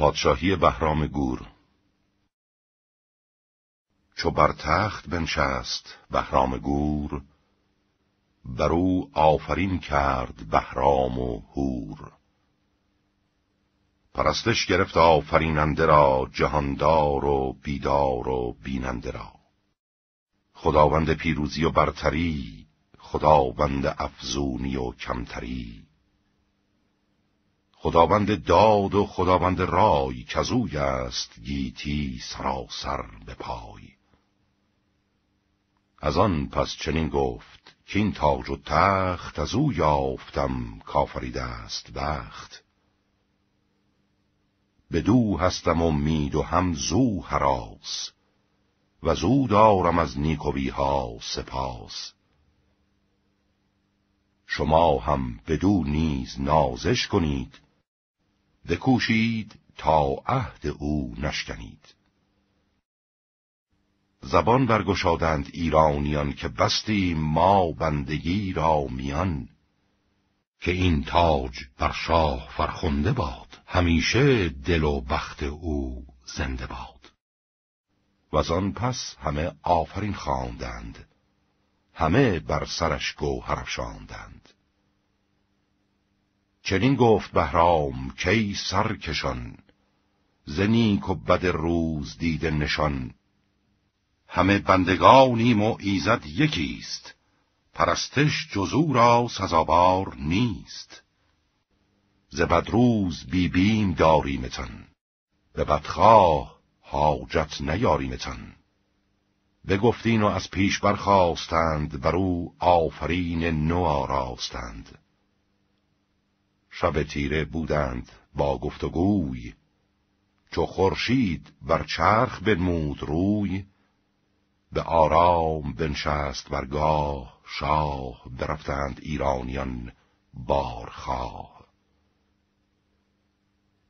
پادشاهی بهرام گور چو بر تخت بنشست بهرام گور بر او آفرین کرد بهرام و هور پرستش گرفت آفریننده را جهاندار و بیدار و بیننده را خداوند پیروزی و برتری خداوند افزونی و کمتری خداوند داد و خداوند رای کزوی است گیتی سراسر به پای از آن پس چنین گفت که این تاج و تخت از او یافتم کافریده است بخت به دو هستم امید و هم زو حراس و زو دارم از نیکوی ها سپاس شما هم به دو نیز نازش کنید بکوشید تا عهد او نشکنید زبان برگشادند ایرانیان که بستی ما بندگی را میان که این تاج بر شاه فرخنده باد همیشه دل و بخت او زنده باد و از آن پس همه آفرین خواندند همه بر سرش گوهر افشاندند چنین گفت بهرام کی سرکشان زنی نیک و بد روز دیده نشان همه بندگانیم و ایزد یکیست پرستش جزو را سزاوار نیست ز روز بی بیم داریمتان به بدخواه حاجت نیاریمتان بگفتین و از پیش برخواستند بر او آفرین نو آراستند شب تیره بودند با گفتگوی چو خورشید بر چرخ بنمود روی به آرام بنشست بر گاه شاه برفتند ایرانیان بارخواه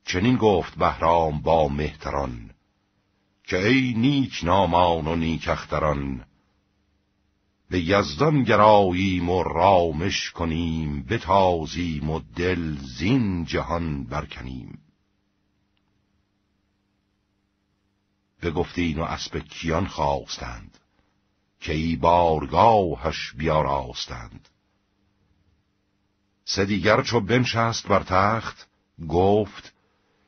چنین گفت بهرام با مهتران که ای نیک نامان و نیک اختران به یزدان گراییم و رامش کنیم بتازیم و دل زین جهان برکنیم بگفتین و اسب کیان خواستند که ای بارگاهش بیاراستند سه دیگر چو بنشست بر تخت گفت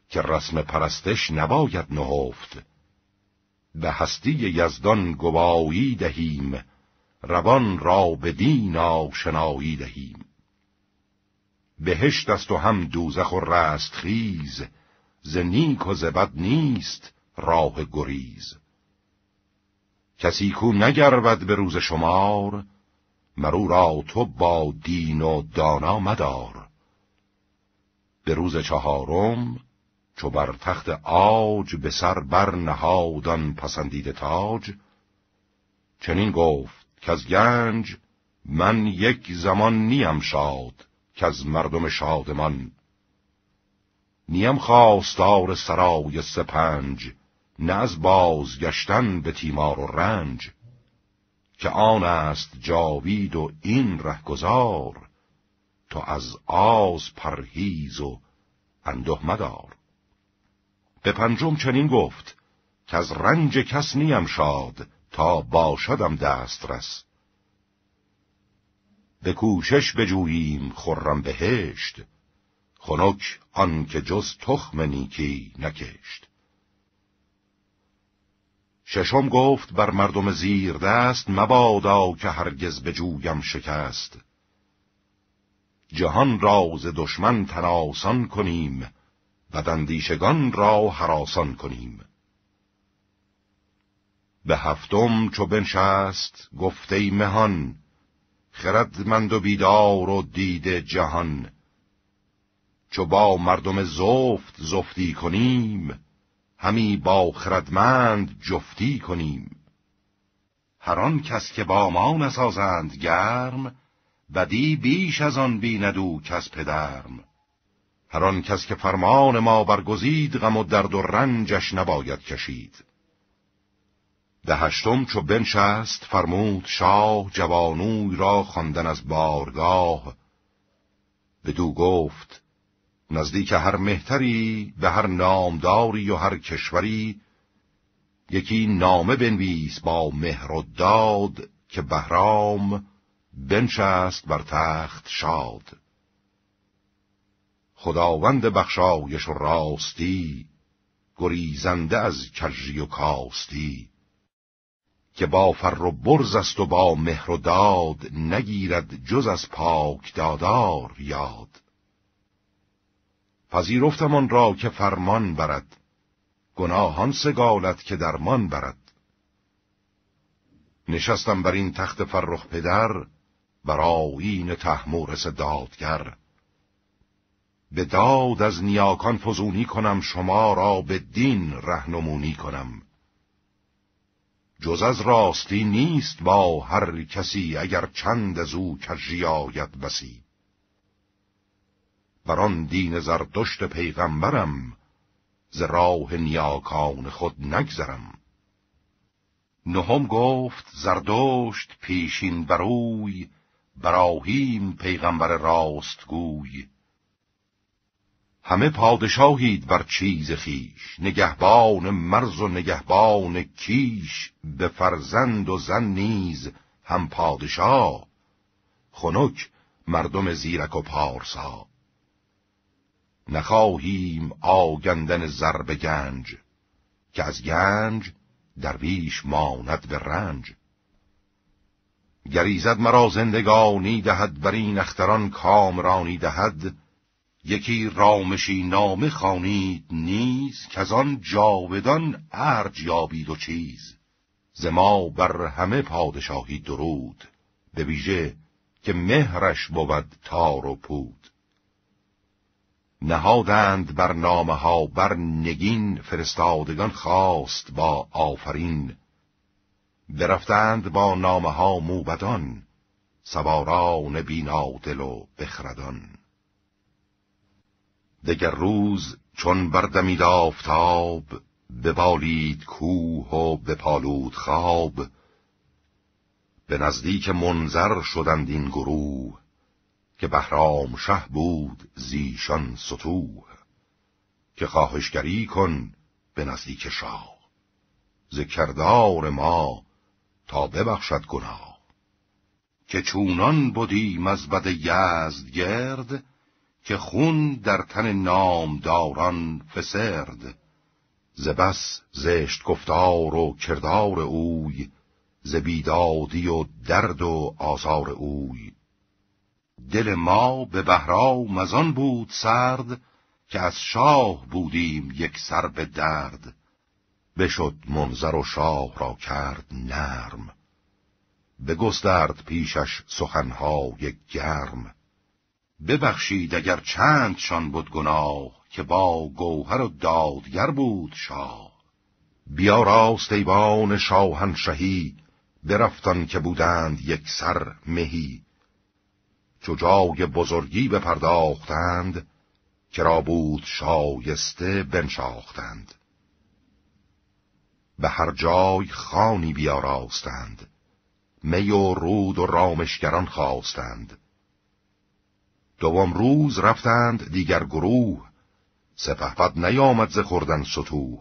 که رسم پرستش نباید نهفت به هستی یزدان گوایی دهیم روان را به دین آشنایی دهیم بهشت است و هم دوزخ و رستخیز ز نیک و زبد نیست راه گریز کسی کو نگرود به روز شمار مرو را تو با دین و دانا مدار به روز چهارم چو بر تخت آج به سر بر نهادان پسندید تاج چنین گفت که از گنج من یک زمان نیم شاد که از مردم شادمان نیم خواستار سرای سپنج نه از بازگشتن به تیمار و رنج که آن است جاوید و این رهگذار تو از آز پرهیز و اندوه مدار به پنجم چنین گفت که از رنج کس نیم شاد تا باشدم دسترس به کوشش بجوییم خرم بهشت خنک آنکه جز تخم نیکی نکشت ششم گفت بر مردم زیر دست مبادا که هرگز به جویم شکست جهان راز دشمن تناسان کنیم و دندیشگان را حراسان کنیم به هفتم چو بنشست گفته مهان خردمند و بیدار و دیده جهان چو با مردم زفت زفتی کنیم همی با خردمند جفتی کنیم هر آن کس که با ما نسازند گرم بدی بیش از آن بیند او کس پدرم هر آن کس که فرمان ما برگزید غم و درد و رنجش نباید کشید ده هشتم چو بنشست فرمود شاه جوانوی را خواندن از بارگاه دو گفت نزدیک هر مهتری به هر نامداری و هر کشوری یکی نامه بنویس با مهر و داد که بهرام بنشست بر تخت شاد خداوند بخشایش و راستی گریزنده از کجی و کاستی که با فر و برز است و با مهر و داد نگیرد جز از پاک دادار یاد پذیرفتم آن را که فرمان برد گناهان سگالت که درمان برد نشستم بر این تخت فرخ پدر بر آیین تحمورس دادگر به داد از نیاکان فزونی کنم شما را به دین رهنمونی کنم جز از راستی نیست با هر کسی اگر چند از او کژی آید بسی بر آن دین زردشت پیغمبرم ز راه نیاکان خود نگذرم نهم گفت زردشت پیشین بروی براهیم پیغمبر راست گوی همه پادشاهید بر چیز خیش نگهبان مرز و نگهبان کیش به فرزند و زن نیز هم پادشاه خنک مردم زیرک و پارسا نخواهیم آگندن زر گنج که از گنج درویش ماند به رنج گریزد مرا زندگانی دهد بر این اختران کامرانی دهد یکی رامشی نامه خانید نیز که از آن جاودان ارج یابید و چیز ز ما بر همه پادشاهی درود به ویژه که مهرش بود تار و پود نهادند بر نامه ها بر نگین فرستادگان خواست با آفرین برفتند با نامه ها موبدان سواران بینادل و بخردان دگر روز چون بردمید آفتاب ببالید کوه و بپالود خواب به نزدیک منظر شدند این گروه که بهرام شه بود زیشان ستوه که خواهشگری کن به نزدیک شاه ذکردار ما تا ببخشد گناه که چونان بودیم از بد یزد گرد که خون در تن نامداران فسرد ز بس زشت گفتار و کردار اوی ز بیدادی و درد و آزار اوی دل ما به بهرام از آن بود سرد که از شاه بودیم یک سر به درد بشد منظر و شاه را کرد نرم به گسترد پیشش سخنهای گرم ببخشید اگر چند شان بود گناه که با گوهر و دادگر بود شاه بیا راست ایوان شاهنشهی برفتان که بودند یک سر مهی چو جای بزرگی بپرداختند که بود شایسته بنشاختند به هر جای خانی راستند می و رود و رامشگران خواستند دوم روز رفتند دیگر گروه سپهبد نیامد ز خوردن سطوح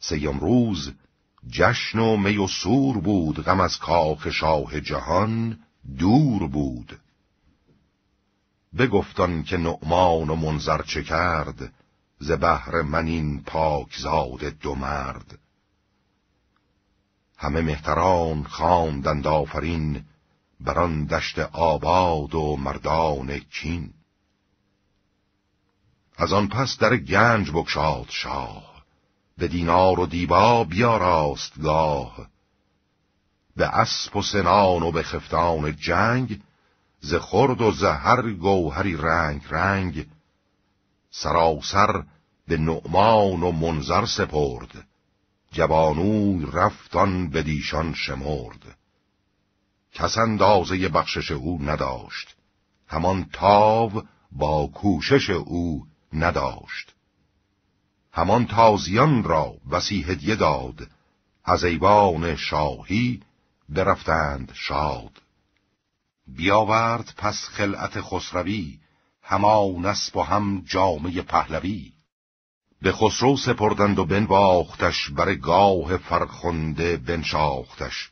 سیم روز جشن و می و سور بود غم از کاخ شاه جهان دور بود بگفتان که نعمان و منظر چه کرد ز بهر من این زاد دو مرد همه مهتران خواندند آفرین بر آن دشت آباد و مردان کین از آن پس در گنج بکشاد شاه به دینار و دیبا بیا گاه به اسب و سنان و به خفتان جنگ ز خرد و زهر گوهری رنگ رنگ سراسر به نعمان و منظر سپرد جوانوی رفتان به دیشان شمرد کس اندازه بخشش او نداشت همان تاو با کوشش او نداشت همان تازیان را وسی هدیه داد از ایوان شاهی برفتند شاد بیاورد پس خلعت خسروی هما نسب و هم جامعه پهلوی به خسرو سپردند و بنواختش بر گاه فرخنده بنشاختش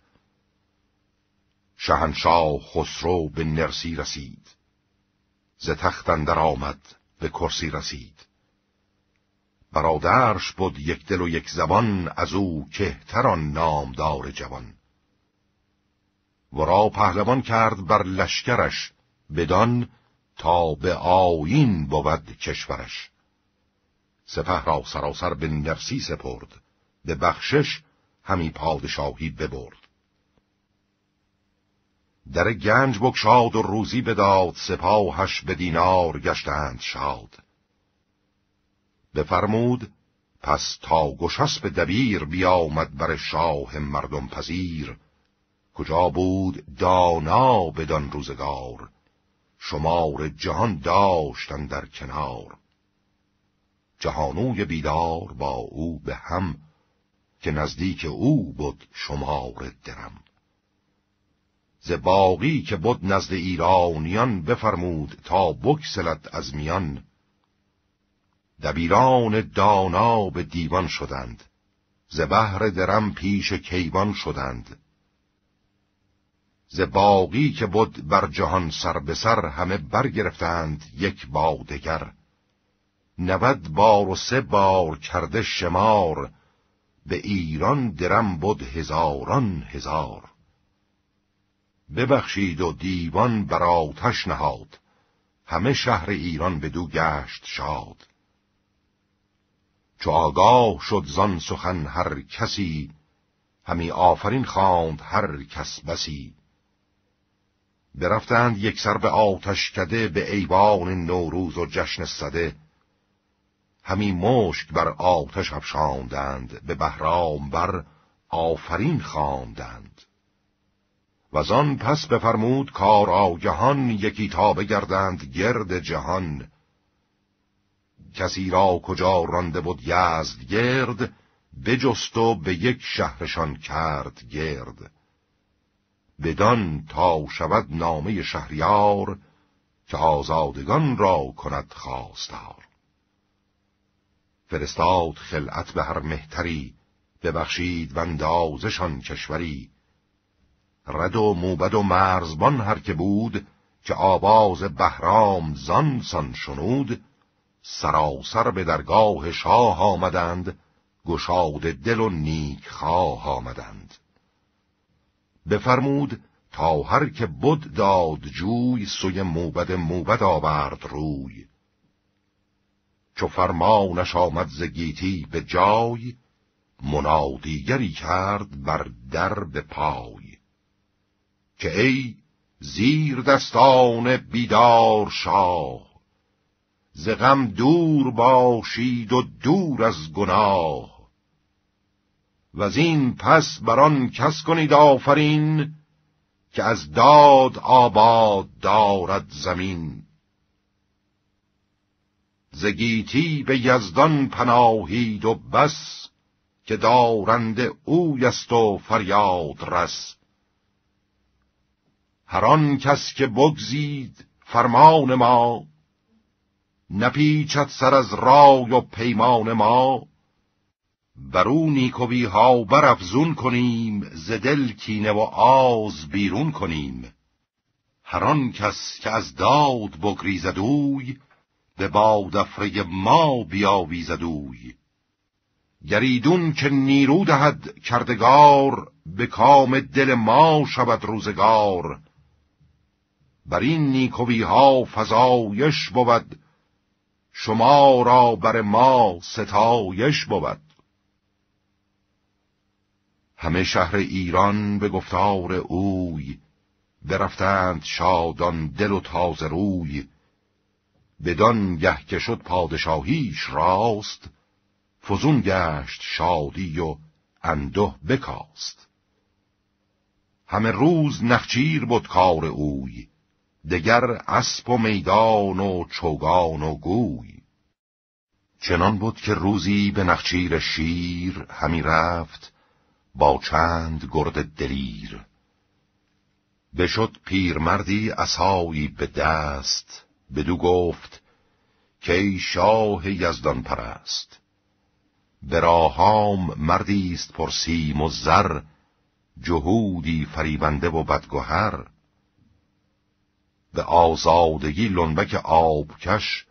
شهنشاه خسرو به نرسی رسید ز تخت اندر آمد به کرسی رسید برادرش بود یک دل و یک زبان از او کهتران نامدار جوان ورا پهلوان کرد بر لشکرش بدان تا به آیین بود کشورش سپه را سراسر به نرسی سپرد به بخشش همی پادشاهی ببرد در گنج بکشاد و روزی بداد سپاهش به دینار گشتند شاد بفرمود پس تا به دبیر بیامد بر شاه مردم پذیر کجا بود دانا بدان روزگار شمار جهان داشتن در کنار جهانوی بیدار با او به هم که نزدیک او بود شمار درم ز باقی که بود نزد ایرانیان بفرمود تا بکسلت از میان دبیران دانا به دیوان شدند ز بهر درم پیش کیوان شدند ز باقی که بود بر جهان سر به سر همه برگرفتند یک باغدگر نود بار و سه بار کرده شمار به ایران درم بود هزاران هزار ببخشید و دیوان بر آتش نهاد همه شهر ایران به دو گشت شاد چو آگاه شد زان سخن هر کسی همی آفرین خواند هر کس بسی برفتند یک سر به آتش کده به ایوان نوروز و جشن صده همی مشک بر آتش افشاندند به بهرام بر آفرین خواندند و آن پس بفرمود کار آگهان یکی تابه گردند گرد جهان کسی را کجا رانده بود یزد گرد بجست و به یک شهرشان کرد گرد بدان تا شود نامه شهریار که آزادگان را کند خواستار فرستاد خلعت به هر مهتری ببخشید و اندازشان کشوری رد و موبد و مرزبان هر که بود که آواز بهرام زانسان شنود سراسر به درگاه شاه آمدند گشاد دل و نیک خواه آمدند بفرمود تا هر که بد داد جوی سوی موبد موبد آورد روی چو فرمانش آمد زگیتی به جای منادیگری کرد بر در به پای که ای زیر دستان بیدار شاه ز غم دور باشید و دور از گناه و از این پس بران کس کنید آفرین که از داد آباد دارد زمین گیتی به یزدان پناهید و بس که او اویست و فریاد رس هر آن کس که بگزید فرمان ما نپیچد سر از رای و پیمان ما بر او نیکوی ها برافزون کنیم ز دل کینه و آز بیرون کنیم هر آن کس که از داد بگریزد اوی به بادفره ما بیاویزد اوی گریدون که نیرو دهد کردگار به کام دل ما شود روزگار بر این نیکوی ها فزایش بود شما را بر ما ستایش بود همه شهر ایران به گفتار اوی برفتند شادان دل و تازه روی بدان گه که شد پادشاهیش راست فزون گشت شادی و اندوه بکاست همه روز نخچیر بود کار اوی دگر اسب و میدان و چوگان و گوی چنان بود که روزی به نخچیر شیر همی رفت با چند گرد دلیر بشد پیرمردی عصایی به دست بدو گفت که ای شاه یزدان پرست به مردی است پر سیم و زر جهودی فریبنده و بدگوهر به آزادگی لنبک آبکش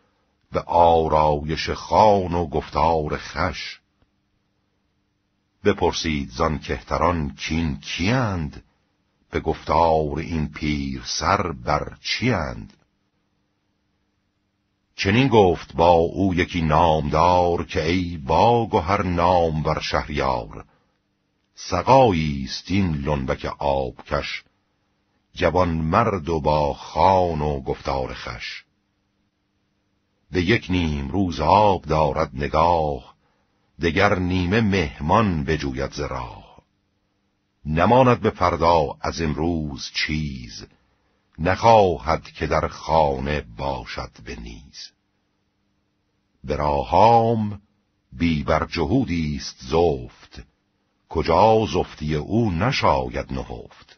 به آرایش خان و گفتار خش بپرسید زان کهتران کین کیند به گفتار این پیر سر بر چیند چنین گفت با او یکی نامدار که ای و هر نام بر شهریار سقایی این لنبک آبکش جوان مرد و با خان و گفتار خش به یک نیم روز آب دارد نگاه دگر نیمه مهمان بجوید ز نماند به فردا از امروز چیز نخواهد که در خانه باشد به نیز به راهام بی بر جهودی است زفت کجا زفتی او نشاید نهفت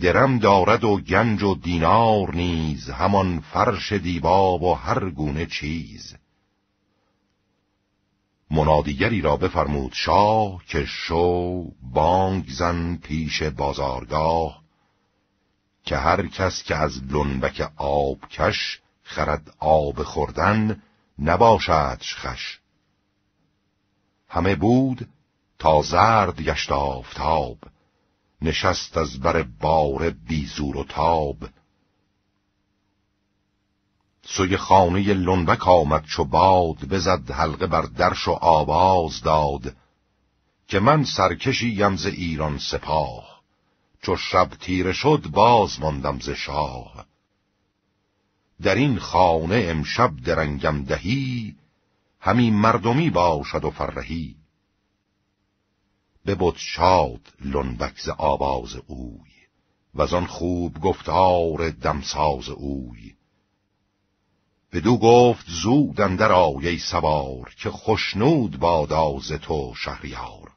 درم دارد و گنج و دینار نیز همان فرش دیبا و هر گونه چیز منادیگری را بفرمود شاه که شو بانگ زن پیش بازارگاه که هر کس که از لنبک آب کش خرد آب خوردن نباشدش خش همه بود تا زرد گشت آفتاب نشست از بر بار بیزور و تاب سوی خانه لنبک آمد چو باد بزد حلقه بر درش و آواز داد که من سرکشی یمز ایران سپاه چو شب تیره شد باز ماندم ز شاه در این خانه امشب درنگم دهی همی مردمی باشد و فرهی بود شاد لنبکز ز آواز اوی و آن خوب گفتار دمساز اوی دو گفت زود اندر آیه سوار که خشنود با ز تو شهریار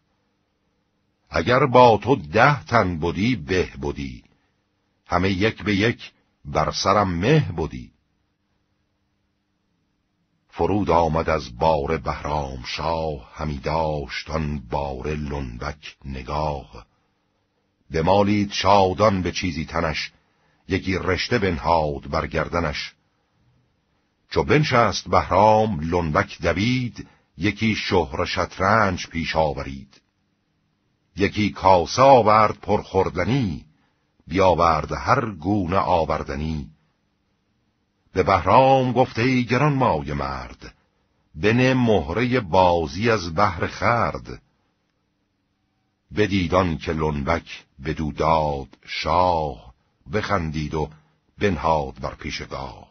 اگر با تو ده تن بودی به بودی همه یک به یک بر سرم مه بودی فرود آمد از بار بهرام شاه همی داشتان بار لنبک نگاه دمالید شادان به چیزی تنش یکی رشته بنهاد بر گردنش چو بنشست بهرام لنبک دوید یکی شهر شطرنج پیش آورید یکی کاسا آورد پرخوردنی بیاورد هر گونه آوردنی به بهرام گفته گران مای مرد بنه مهره بازی از بهر خرد بدیدان که لنبک بدو داد شاه بخندید و بنهاد بر پیشگاه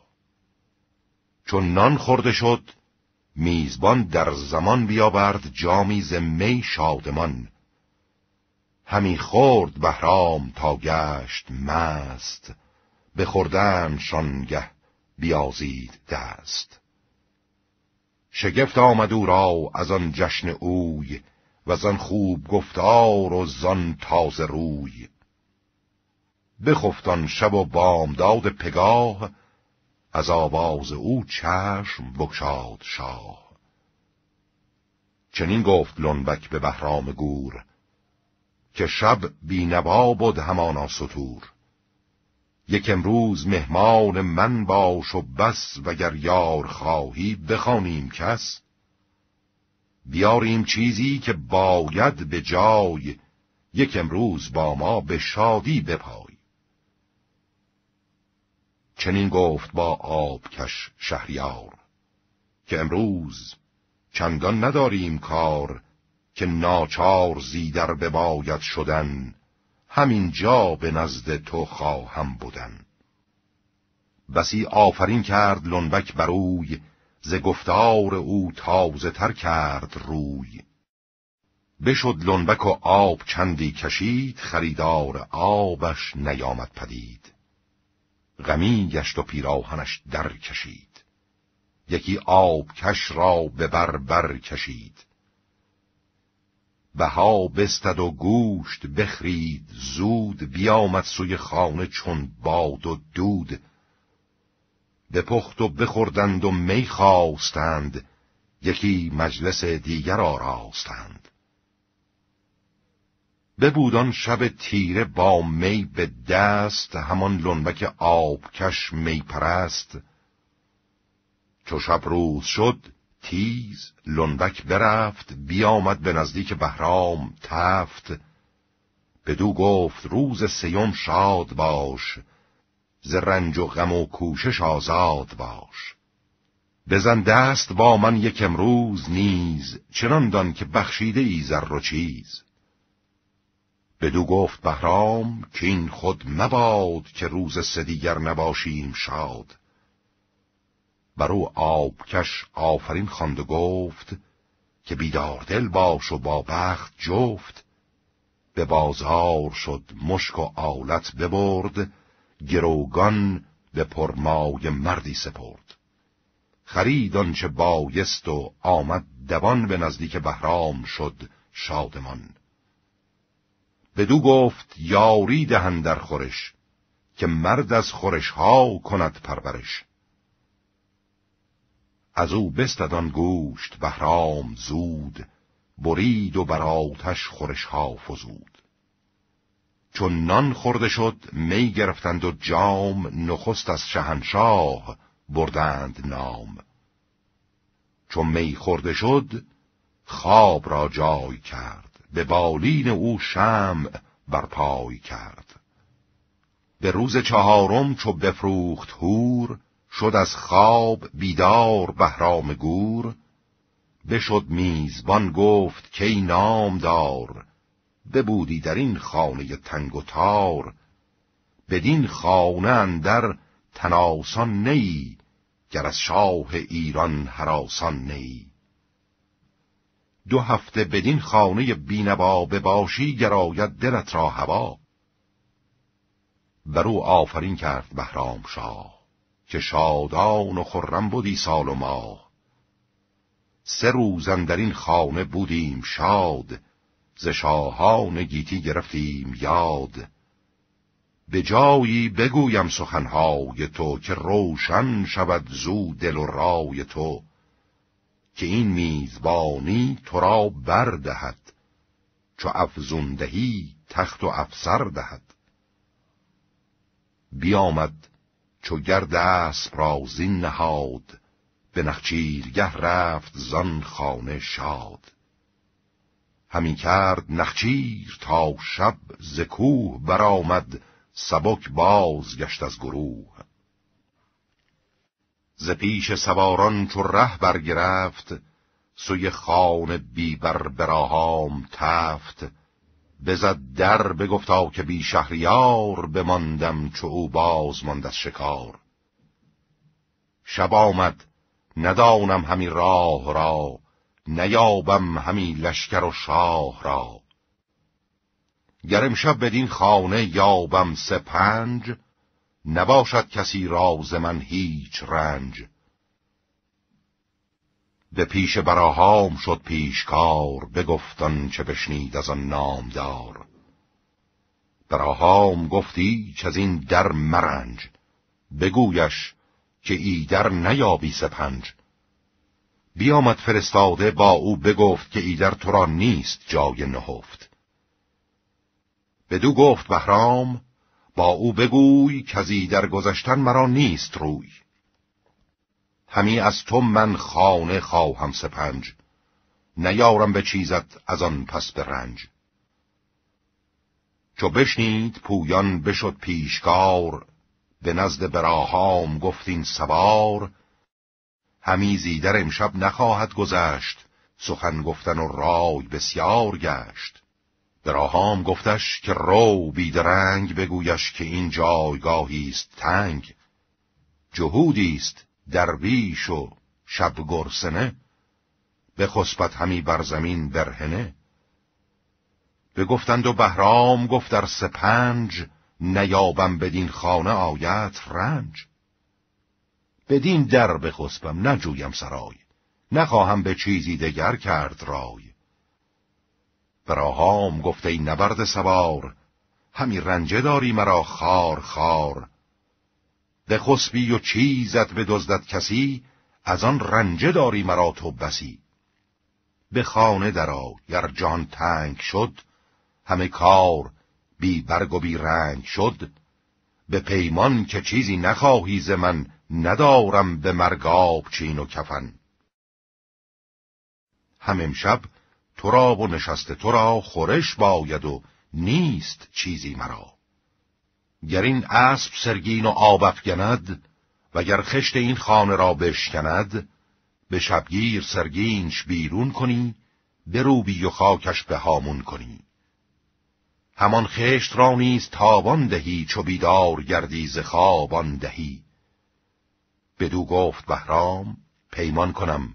چون نان خورده شد میزبان در زمان بیاورد جامی زمی شادمان همی خورد بهرام تا گشت مست بخوردن شانگه بیازید دست شگفت آمد او را از آن جشن اوی و زان خوب گفتار و زان تازه روی بخفتان شب و بامداد پگاه از آواز او چشم بکشاد شاه چنین گفت لنبک به بهرام گور که شب بینوا بود همانا سطور یک امروز مهمان من باش و بس وگر یار خواهی بخوانیم کس بیاریم چیزی که باید به جای یک امروز با ما به شادی بپای چنین گفت با آبکش شهریار که امروز چندان نداریم کار که ناچار زیدر باید شدن همین جا به نزد تو خواهم بودن بسی آفرین کرد لنبک بروی ز گفتار او تازه تر کرد روی بشد لنبک و آب چندی کشید خریدار آبش نیامد پدید غمی گشت و پیراهنش در کشید یکی کش را به بر بر کشید بها بستد و گوشت بخرید زود بیامد سوی خانه چون باد و دود بپخت و بخوردند و می خواستند یکی مجلس دیگر آراستند ببودان شب تیره با می به دست همان لنبک آبکش می پرست چو شب روز شد تیز لنبک برفت بیامد به نزدیک بهرام تفت بدو گفت روز سیوم شاد باش ز رنج و غم و کوشش آزاد باش بزن دست با من یک امروز نیز چنان دان که بخشیده ای زر و چیز بدو گفت بهرام که این خود مباد که روز سدیگر نباشیم شاد بر او آبکش آفرین خواند و گفت که بیدار دل باش و با بخت جفت به بازار شد مشک و آلت ببرد گروگان به پرمای مردی سپرد خرید آنچه بایست و آمد دوان به نزدیک بهرام شد شادمان بدو گفت یاری دهن در خورش که مرد از خورش ها کند پرورش از او بستدان گوشت بهرام زود برید و بر آتش خورش ها فزود چون نان خورده شد می گرفتند و جام نخست از شهنشاه بردند نام چون می خورده شد خواب را جای کرد به بالین او شمع برپای کرد به روز چهارم چو بفروخت هور شد از خواب بیدار بهرام گور بشد میزبان گفت کی نام دار ببودی در این خانه تنگ و تار بدین خانه اندر تناسان نی گر از شاه ایران حراسان نی دو هفته بدین خانه بینوا بباشی گراید دلت را هوا بر او آفرین کرد بهرام شاه که شادان و خرم بودی سال و ماه سه روزن در این خانه بودیم شاد ز شاهان گیتی گرفتیم یاد به جایی بگویم سخنهای تو که روشن شود زو دل و رای تو که این میزبانی تو را بردهد چو افزوندهی تخت و افسر دهد بیامد چو گرد اسب را زین نهاد به نخچیرگه رفت زان خانه شاد همین کرد نخچیر تا شب ز کوه برآمد سبک گشت از گروه ز پیش سواران چو ره برگرفت سوی خانه بیبر براهام تفت بزد در بگفتا که بی شهریار بماندم چو او باز ماند از شکار شب آمد ندانم همی راه را نیابم همی لشکر و شاه را گر امشب بدین خانه یابم سپنج نباشد کسی راز من هیچ رنج به پیش براهام شد پیشکار بگفتن چه بشنید از آن نامدار براهام گفتی چه از این در مرنج بگویش که ای در نیابی سپنج بیامد فرستاده با او بگفت که در تو را نیست جای نهفت بدو گفت بهرام با او بگوی که از در گذشتن مرا نیست روی همی از تو من خانه خواهم سپنج نیارم به چیزت از آن پس به رنج چو بشنید پویان بشد پیشکار به نزد براهام گفتین سوار همی زیدر امشب نخواهد گذشت سخن گفتن و رای بسیار گشت براهام گفتش که رو بیدرنگ بگویش که این جایگاهی است تنگ جهودی است درویش و شب گرسنه به خسبت همی بر زمین به گفتند و بهرام گفت در سپنج نیابم بدین خانه آیت رنج بدین در بخسبم نجویم سرای نخواهم به چیزی دگر کرد رای براهام گفته ای نبرد سوار همی رنجه داری مرا خار خار خسبی و چیزت به دزدت کسی از آن رنجه داری مرا تو بسی به خانه درا گر جان تنگ شد همه کار بی برگ و بی رنگ شد به پیمان که چیزی نخواهی ز من ندارم به مرگاب چین و کفن هم امشب تو را و نشست تو را خورش باید و نیست چیزی مرا گر این اسب سرگین و آب افگند وگر خشت این خانه را بشکند به شبگیر سرگینش بیرون کنی بروبی و خاکش به هامون کنی همان خشت را نیز تابان دهی چو بیدار گردی ز خوابان دهی بدو گفت بهرام پیمان کنم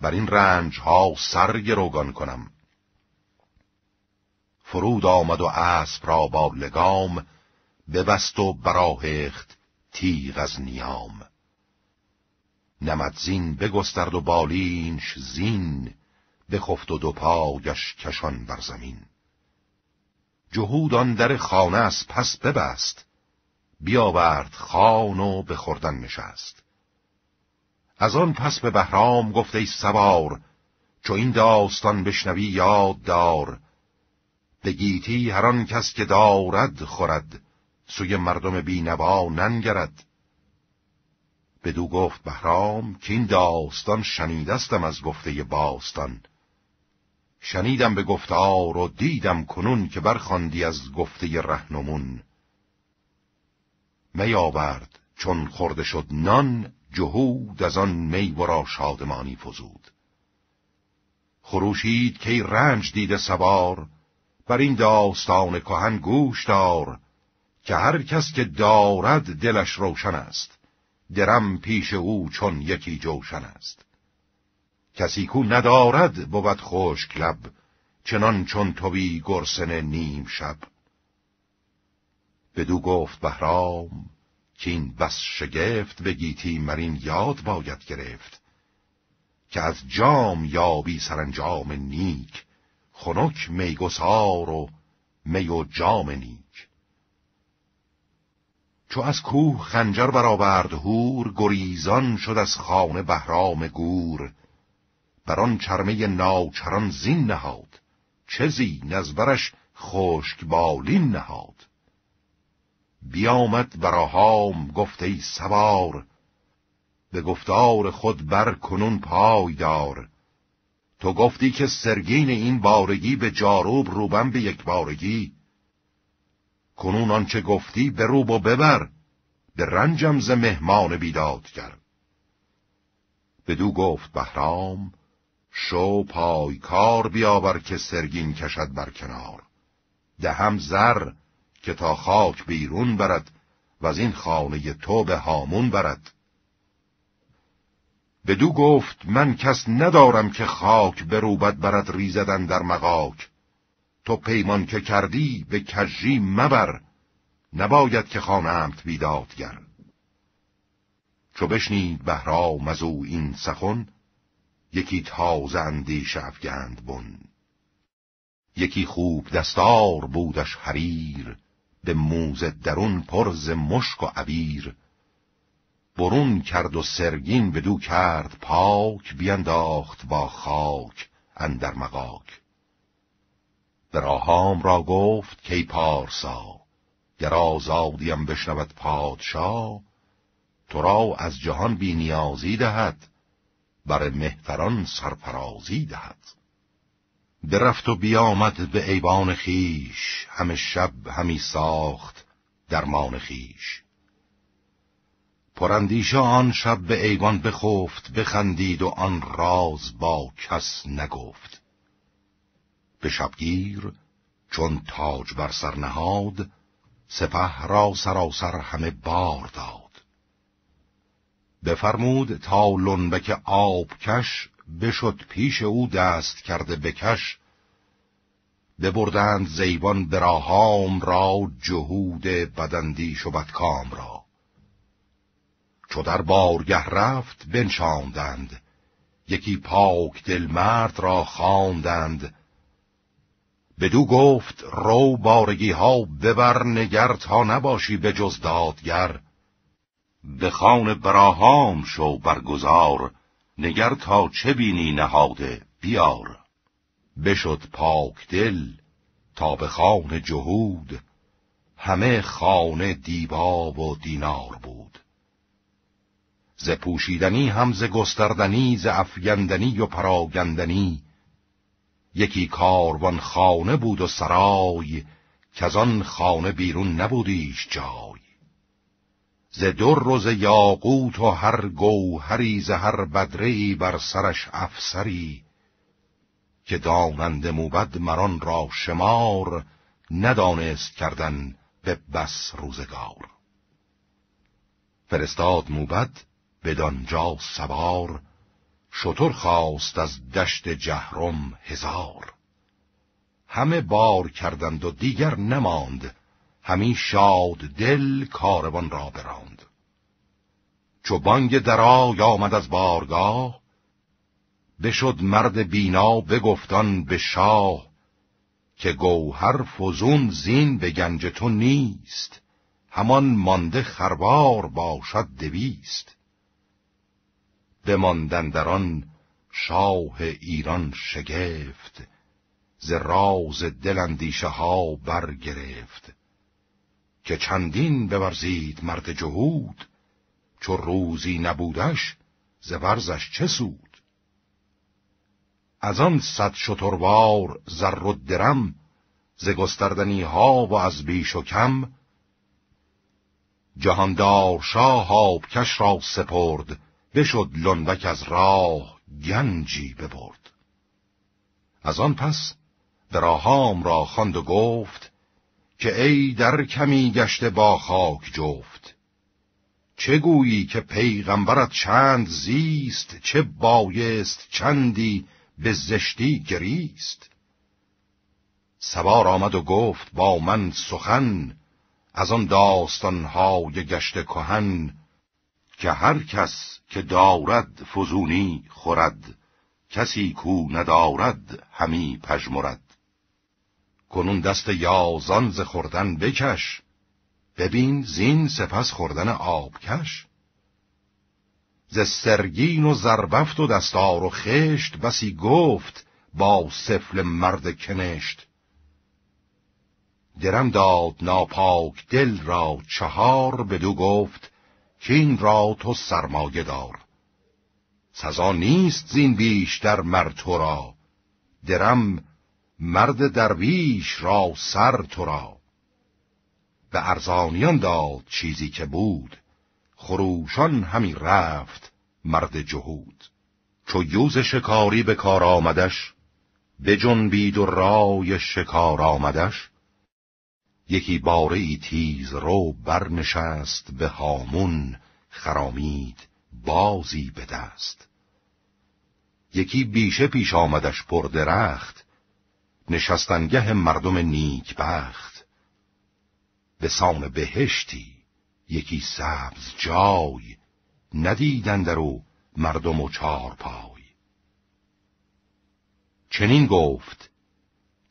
بر این رنج ها سر گروگان کنم فرود آمد و اسب را با لگام ببست و براهخت تیغ از نیام نمدزین بگسترد و بالینش زین بخفت و دو پایش کشان بر زمین جهود آن در خانه از پس ببست بیاورد خان و بخوردن خوردن نشست از آن پس به بهرام گفت ای سوار چو این داستان بشنوی یاد دار به گیتی هر کس که دارد خورد سوی مردم بینوا ننگرد بدو گفت بهرام که این داستان شنیدستم از گفته باستان شنیدم به گفتار و دیدم کنون که برخواندی از گفته رهنمون می آورد چون خورده شد نان جهود از آن می را شادمانی فزود خروشید که رنج دیده سوار بر این داستان کهن گوش دار که هر کس که دارد دلش روشن است درم پیش او چون یکی جوشن است کسی کو ندارد بود خوش لب چنان چون توی گرسن نیم شب بدو گفت بهرام که این بس شگفت به گیتی مرین یاد باید گرفت که از جام یابی سرانجام نیک خنک میگسار و می و جام نیک تو از کوه خنجر برآورد هور گریزان شد از خانه بهرام گور بر آن چرمه ناچران زین نهاد چه زین از برش خشک بالین نهاد بیامد براهام گفت ای سوار به گفتار خود بر کنون پای دار تو گفتی که سرگین این بارگی به جاروب روبن به یک بارگی کنون آنچه گفتی بروب و ببر به رنجم ز مهمان بیداد کرد بدو گفت بهرام شو کار بیاور که سرگین کشد بر کنار دهم زر که تا خاک بیرون برد و از این خانه تو به هامون برد بدو گفت من کس ندارم که خاک بروبد برد ریزدن در مقاک تو پیمان که کردی به کجی مبر نباید که خانمت گرد. چو بشنید بهرام از او این سخن یکی تازه شفگند افگند بن یکی خوب دستار بودش حریر به موز درون پرز مشک و عبیر برون کرد و سرگین بدو کرد پاک بینداخت با خاک اندر مقاک براهام را گفت کی پارسا گر آزادیم بشنود پادشاه تو را از جهان بینیازی دهد بر مهتران سرفرازی دهد برفت و بیامد به ایوان خیش همه شب همی ساخت درمان خیش پرندیشه آن شب به ایوان بخفت بخندید و آن راز با کس نگفت شبگیر چون تاج بر سر نهاد سپه را سراسر همه بار داد بفرمود تا لنبک آبکش بشد پیش او دست کرده بکش ببردند زیبان براهام را جهود بدندیش و بدکام را چو در بارگه رفت بنشاندند یکی پاک دل مرد را خواندند بدو گفت رو بارگی ها ببر نگر تا نباشی به جز دادگر به خان براهام شو برگزار نگر تا چه بینی نهاده بیار بشد پاک دل تا به خان جهود همه خانه دیبا و دینار بود ز پوشیدنی هم ز گستردنی ز افگندنی و پراگندنی یکی کاروان خانه بود و سرای که از آن خانه بیرون نبودیش جای ز در روز یاقوت و هر گوهری ز هر بدری بر سرش افسری که دانند موبد مران را شمار ندانست کردن به بس روزگار فرستاد موبد بدانجا سوار شتر خواست از دشت جهرم هزار همه بار کردند و دیگر نماند همین شاد دل کاروان را براند چو بانگ درای آمد از بارگاه بشد مرد بینا بگفتان به شاه که گوهر فزون زین به گنج تو نیست همان مانده خروار باشد دویست بماندن در آن شاه ایران شگفت ز راز دل اندیشه ها برگرفت که چندین بورزید مرد جهود چو روزی نبودش ز ورزش چه سود از آن صد شطوروار زر و درم ز گستردنی ها و از بیش و کم جهاندار شاه کش را سپرد بشد لندک از راه گنجی ببرد از آن پس دراهام را خواند و گفت که ای در کمی گشته با خاک جفت چه گویی که پیغمبرت چند زیست چه بایست چندی به زشتی گریست سوار آمد و گفت با من سخن از آن داستانهای گشت کهن که هر کس که دارد فزونی خورد کسی کو ندارد همی پژمرد کنون دست یازان ز خوردن بکش ببین زین سپس خوردن آبکش ز سرگین و زربفت و دستار و خشت بسی گفت با سفل مرد کنشت درم داد ناپاک دل را چهار بدو گفت کین را تو سرمایه دار سزا نیست زین بیشتر مرد تو را درم مرد درویش را سر تو را به ارزانیان داد چیزی که بود خروشان همی رفت مرد جهود چو یوز شکاری به کار آمدش جنبید و رای شکار آمدش یکی باره ای تیز رو برنشست به هامون خرامید بازی به دست یکی بیشه پیش آمدش پر درخت نشستنگه مردم نیک بخت به سام بهشتی یکی سبز جای ندیدن درو مردم و چار پای چنین گفت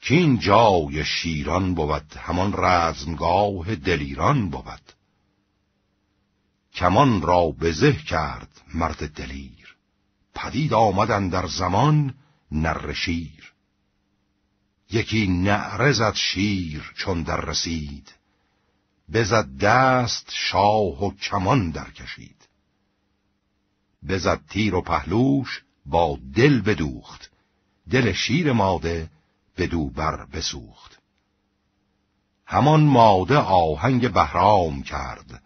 که این جای شیران بود همان رزمگاه دلیران بود کمان را بزه کرد مرد دلیر پدید آمدن در زمان نر شیر یکی نعره زد شیر چون در رسید بزد دست شاه و کمان در کشید بزد تیر و پهلوش با دل بدوخت دل شیر ماده به دوبر بسوخت همان ماده آهنگ بهرام کرد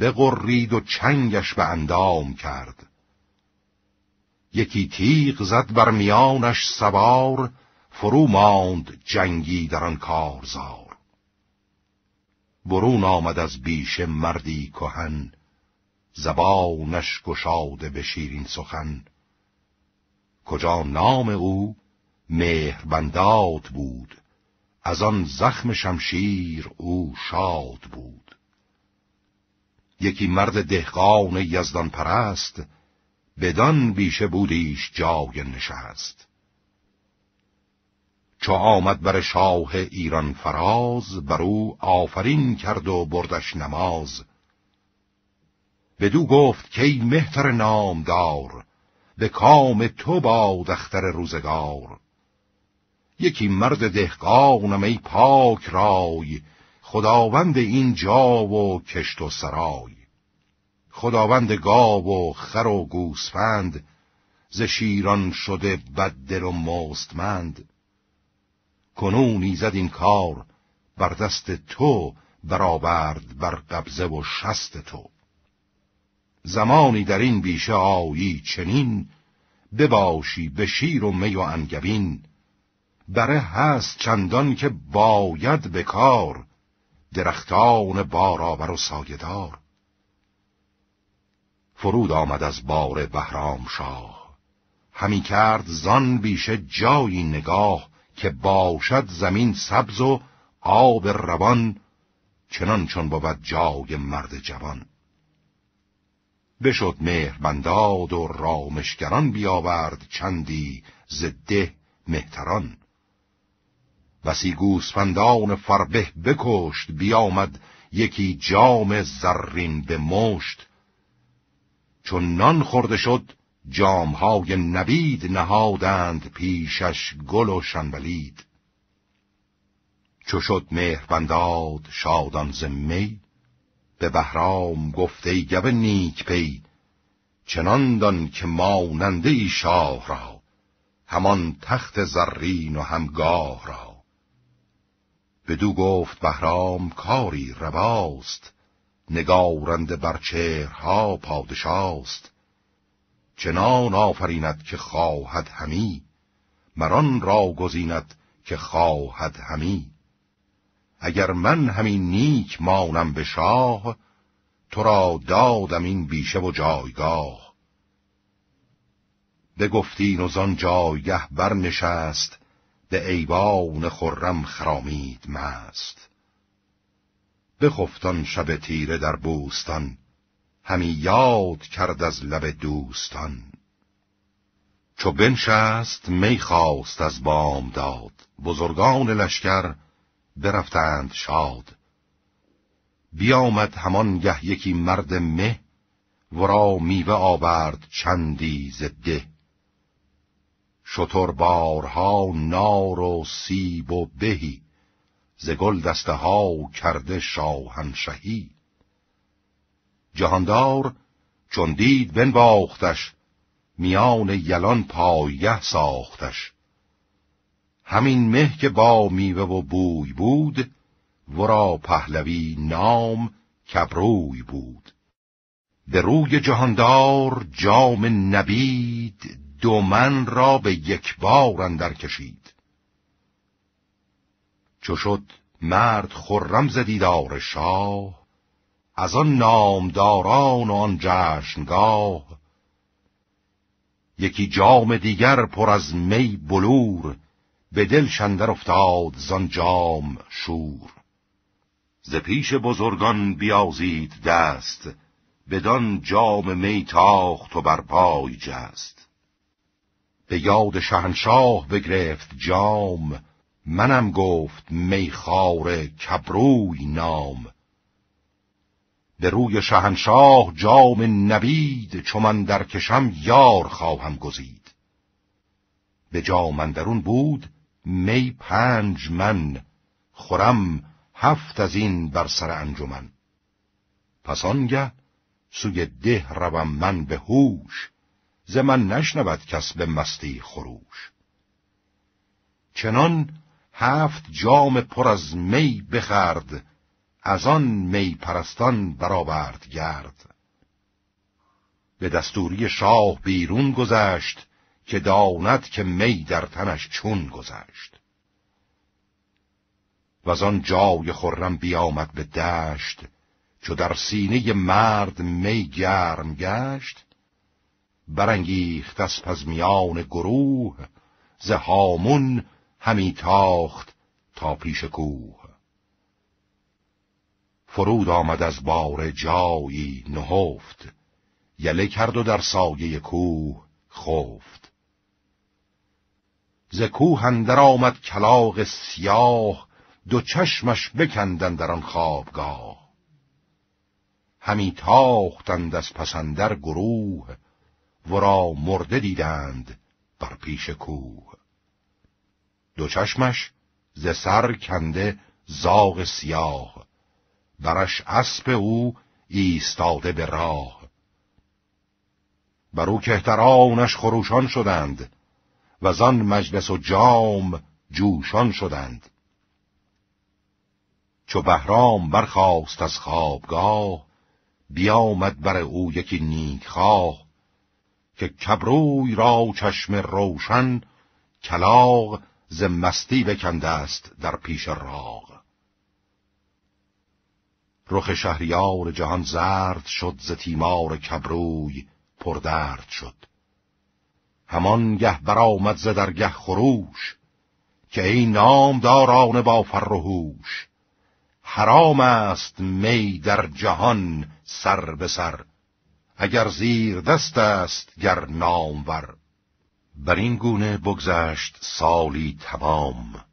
بغرید و چنگش به اندام کرد یکی تیغ زد بر میانش سوار فرو ماند جنگی در آن کارزار برون آمد از بیش مردی کهن زبانش گشاده به شیرین سخن کجا نام او مهربنداد بود از آن زخم شمشیر او شاد بود یکی مرد دهقان یزدان پرست بدان بیشه بودیش جای نشست چو آمد بر شاه ایران فراز بر او آفرین کرد و بردش نماز بدو گفت کی مهتر نامدار به کام تو با دختر روزگار یکی مرد دهقانم ای پاک رای خداوند این جا و کشت و سرای خداوند گاو و خر و گوسفند ز شیران شده بددل و مستمند کنونی زد این کار بر دست تو برآورد بر قبضه و شست تو زمانی در این بیشه آیی چنین بباشی به شیر و می و انگبین بره هست چندان که باید بکار درختان بارآور و سایدار فرود آمد از بار بهرام شاه همی کرد زان بیشه جایی نگاه که باشد زمین سبز و آب روان چنان چون بود جای مرد جوان بشد مهربنداد و رامشگران بیاورد چندی زده مهتران سی گوسفندان فربه بکشت بیامد یکی جام زرین به مشت چون نان خورده شد جامهای نبید نهادند پیشش گل و شنبلید چو شد بنداد شادان زمی به بهرام گفته گب نیک پی چنان دان که ماننده ای شاه را همان تخت زرین و همگاه را بدو گفت بهرام کاری رواست نگارنده بر چهرها پادشاست چنان آفریند که خواهد همی مران را گزیند که خواهد همی اگر من همین نیک مانم به شاه تو را دادم این بیشه و جایگاه بگفتین و زان جایگه برنشست به ایوان خرم خرامید مست بخفتان شب تیره در بوستان همی یاد کرد از لب دوستان چو بنشست می خواست از بام داد بزرگان لشکر برفتند شاد بیامد گه یکی مرد مه ورا میوه آورد چندی زده شطور بارها نار و سیب و بهی ز گل دسته ها کرده شاهنشهی جهاندار چون دید باختش میان یلان پایه ساختش همین مه که با میوه و بوی بود ورا پهلوی نام کبروی بود به روی جهاندار جام نبید دو من را به یک بار اندر کشید چو شد مرد خرم زدیدار شاه از آن نامداران و آن جشنگاه یکی جام دیگر پر از می بلور به دل شندر افتاد زان جام شور ز پیش بزرگان بیازید دست بدان جام می تاخت و بر پای جست به یاد شهنشاه بگرفت جام منم گفت میخار کبروی نام به روی شهنشاه جام نبید چو من در کشم یار خواهم گزید به جام اندرون بود می پنج من خورم هفت از این بر سر انجمن پس آنگه سوی ده روم من به هوش ز من نشنود کس به مستی خروش چنان هفت جام پر از می بخرد از آن می پرستان برآورد گرد به دستوری شاه بیرون گذشت که داند که می در تنش چون گذشت و از آن جای خرم بیامد به دشت چو در سینه مرد می گرم گشت برانگیخت از میان گروه ز هامون همی تاخت تا پیش کوه فرود آمد از بار جایی نهفت یله کرد و در سایه کوه خفت ز کوه اندر آمد کلاغ سیاه دو چشمش بکندن در آن خوابگاه همی تاختند از پسندر گروه ورا مرده دیدند بر پیش کوه دو چشمش ز سر کنده زاغ سیاه برش اسب او ایستاده به راه بر او کهترانش خروشان شدند و زن مجلس و جام جوشان شدند چو بهرام برخاست از خوابگاه بیامد بر او یکی نیک خواه که کبروی را چشم روشن کلاغ ز مستی بکنده است در پیش راغ رخ شهریار جهان زرد شد ز تیمار کبروی پردرد شد همان گه برآمد ز درگه خروش که ای نام داران با فرهوش حرام است می در جهان سر به سر اگر زیر دست است گر نامور بر این گونه بگذشت سالی تمام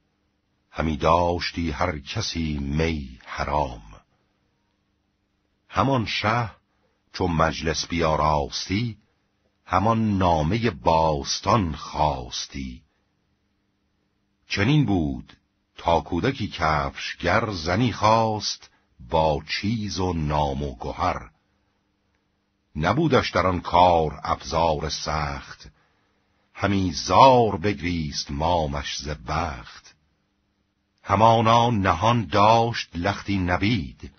همی داشتی هر کسی می حرام همان شه چون مجلس بیاراستی همان نامه باستان خواستی چنین بود تا کودکی گر زنی خواست با چیز و نام و گهر نبودش در آن کار ابزار سخت همی زار بگریست مامش ز بخت همانا نهان داشت لختی نبید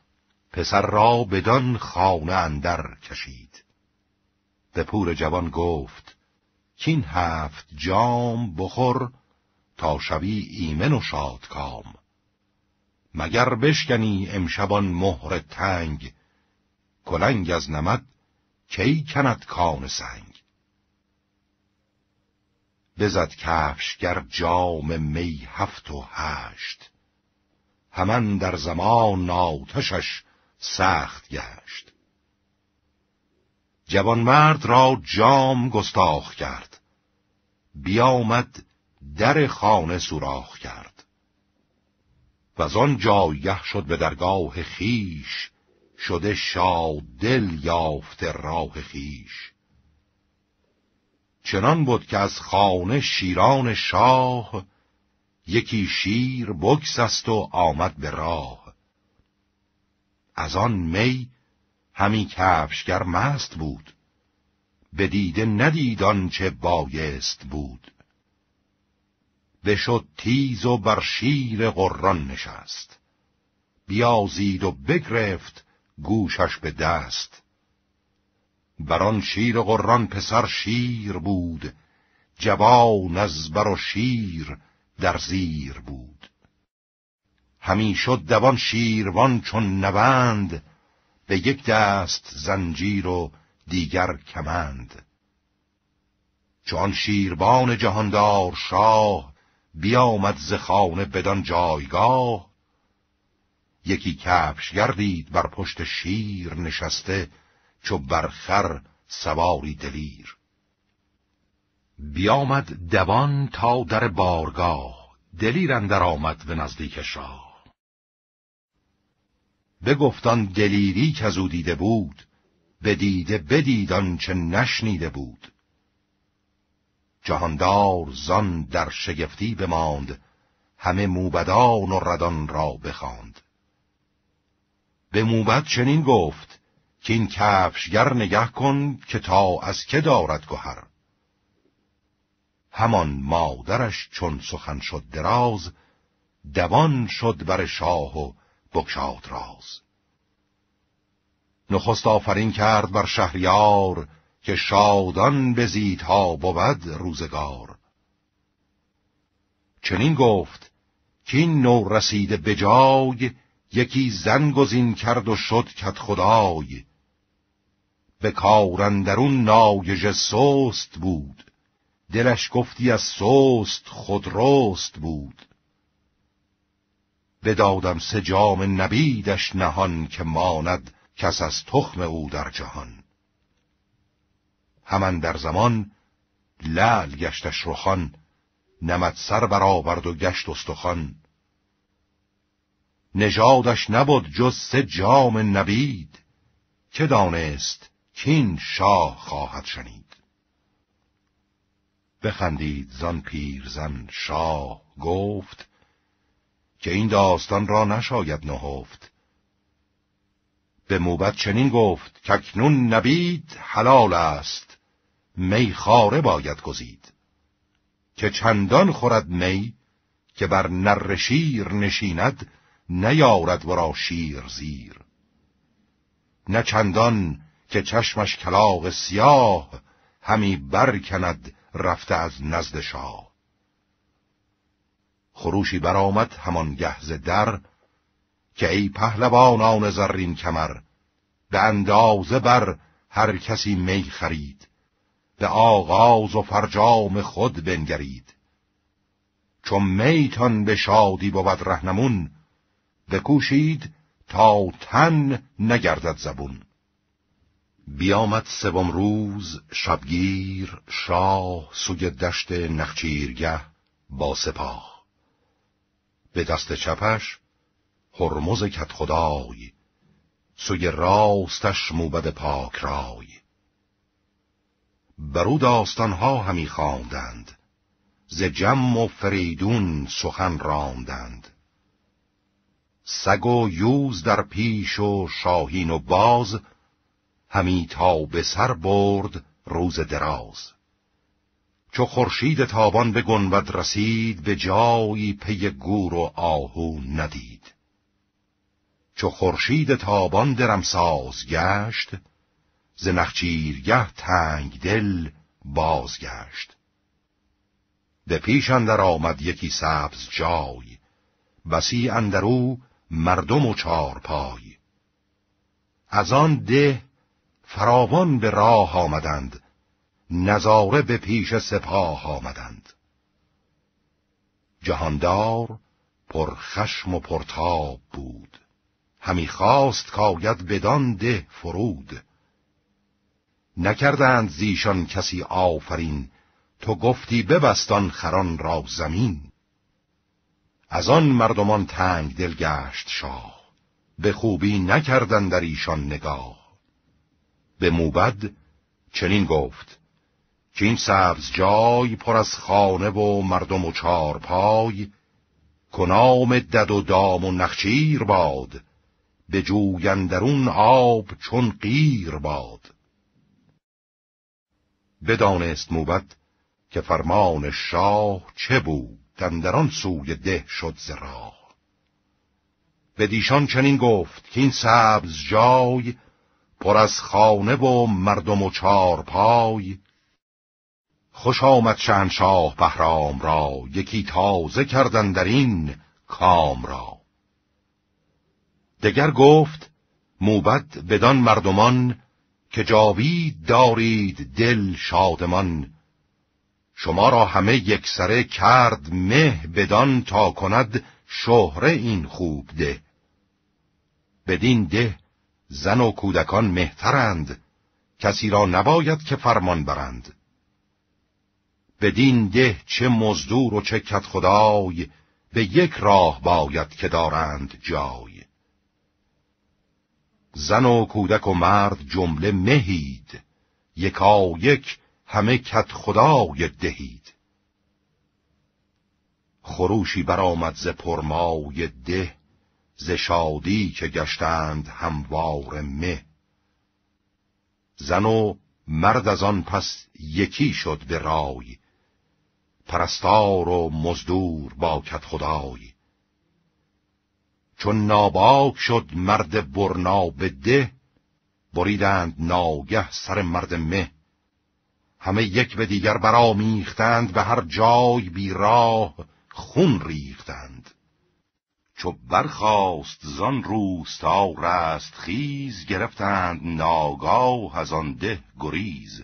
پسر را بدان خانه اندر کشید به پور جوان گفت چین هفت جام بخور تا شوی ایمن و کام مگر بشکنی امشبان مهر تنگ کلنگ از نمد کی کند کان سنگ بزد کفشگر جام می هفت و هشت همان در زمان ناتشش سخت گشت جوانمرد را جام گستاخ کرد بیامد در خانه سوراخ کرد و آن جایه شد به درگاه خیش شده شاد دل راه خیش چنان بود که از خانه شیران شاه یکی شیر است و آمد به راه از آن می همی کفشگر مست بود به دیده ندید آنچه بایست بود بشد تیز و بر شیر قران نشست بیازید و بگرفت گوشش به دست بران شیر قران پسر شیر بود جوان از بر و شیر در زیر بود همین شد دوان شیروان چون نوند به یک دست زنجیر و دیگر کمند چون شیربان جهاندار شاه بیامد ز خانه بدان جایگاه یکی کفش گردید بر پشت شیر نشسته چو برخر سواری دلیر بیامد دوان تا در بارگاه دلیر اندر آمد به نزدیک شاه بگفتان دلیری که او دیده بود بدیده بدیدان چه نشنیده بود جهاندار زان در شگفتی بماند همه موبدان و ردان را بخواند به موبت چنین گفت که این کفشگر نگه کن که تا از که دارد گوهر. همان مادرش چون سخن شد دراز دوان شد بر شاه و بکشاد راز نخست آفرین کرد بر شهریار که شادان ها بود روزگار چنین گفت که این نو رسیده به یکی زن گزین کرد و شد کت خدای به اون نایج سست بود دلش گفتی از سوست خود راست بود بدادم سه جام نبیدش نهان که ماند کس از تخم او در جهان همان در زمان لل گشتش رخان نمد سر برآورد و گشت استخوان نژادش نبود جز سه جام نبید که دانست کین شاه خواهد شنید بخندید زن پیرزن شاه گفت که این داستان را نشاید نهفت به موبت چنین گفت که اکنون نبید حلال است می خاره باید گزید که چندان خورد می که بر نرشیر نشیند نیارد ورا شیر زیر نه چندان که چشمش کلاق سیاه همی برکند رفته از نزد شاه خروشی برآمد همان گهز در که ای پهلوانان زرین کمر به اندازه بر هر کسی می خرید به آغاز و فرجام خود بنگرید چون میتان به شادی بود رهنمون بکوشید تا تن نگردد زبون بیامد سوم روز شبگیر شاه سوی دشت نخچیرگه با سپاه به دست چپش هرمز کت خدای سوی راستش موبد پاک رای برو داستانها همی خواندند ز جم و فریدون سخن راندند سگ و یوز در پیش و شاهین و باز همی تا به سر برد روز دراز چو خورشید تابان به گنبد رسید به جایی پی گور و آهو ندید چو خورشید تابان درم ساز گشت ز نخچیرگه تنگ دل بازگشت به پیش اندر آمد یکی سبز جای بسی او مردم و چارپای از آن ده فراوان به راه آمدند نظاره به پیش سپاه آمدند جهاندار پرخشم و پرتاب بود همی خواست کاید بدان ده فرود نکردند زیشان کسی آفرین تو گفتی ببستان خران را زمین از آن مردمان تنگ دلگشت شاه به خوبی نکردن در ایشان نگاه به موبد چنین گفت که این سبز جای پر از خانه و مردم و پای، کنام دد و دام و نخچیر باد به اون آب چون قیر باد بدانست موبد که فرمان شاه چه بود آن سوی ده شد زرا به دیشان چنین گفت که این سبز جای پر از خانه و مردم و پای خوش آمد شهنشاه بهرام را یکی تازه کردن در این کام را دگر گفت موبت بدان مردمان که جاوید دارید دل شادمان شما را همه یکسره کرد مه بدان تا کند شهره این خوب ده بدین ده زن و کودکان مهترند کسی را نباید که فرمان برند بدین ده چه مزدور و چه کت خدای به یک راه باید که دارند جای زن و کودک و مرد جمله مهید یکا یک همه کت خدای دهید خروشی برآمد ز پرمای ده ز شادی که گشتند هموار مه زن و مرد از آن پس یکی شد به رای پرستار و مزدور با کت خدای چون ناباک شد مرد برنا به ده بریدند ناگه سر مرد مه همه یک به دیگر برآمیختند به هر جای بی خون ریختند چو برخاست زان روستا رست خیز گرفتند ناگاه از آن ده گریز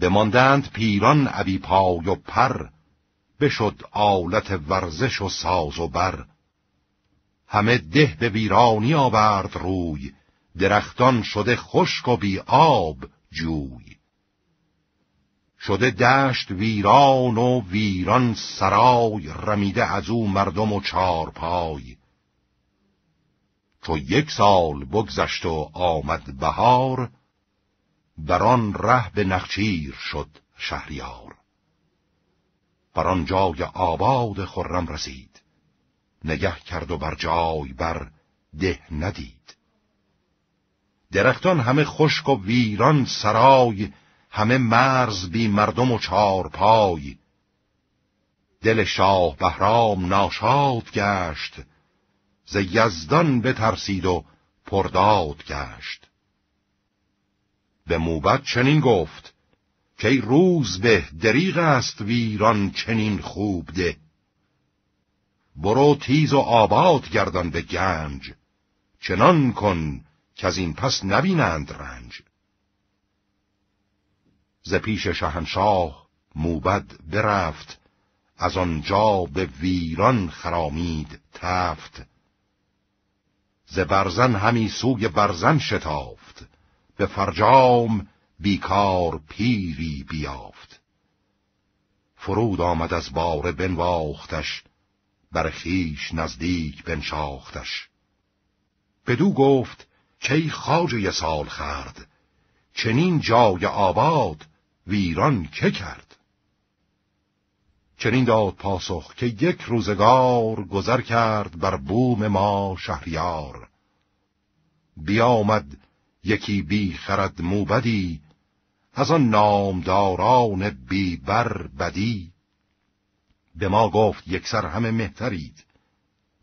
بماندند پیران ابی پای و پر بشد آلت ورزش و ساز و بر همه ده به ویرانی آورد روی درختان شده خشک و بی آب جوی شده دشت ویران و ویران سرای رمیده از او مردم و چارپای چو یک سال بگذشت و آمد بهار بر آن ره به نخچیر شد شهریار بر آن جای آباد خرم رسید نگه کرد و بر جای بر ده ندید درختان همه خشک و ویران سرای همه مرز بی مردم و پای دل شاه بهرام ناشاد گشت ز یزدان بترسید و پرداد گشت به موبت چنین گفت که روز به دریغ است ویران چنین خوب ده برو تیز و آباد گردان به گنج چنان کن که از این پس نبینند رنج ز پیش شهنشاه موبد برفت از آنجا به ویران خرامید تفت ز برزن همی سوی برزن شتافت به فرجام بیکار پیری بیافت فرود آمد از باره بنواختش بر خیش نزدیک بنشاختش بدو گفت کی خواجه سال خرد چنین جای آباد ویران که کرد چنین داد پاسخ که یک روزگار گذر کرد بر بوم ما شهریار بیامد یکی بی خرد موبدی از آن نامداران بی بر بدی به ما گفت یکسر همه مهترید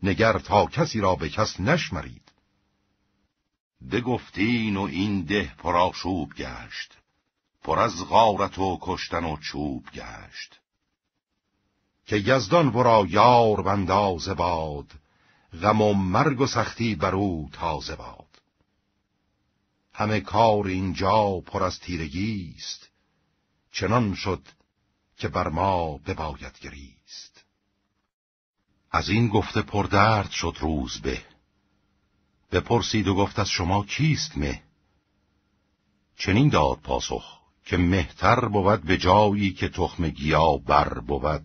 نگر تا کسی را به کس نشمرید گفتین و این ده پراشوب گشت پر از غارت و کشتن و چوب گشت که یزدان ورا یار بنداز باد غم و مرگ و سختی بر او تازه باد همه کار اینجا پر از تیرگی است چنان شد که بر ما بباید گریست از این گفته پردرد شد روز به بپرسید و گفت از شما کیست مه چنین داد پاسخ که مهتر بود به جایی که تخم گیا بر بود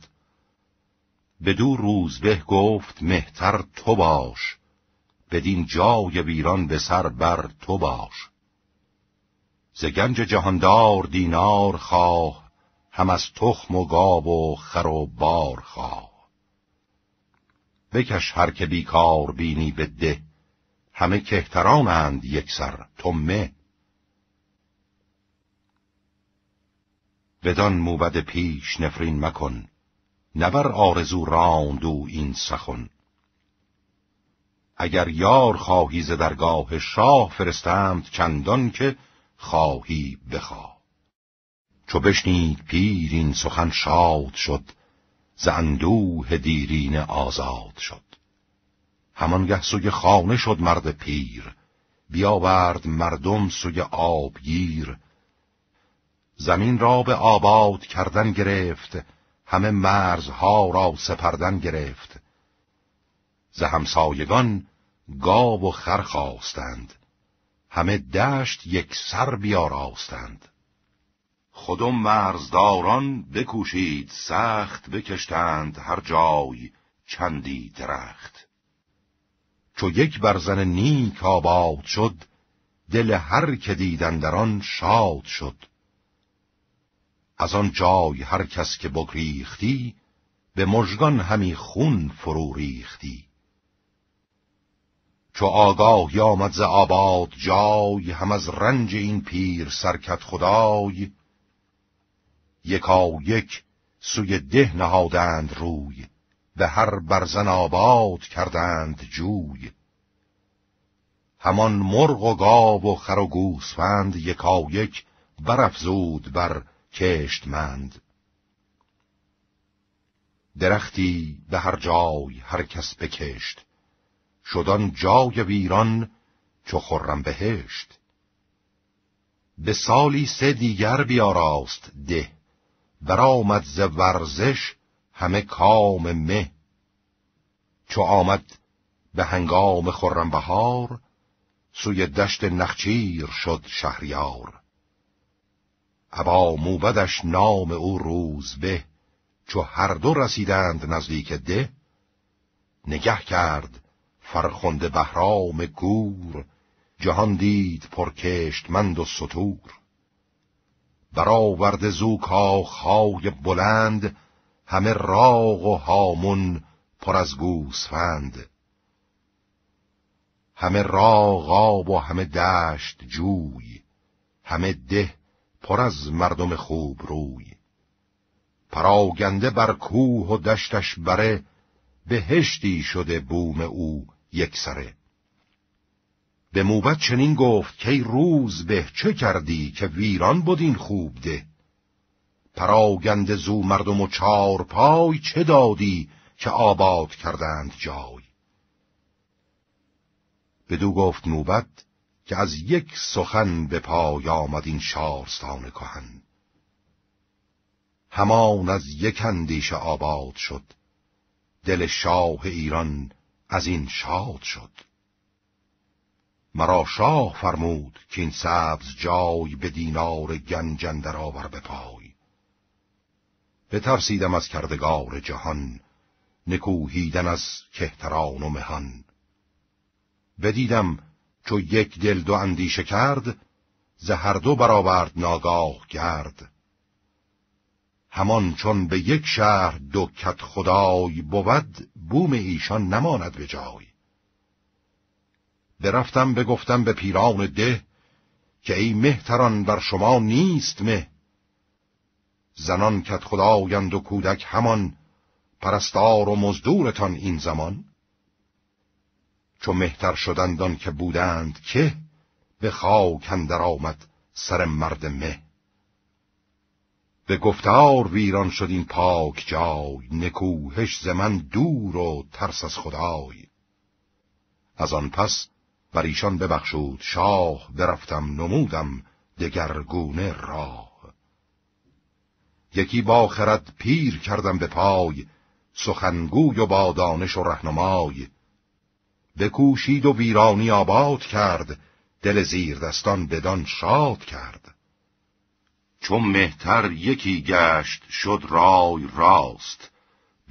دو روز به گفت مهتر تو باش بدین جای ویران به سر بر تو باش ز گنج جهاندار دینار خواه هم از تخم و گاب و خر و بار خواه بکش هر که بیکار بینی به ده همه کهترانند یک سر تو مه بدان موبد پیش نفرین مکن نبر آرزو راند و این سخن اگر یار خواهی ز درگاه شاه فرستند چندان که خواهی بخوا چو بشنید پیر این سخن شاد شد ز دیرین آزاد شد همانگه سوی خانه شد مرد پیر بیاورد مردم سوی آبگیر زمین را به آباد کردن گرفت همه مرزها را سپردن گرفت ز همسایگان گاو و خر خواستند همه دشت یک سر بیاراستند خودم مرزداران بکوشید سخت بکشتند هر جای چندی درخت چو یک برزن نیک آباد شد دل هر که دیدن آن شاد شد از آن جای هر کس که بگریختی به مژگان همی خون فرو ریختی چو آگاه یامد ز آباد جای هم از رنج این پیر سرکت خدای یکا یک سوی ده نهادند روی به هر برزن آباد کردند جوی همان مرغ و گاو و خر و گوسفند یکا یک برافزود بر مند درختی به هر جای هر کس بکشت شدان جای ویران چو خرم بهشت به سالی سه دیگر بیاراست ده برآمد ز ورزش همه کام مه چو آمد به هنگام خرم بهار سوی دشت نخچیر شد شهریار عبا موبدش نام او روز به چو هر دو رسیدند نزدیک ده نگه کرد فرخنده بهرام گور جهان دید مند و سطور برآورده زو کاخهای بلند همه راغ و هامون پر از گوسفند همه راغ آب و همه دشت جوی همه ده پر از مردم خوب روی پراگنده بر کوه و دشتش بره بهشتی شده بوم او یک سره به موبت چنین گفت که روز به چه کردی که ویران بودین خوب ده پراگنده زو مردم و چار پای چه دادی که آباد کردند جای بدو گفت موبت که از یک سخن به پای آمد این شارستان کهن همان از یک اندیشه آباد شد دل شاه ایران از این شاد شد مرا شاه فرمود که این سبز جای به دینار گنجندر آور به پای بترسیدم از کردگار جهان نکوهیدن از کهتران و مهان بدیدم چو یک دل دو اندیشه کرد زهر دو برآورد ناگاه گرد همان چون به یک شهر دو کت خدای بود بوم ایشان نماند به جای برفتم بگفتم به پیران ده که ای مهتران بر شما نیست مه زنان کت خدایند و کودک همان پرستار و مزدورتان این زمان چو مهتر شدند که بودند که به خاک اندر آمد سر مرد مه به گفتار ویران شد این پاک جای نکوهش ز من دور و ترس از خدای از آن پس بر ایشان ببخشود شاه برفتم نمودم دگرگونه راه یکی با خرد پیر کردم به پای سخنگوی و با دانش و رهنمای بکوشید و ویرانی آباد کرد دل زیر دستان بدان شاد کرد چون مهتر یکی گشت شد رای راست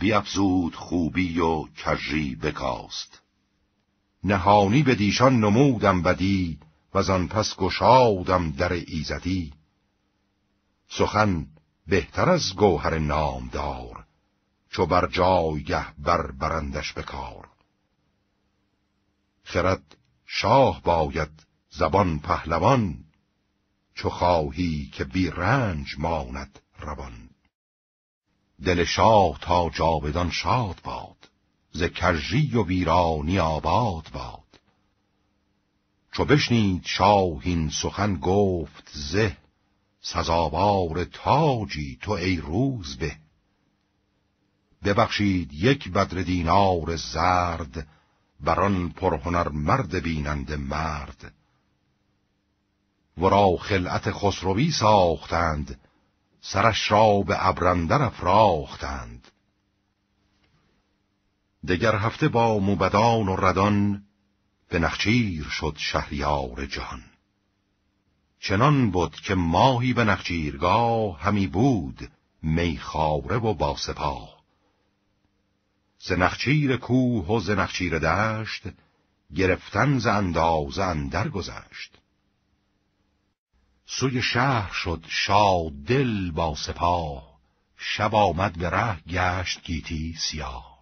بیافزود خوبی و کجی بکاست نهانی به دیشان نمودم بدی و آن پس گشادم در ایزدی سخن بهتر از گوهر نامدار چو بر جایگه بر برندش بکار خرد شاه باید زبان پهلوان چو خواهی که بی رنج ماند روان دل شاه تا جاودان شاد باد ز کژی و ویرانی آباد باد چو بشنید این سخن گفت زه سزاوار تاجی تو ای روز به ببخشید یک بدر دینار زرد بران پرهنر مرد بینند مرد را خلعت خسروی ساختند سرش را به ابرندر افراختند دگر هفته با موبدان و ردان به نخچیر شد شهریار جهان چنان بود که ماهی به نخچیرگاه همی بود میخاره و باسپاه زنخچیر کوه و زنخچیر دشت گرفتن ز اندازه اندر گذشت سوی شهر شد شاد دل با سپاه شب آمد به ره گشت گیتی سیاه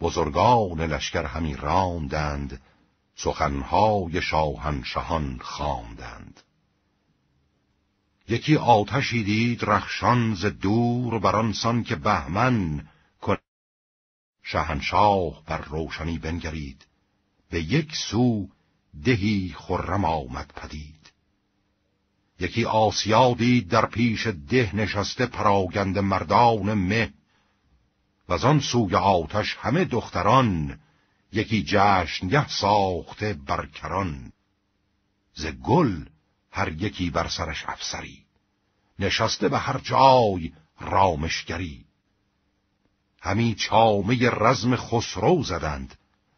بزرگان لشکر همی راندند سخنهای شاهنشهان خواندند یکی آتشی دید رخشان ز دور بر آن که بهمن شهنشاه بر روشنی بنگرید به یک سو دهی خرم آمد پدید یکی آسیادی در پیش ده نشسته پراگند مردان مه و آن سوی آتش همه دختران یکی جشنگه ساخته برکران ز گل هر یکی بر سرش افسری نشسته به هر جای رامشگری همی چامه رزم خسرو زدند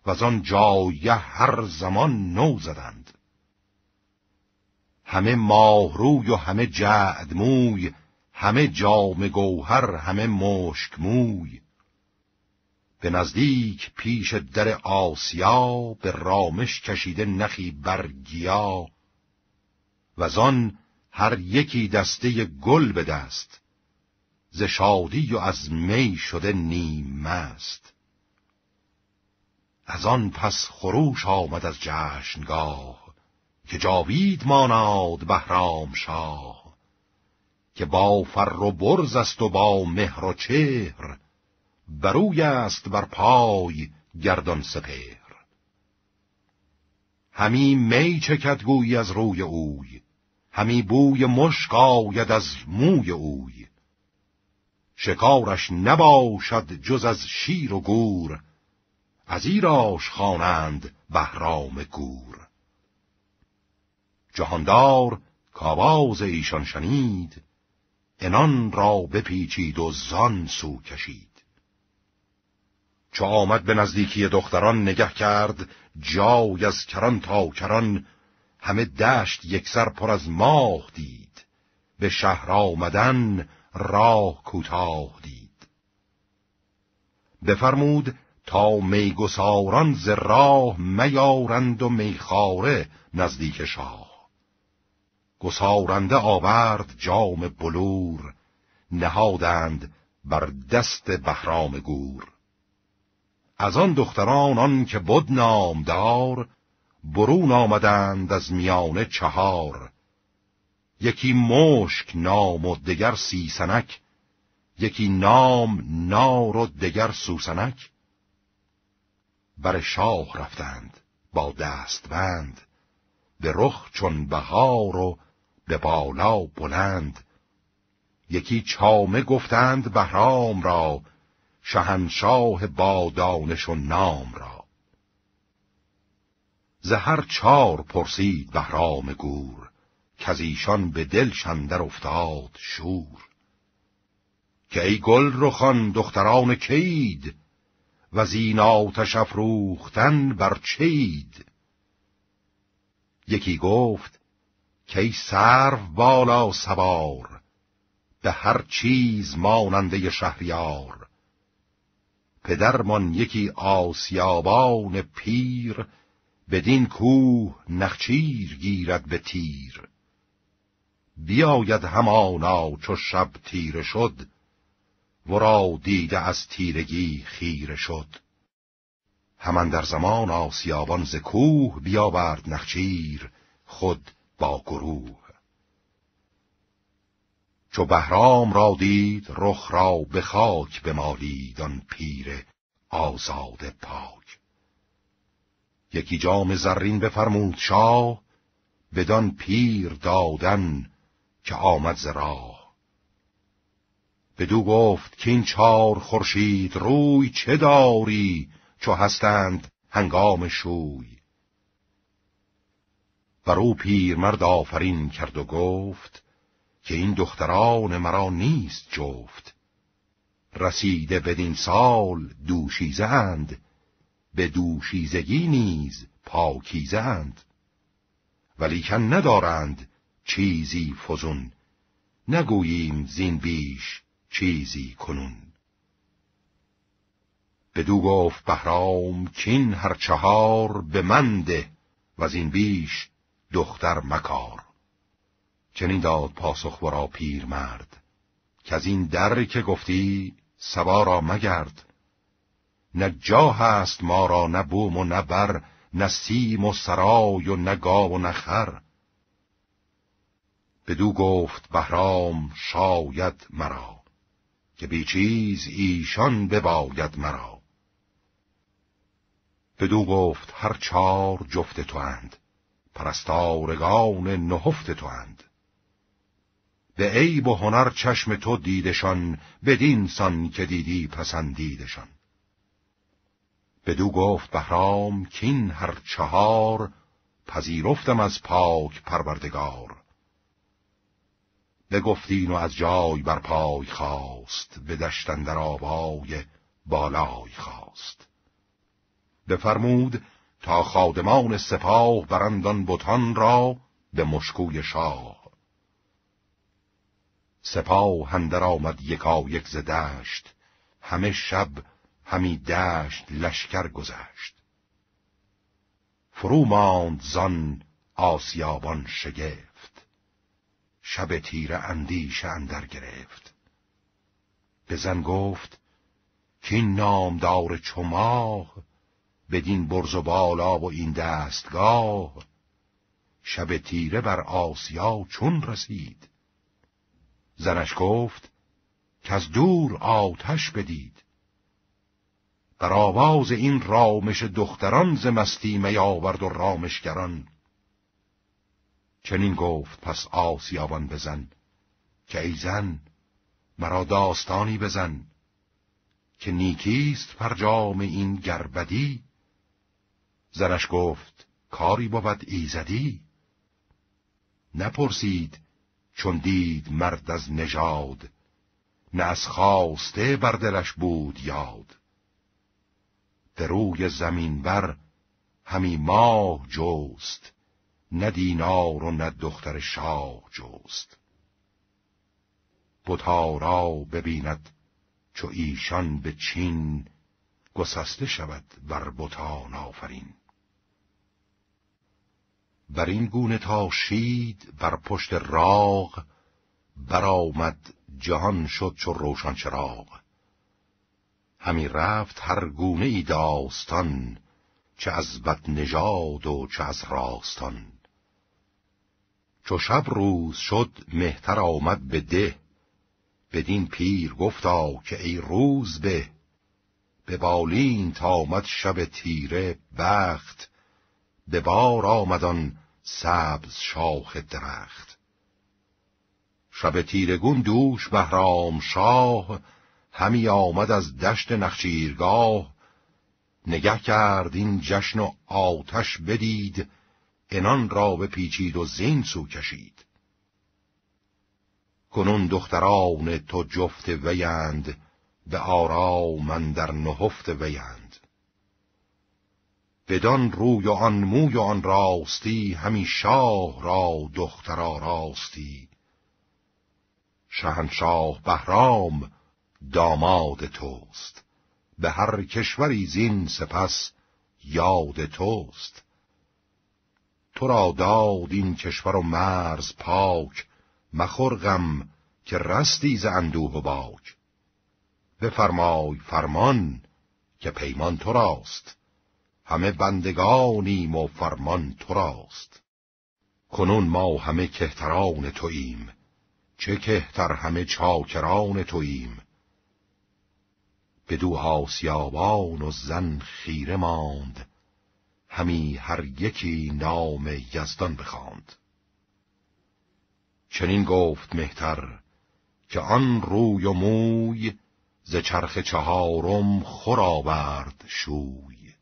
و از آن جایه هر زمان نو زدند همه ماهروی و همه جعدموی همه جام گوهر همه مشک به نزدیک پیش در آسیا به رامش کشیده نخی برگیا و آن هر یکی دسته گل به دست ز شادی و از می شده نیم است از آن پس خروش آمد از جشنگاه که جاوید ماناد بهرام شاه که با فر و برز است و با مهر و چهر بروی است بر پای گردان سپهر همی می چکد گویی از روی اوی همی بوی مشک آید از موی اوی شکارش نباشد جز از شیر و گور از ایراش خوانند بهرام گور جهاندار کاواز ایشان شنید انان را بپیچید و زان سو کشید چو آمد به نزدیکی دختران نگه کرد جای از کران تا کران همه دشت یکسر پر از ماه دید به شهر آمدن راه کوتاه دید بفرمود تا میگساران ز راه میارند و میخاره نزدیک شاه گسارنده آورد جام بلور نهادند بر دست بهرام گور از آن دختران آن که بد نامدار برون آمدند از میانه چهار یکی مشک نام و دگر سیسنک یکی نام نار و دگر سوسنک بر شاه رفتند با بند به رخ چون بهار و به بالا بلند یکی چامه گفتند بهرام را شهنشاه با دانش و نام را زهر چار پرسید بهرام گور که ایشان به دل شندر افتاد شور که ای گل رخان دختران کید و زین آتش افروختن بر چید یکی گفت که ای سرو بالا سوار به هر چیز ماننده شهریار پدرمان یکی آسیابان پیر بدین کوه نخچیر گیرد به تیر بیاید همانا چو شب تیره شد ورا دیده از تیرگی خیره شد همان در زمان آسیابان ز کوه بیاورد نخچیر خود با گروه چو بهرام را دید رخ را به خاک بمالید آن پیر آزاد پاک یکی جام زرین بفرمود شاه بدان پیر دادن که آمد ز راه بدو گفت که این چار خورشید روی چه داری چو هستند هنگام شوی و او پیرمرد آفرین کرد و گفت که این دختران مرا نیست جفت رسیده بدین سال دوشیزند به دوشیزگی نیز پاکیزند ولی ولیکن ندارند چیزی فزون نگوییم زین بیش چیزی کنون بدو گفت بهرام کین هر چهار به منده و زین بیش دختر مکار چنین داد پاسخ ورا پیرمرد که از این در که گفتی سوارا مگرد نه جا هست ما را نه بوم و نه بر نه سیم و سرای و نه گاو و نه خر بدو گفت بهرام شاید مرا که بی چیز ایشان بباید مرا بدو گفت هر چهار جفت تو اند پرستارگان نهفت تو اند به عیب و هنر چشم تو دیدشان بدین سان که دیدی پسندیدشان بدو گفت بهرام کین هر چهار پذیرفتم از پاک پروردگار بگفتین و از جای بر پای خواست به دشتن در آبای بالای خواست بفرمود تا خادمان سپاه برندان بتان را به مشکوی شاه سپاه هندر آمد یکا یک ز دشت همه شب همی دشت لشکر گذشت فرو ماند زان آسیابان شگفت شب تیره اندیشه اندر گرفت به زن گفت که این نامدار چماه؟ بدین برز و بالا و این دستگاه شب تیره بر آسیا چون رسید زنش گفت که از دور آتش بدید بر آواز این رامش دختران زمستی میاورد آورد و رامشگران چنین گفت پس آسیابان بزن که ای زن مرا داستانی بزن که نیکیست پرجام این گربدی زنش گفت کاری بود ایزدی نپرسید چون دید مرد از نژاد نه از خواسته بر دلش بود یاد به روی زمین بر همی ماه جوست نه دینار و نه دختر شاه جوست بطارا ببیند چو ایشان به چین گسسته شود بر بطان آفرین بر این گونه تا شید بر پشت راغ برآمد جهان شد چو روشن چراغ همی رفت هر گونه ای داستان چه از بد نژاد و چه از راستان چو شب روز شد مهتر آمد به ده بدین پیر گفتا که ای روز به به تا آمد شب تیره بخت به بار آمدان سبز شاخ درخت شب تیرگون دوش بهرام شاه همی آمد از دشت نخچیرگاه نگه کرد این جشن و آتش بدید انان را پیچید و زین سو کشید کنون دختران تو جفت ویند به من در نهفت ویند بدان روی و آن موی و آن راستی همی شاه را دخترا راستی شهنشاه بهرام داماد توست به هر کشوری زین سپس یاد توست تو را داد این کشور و مرز پاک مخور غم که رستی ز اندوه و باک بفرمای فرمان که پیمان تو راست همه بندگانیم و فرمان تو راست کنون ما همه کهتران ایم چه کهتر همه چاکران به بدو آسیابان و زن خیره ماند همی هر یکی نام یزدان بخواند چنین گفت مهتر که آن روی و موی ز چرخ چهارم خور آورد شوی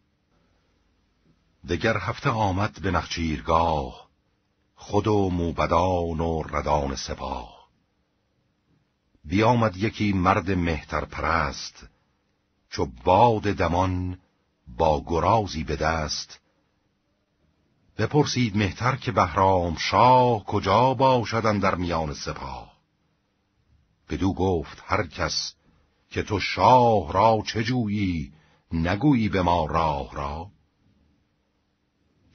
دگر هفته آمد به نخچیرگاه خود و موبدان و ردان سپاه بیامد یکی مرد مهتر پرست چو باد دمان با گرازی به دست بپرسید مهتر که بهرام شاه کجا باشدن در میان سپاه بدو گفت هر کس که تو شاه را چجویی نگویی به ما راه را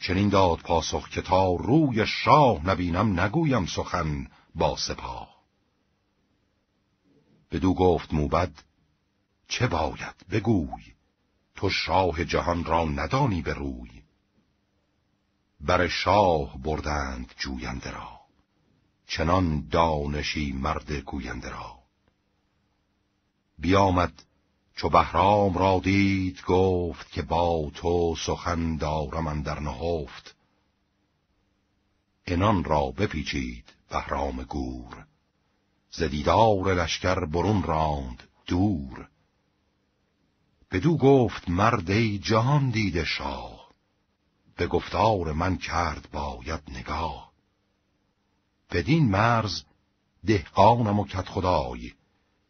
چنین داد پاسخ که تا روی شاه نبینم نگویم سخن با سپاه بدو گفت موبد چه باید بگوی تو شاه جهان را ندانی به روی بر شاه بردند جوینده را چنان دانشی مرد گوینده را بیامد چو بهرام را دید گفت که با تو سخن دارم اندر نهفت انان را بپیچید بهرام گور ز دیدار لشکر برون راند دور بدو گفت مرد ای جهان دیده شاه به گفتار من کرد باید نگاه بدین مرز دهقانم و کت خدای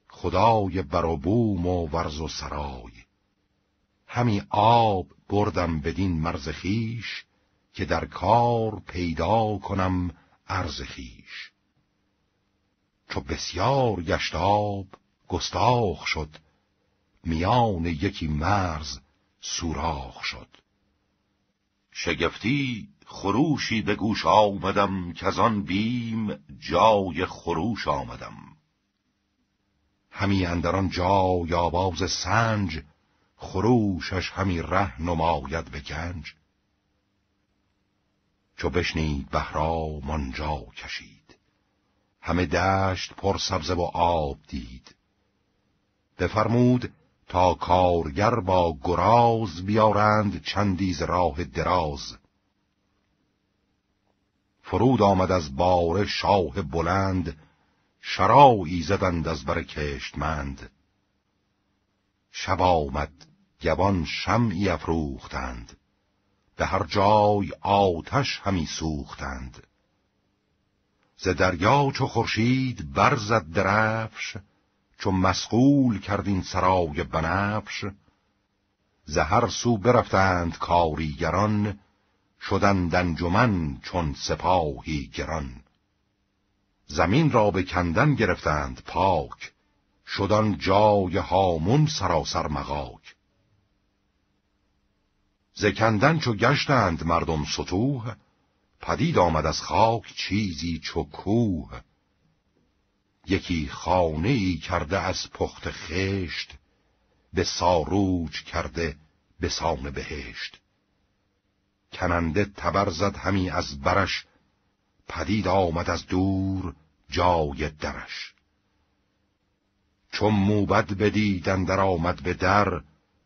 خدای برابوم و و ورز و سرای همی آب بردم بدین مرز خیش که در کار پیدا کنم عرض خیش چو بسیار گشت آب گستاخ شد میان یکی مرز سوراخ شد شگفتی خروشی به گوش آمدم که از آن بیم جای خروش آمدم همی اندران جای آواز سنج خروشش همی ره نماید به گنج چو بشنید بهرام آنجا کشید همه دشت پر سبز و آب دید بفرمود تا کارگر با گراز بیارند چندیز راه دراز فرود آمد از باره شاه بلند شرایی زدند از بر کشتمند شب آمد گوان شمعی افروختند به هر جای آتش همی سوختند ز دریا چو خورشید برزد درفش چون مسغول کردین سرای بنفش زهر سو برفتند کاریگران شدند انجمن چون سپاهی گران زمین را به کندن گرفتند پاک شدن جای هامون سراسر مغاک زکندن چو گشتند مردم سطوح پدید آمد از خاک چیزی چو کوه یکی خانه ای کرده از پخت خشت به ساروج کرده به سان بهشت کننده تبر زد همی از برش پدید آمد از دور جای درش چون موبد به در آمد به در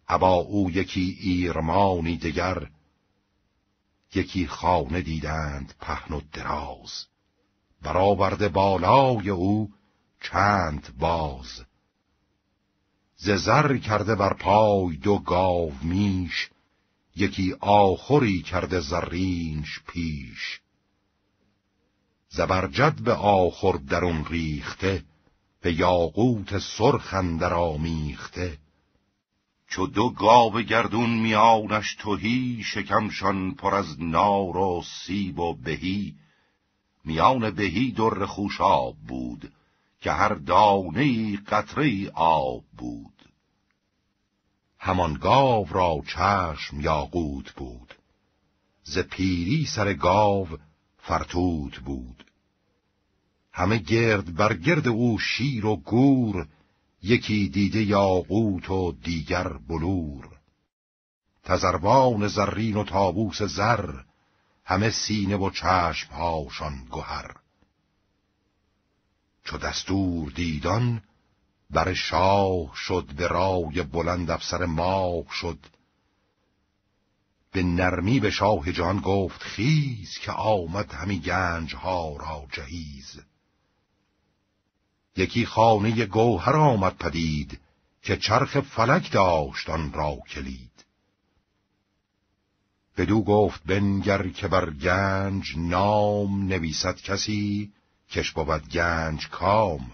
ابا او یکی ایرمانی دگر یکی خانه دیدند پهن و دراز برآورده بالای او چند باز ز زر کرده بر پای دو گاو میش یکی آخری کرده زرینش پیش زبرجد به آخر درون ریخته به یاقوت سرخ اندر آمیخته چو دو گاو گردون میانش توهی شکمشان پر از نار و سیب و بهی میان بهی در خوشاب بود که هر دانه ای آب بود همان گاو را چشم یاقوت بود ز پیری سر گاو فرتوت بود همه گرد بر گرد او شیر و گور یکی دیده یاقوت و دیگر بلور تزربان زرین و تابوس زر همه سینه و چشمهاشان گهر چو دستور دیدان بر شاه شد به رای بلند افسر ماه شد به نرمی به شاه جان گفت خیز که آمد همی گنج ها را جهیز یکی خانه گوهر آمد پدید که چرخ فلک داشت آن را کلید بدو گفت بنگر که بر گنج نام نویسد کسی کش بود گنج کام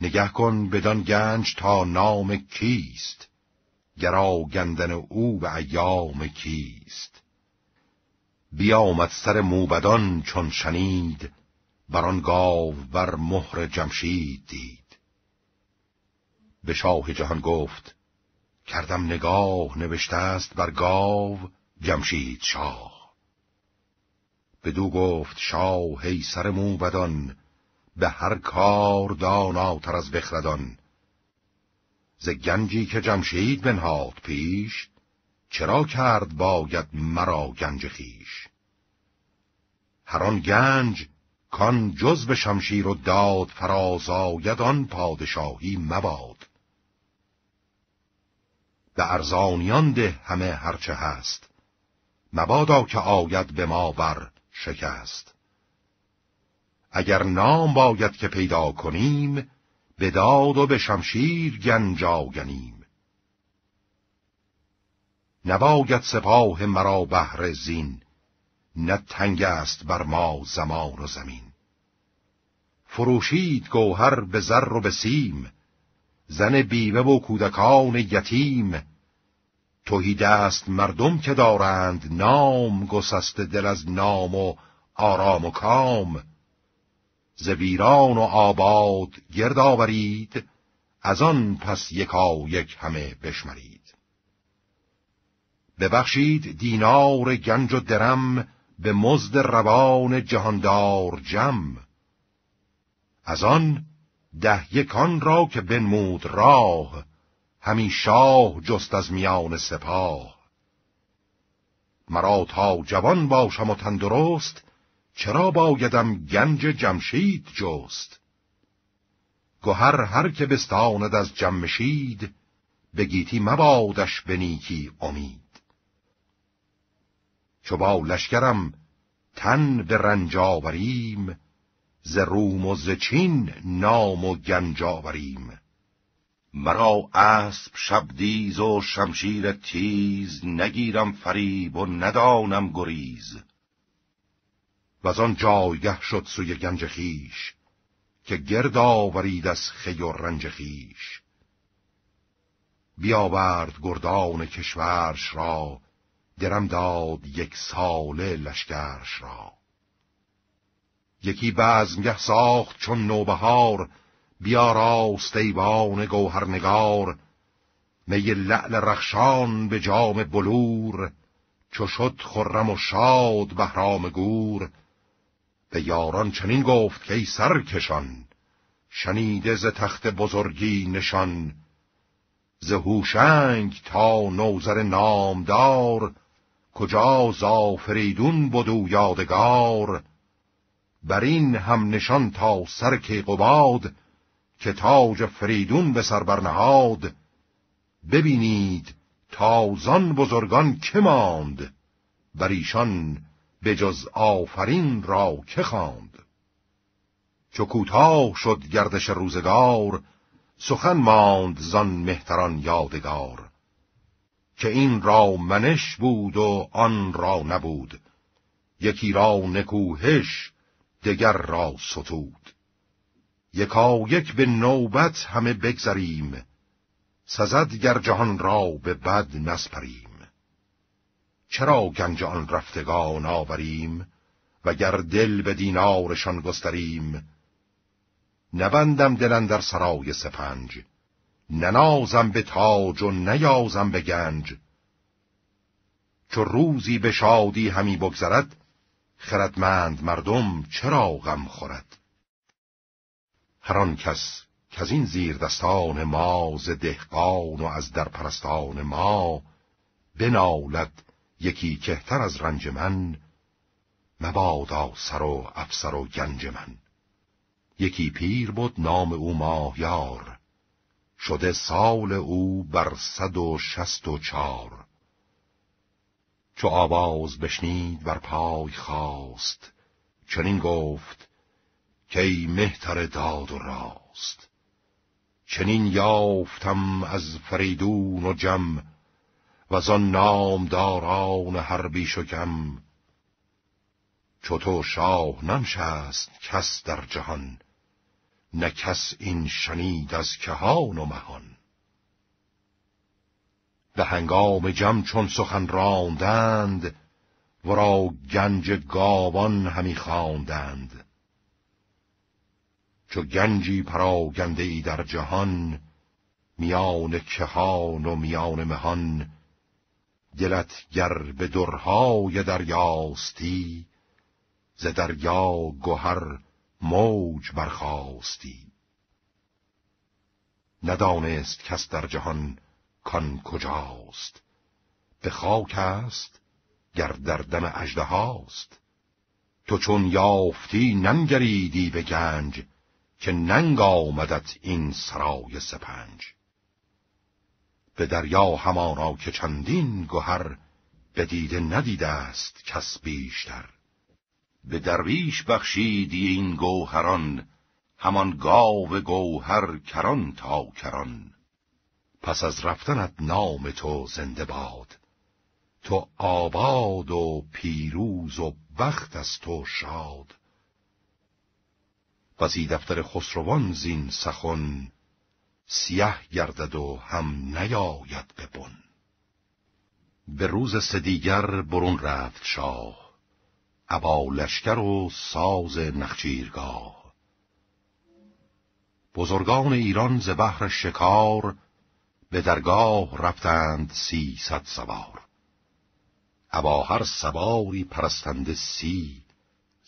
نگه کن بدان گنج تا نام کیست گرا گندن او به ایام کیست بیامد سر موبدان چون شنید آن گاو بر مهر جمشید دید به شاه جهان گفت کردم نگاه نوشته است بر گاو جمشید شاه بدو گفت شاه هی سر موبدان به هر کار داناتر از بخردان ز گنجی که جمشید بنهاد پیش چرا کرد باید مرا گنج خیش هران گنج کان جز به شمشیر و داد فرازاید آن پادشاهی مباد به ارزانیان ده همه هرچه هست مبادا که آید به ما بر شکست اگر نام باید که پیدا کنیم به داد و به شمشیر گنجا گنیم نباید سپاه مرا بهر زین نه تنگ است بر ما زمان و زمین فروشید گوهر به زر و به سیم زن بیوه و کودکان یتیم توهی است مردم که دارند نام گسست دل از نام و آرام و کام ز و آباد گرد آورید از آن پس یکا یک همه بشمرید ببخشید دینار گنج و درم به مزد روان جهاندار جم از آن ده یکان را که بنمود راه همی شاه جست از میان سپاه مرا تا جوان باشم و تندرست چرا بایدم گنج جمشید جست گهر هر که بستاند از جمشید بگیتی گیتی مبادش به نیکی امید چو با لشکرم تن به رنج آوریم ز روم و ز چین نام و گنج آوریم مرا اسب شبدیز و شمشیر تیز نگیرم فریب و ندانم گریز و از آن جایگه شد سوی گنج خیش که گرد آورید از خی و رنج خیش بیاورد گردان کشورش را درم داد یک سال لشکرش را یکی بزمگه ساخت چون نوبهار بیا راست ایوان گوهرنگار می لعل رخشان به جام بلور چو شد خرم و شاد بهرام گور به یاران چنین گفت که ای سرکشان شنیده ز تخت بزرگی نشان ز هوشنگ تا نوزر نامدار کجا زافریدون بدو یادگار بر این هم نشان تا سر کیقوباد که تاج فریدون به سر برنهاد ببینید تازان بزرگان که ماند بر ایشان به جز آفرین را که خواند چو کوتاه شد گردش روزگار سخن ماند زان مهتران یادگار که این را منش بود و آن را نبود یکی را نکوهش دگر را ستود یکا یک به نوبت همه بگذریم سزد گر جهان را به بد نسپریم چرا گنج آن رفتگان آوریم و گر دل به دینارشان گستریم نبندم دلن در سرای سپنج ننازم به تاج و نیازم به گنج چو روزی به شادی همی بگذرد خردمند مردم چرا غم خورد هر کس که از این زیر دستان ما ز دهقان و از در پرستان ما بنالد یکی کهتر از رنج من مبادا سر و افسر و گنج من یکی پیر بود نام او ماهیار شده سال او بر صد و شست و چار چو آواز بشنید بر پای خواست چنین گفت که مهتر داد و راست چنین یافتم از فریدون و جم و آن نامداران هر بیش و کم چطور شاه ننشست کس در جهان نه کس این شنید از کهان و مهان به هنگام جم چون سخن راندند را گنج گاوان همی خواندند چو گنجی پراگنده ای در جهان میان کهان و میان مهان دلت گر به درهای دریاستی ز دریا گوهر موج برخواستی ندانست کس در جهان کان کجاست به خاک است گر در دم اژدهاست تو چون یافتی ننگریدی به گنج که ننگ آمدت این سرای سپنج به دریا همانا که چندین گوهر به دیده ندیده است کس بیشتر به درویش بخشیدی این گوهران همان گاو گوهر کران تا کران پس از رفتنت نام تو زنده باد تو آباد و پیروز و بخت از تو شاد وزی دفتر خسروان زین سخن سیه گردد و هم نیاید به به روز سدیگر برون رفت شاه عبا لشکر و ساز نخچیرگاه بزرگان ایران ز بحر شکار به درگاه رفتند سیصد سوار ابا هر سواری پرستند سی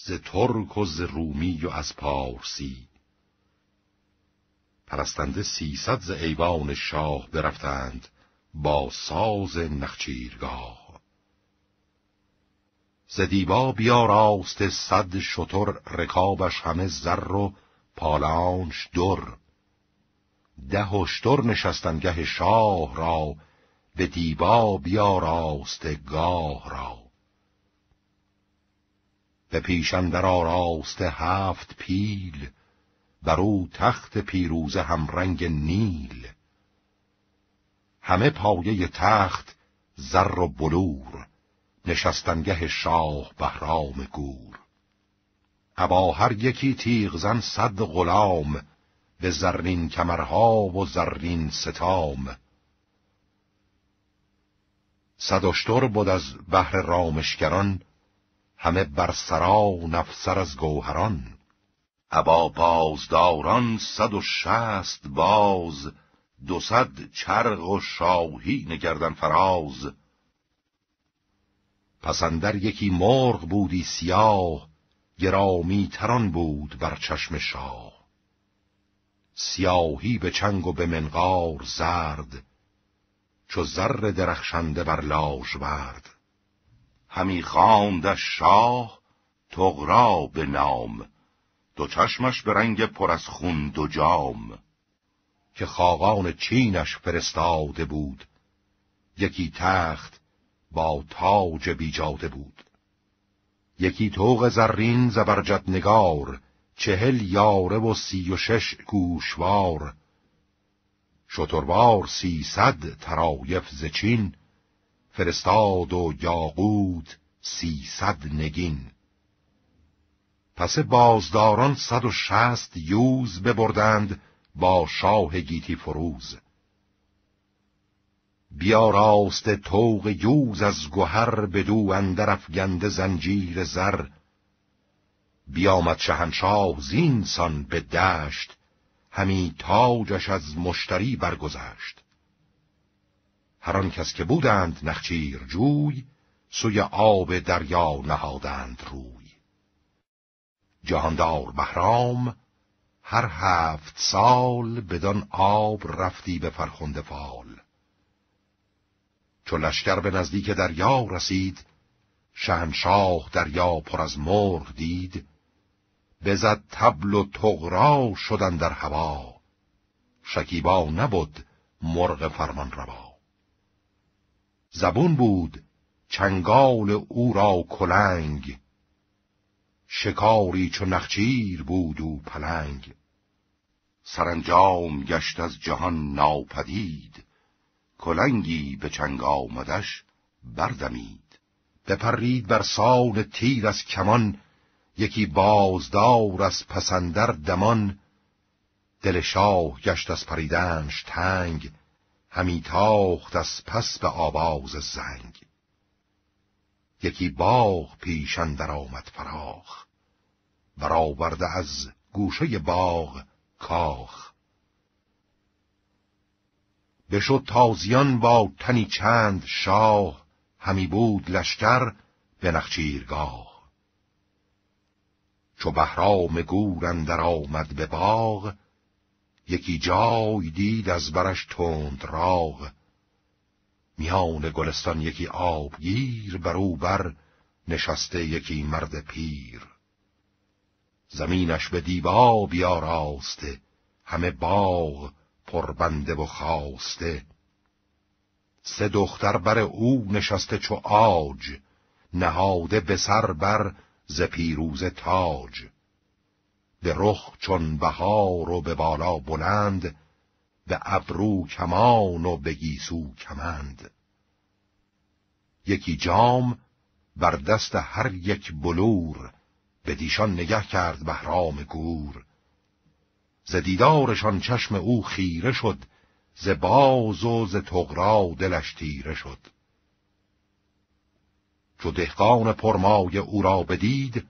ز ترک و ز رومی و از پارسی پرستنده سیصد ز ایوان شاه برفتند با ساز نخچیرگاه ز دیبا بیا راست صد شطر رکابش همه زر و پالانش در ده شطر نشستنگه شاه را به دیبا بیا راست گاه را به پیشان در آراسته هفت پیل بر او تخت پیروزه هم رنگ نیل همه پایه تخت زر و بلور نشستنگه شاه بهرام گور ابا هر یکی تیغ زن صد غلام به زرین کمرها و زرین ستام صد اشتر بود از بهر رامشگران همه بر سرا نفسر از گوهران ابا بازداران صد و شست باز دو صد چرغ و شاهی نگردن فراز پسندر یکی مرغ بودی سیاه گرامی تران بود بر چشم شاه سیاهی به چنگ و به منقار زرد چو زر درخشنده بر لاژورد برد همی خاند شاه تغرا به نام دو چشمش به رنگ پر از خون دو جام که خاقان چینش فرستاده بود یکی تخت با تاج بیجاده بود یکی توغ زرین زبرجد نگار چهل یاره و سی و شش گوشوار شتروار سیصد ترایف ز چین فرستاد و یاقوت سیصد نگین پس بازداران صد و شست یوز ببردند با شاه گیتی فروز بیا راست توق یوز از گوهر بدو اندرف گنده زنجیر زر بیامد شهنشاه زینسان به دشت همی تاجش از مشتری برگذشت هر کس که بودند نخچیر جوی سوی آب دریا نهادند روی جهاندار بهرام هر هفت سال بدان آب رفتی به فرخنده فال چو لشکر به نزدیک دریا رسید شهنشاه دریا پر از مرغ دید بزد تبل و تغرا شدن در هوا شکیبا نبود مرغ فرمان روا زبون بود چنگال او را کلنگ شکاری چو نخچیر بود و پلنگ سرانجام گشت از جهان ناپدید کلنگی به چنگ آمدش بردمید بپرید بر سان تیر از کمان یکی بازدار از پسندر دمان دل شاه گشت از پریدنش تنگ همی تاخت از پس به آواز زنگ یکی باغ پیشن در آمد فراخ برآورده از گوشه باغ کاخ بشد تازیان با تنی چند شاه همی بود لشکر به نخچیرگاه چو بهرام گورن در آمد به باغ یکی جای دید از برش تند راغ میان گلستان یکی آبگیر بر او بر نشسته یکی مرد پیر زمینش به دیبا بیاراسته همه باغ پربنده و خاسته سه دختر بر او نشسته چو آج نهاده به سر بر ز پیروز تاج به رخ چون بهار و به بالا بلند به ابرو کمان و به گیسو کمند یکی جام بر دست هر یک بلور به دیشان نگه کرد بهرام گور ز دیدارشان چشم او خیره شد ز باز و ز تغرا دلش تیره شد چو دهقان پرمای او را بدید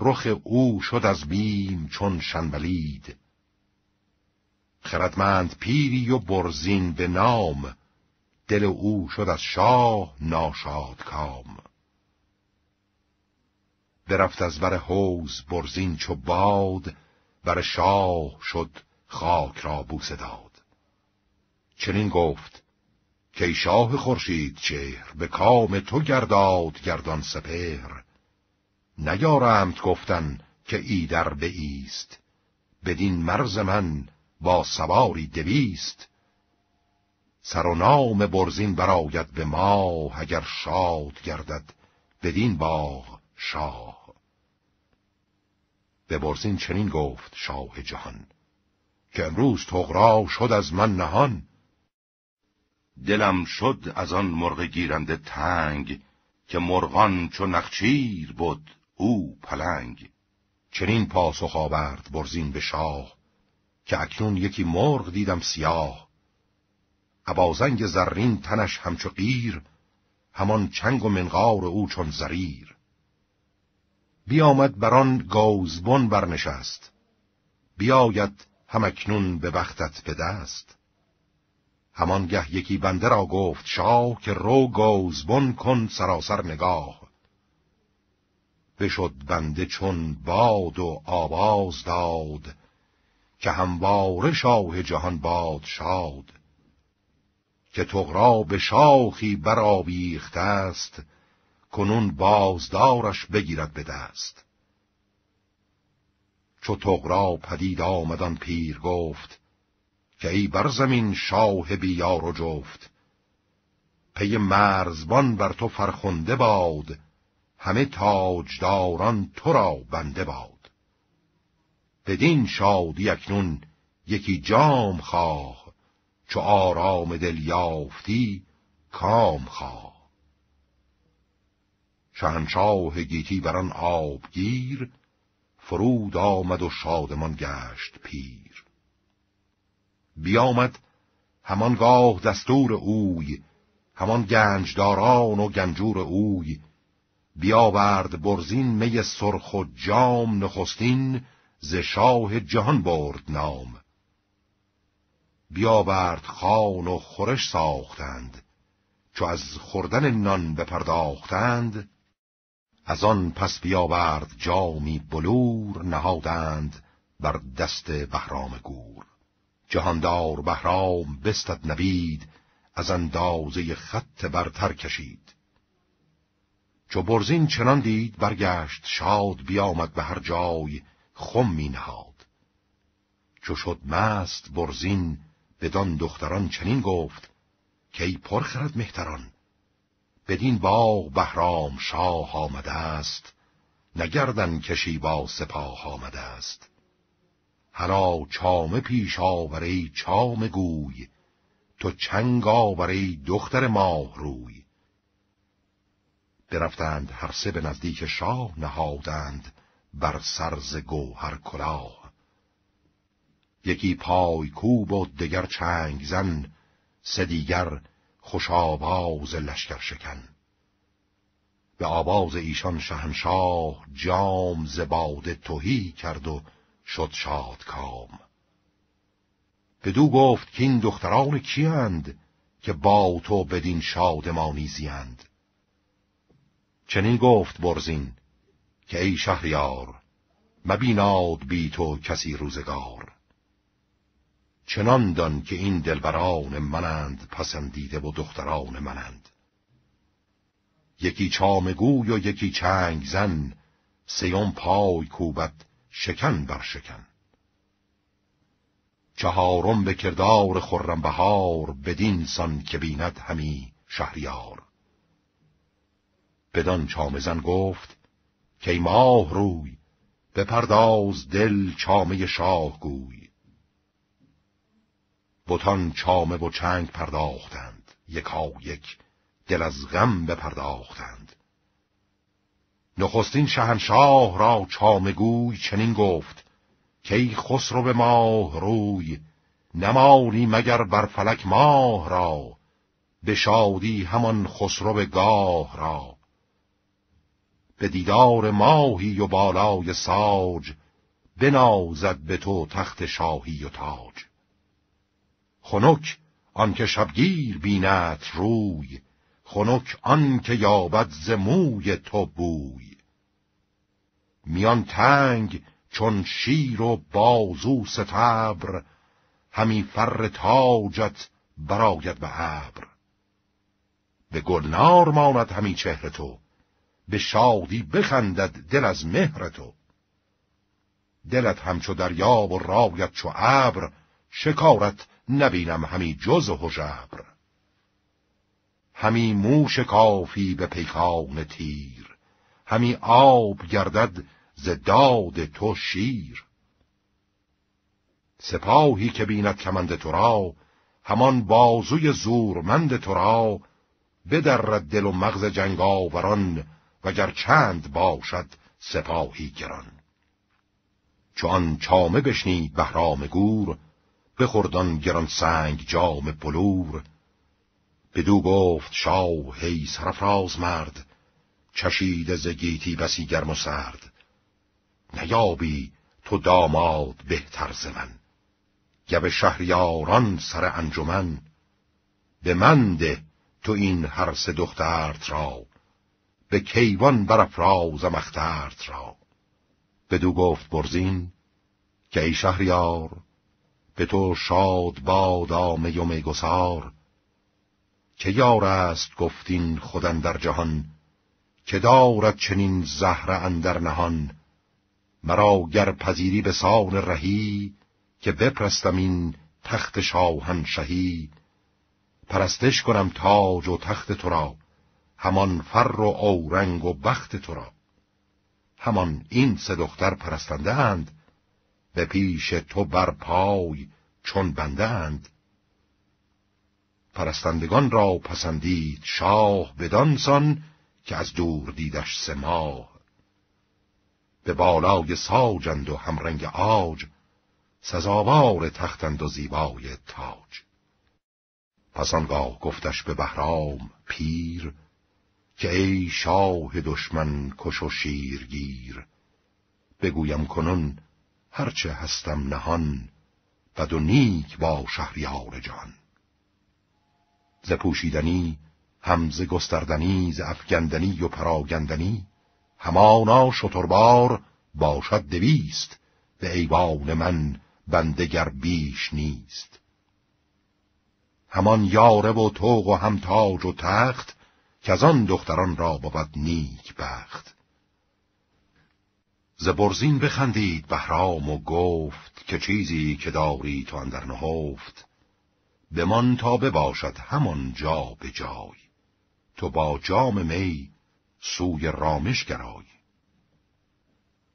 رخ او شد از بیم چون شنبلید خردمند پیری و برزین به نام دل او شد از شاه ناشاد کام برفت از بر حوز برزین چو باد بر شاه شد خاک را بوسه داد چنین گفت که شاه خورشید چهر به کام تو گرداد گردان سپهر نیارمت گفتن که ای در ایست بدین مرز من با سواری دویست سر و نام برزین براید به ما اگر شاد گردد بدین باغ شاه به برزین چنین گفت شاه جهان که امروز تغرا شد از من نهان دلم شد از آن مرغ گیرنده تنگ که مرغان چو نخچیر بود او پلنگ چنین پاسخ آورد برزین به شاه که اکنون یکی مرغ دیدم سیاه عبازنگ زرین تنش همچو قیر همان چنگ و منقار او چون زریر بیامد بران گوزبون برنشست بیاید همکنون به وقتت به دست همانگه یکی بنده را گفت شاه که رو گازبون کن سراسر نگاه بشد بنده چون باد و آواز داد که همواره شاه جهان باد شاد که تغرا به شاخی برآویخت است کنون بازدارش بگیرد به دست چو تغرا پدید آمدان پیر گفت که ای بر زمین شاه بیار و جفت پی مرزبان بر تو فرخنده باد همه تاجداران تو را بنده باد بدین شادی اکنون یکی جام خواه چو آرام دل یافتی کام خواه شهنشاه گیتی بر آن آبگیر فرود آمد و شادمان گشت پیر بیامد همان گاه دستور اوی همان گنجداران و گنجور اوی بیاورد برزین می سرخ و جام نخستین ز شاه جهان برد نام بیاورد خان و خورش ساختند چو از خوردن نان بپرداختند از آن پس بیاورد جامی بلور نهادند بر دست بهرام گور جهاندار بهرام بستد نبید از اندازه خط برتر کشید چو برزین چنان دید برگشت شاد بیامد به هر جای خم می نهاد چو شد مست برزین بدان دختران چنین گفت که ای پرخرد مهتران بدین باغ بهرام شاه آمده است نگردن کشی با سپاه آمده است هلا چامه پیش آوری چام گوی تو چنگ آوری دختر ماه روی برفتند هر سه به نزدیک شاه نهادند بر سرز گوهر کلاه یکی پای کوب و دگر چنگ زن سه دیگر خوشاباز لشکر شکن به آواز ایشان شهنشاه جام زباده توهی کرد و شد شاد کام بدو گفت که این دختران کیند که با تو بدین شادمانی زیند چنین گفت برزین که ای شهریار مبیناد بی تو کسی روزگار چنان دان که این دلبران منند پسندیده و دختران منند یکی چامگوی و یکی چنگ زن سیون پای کوبت شکن بر شکن چهارم به کردار خرم بهار بدین سان که بیند همی شهریار بدان چامزن گفت که ماه روی به پرداز دل چامه شاه گوی بوتان چامه و چنگ پرداختند یکا یک دل از غم بپرداختند نخستین شهنشاه را چامه گوی چنین گفت که ای خسرو به ماه روی نمانی مگر بر فلک ماه را به شادی همان خسرو به گاه را به دیدار ماهی و بالای ساج بنازد به تو تخت شاهی و تاج خنک آنکه شبگیر بینت روی خنک آنکه یابد ز موی تو بوی میان تنگ چون شیر و بازو ستبر همی فر تاجت براید به ابر به گلنار ماند همی چهر تو به شادی بخندد دل از مهر تو دلت همچو دریاب و رایت چو ابر شکارت نبینم همی جز و همی موش کافی به پیکان تیر همی آب گردد ز داد تو شیر سپاهی که بیند کمند تو را همان بازوی زورمند تو را بدرد دل و مغز جنگاوران وگر چند باشد سپاهی گران چون چامه بشنی بهرام گور بخوردان گران سنگ جام بلور بدو گفت شاه هی سرفراز مرد چشید ز گیتی بسی گرم و سرد نیابی تو داماد بهتر ز من گب شهریاران سر انجمن به من تو این هر سه دخترت را به کیوان برافراز اخترت را بدو گفت برزین که ای شهریار به تو شاد باد آمه و میگسار که یار است گفتین خودن در جهان که دارد چنین زهره اندر نهان مرا گر پذیری به سان رهی که بپرستم این تخت شهی پرستش کنم تاج و تخت تو را همان فر و اورنگ و بخت تو را همان این سه دختر پرستنده اند به پیش تو بر پای چون بنده اند پرستندگان را پسندید شاه بدانسان که از دور دیدش سه ماه به بالای ساجند و همرنگ آج سزاوار تختند و زیبای تاج پس گفتش به بهرام پیر که ای شاه دشمن کش و شیرگیر بگویم کنون هرچه هستم نهان بد و نیک با شهریار جان ز پوشیدنی همز گستردنی ز افگندنی و پراگندنی همانا شتربار باشد دویست به ایوان من بندگر بیش نیست همان یاره و توق و تاج و تخت که از آن دختران را بود نیک بخت زبرزین بخندید بهرام و گفت که چیزی که داری تو اندر نهفت بمان تا بباشد همان جا به جای تو با جام می سوی رامش گرای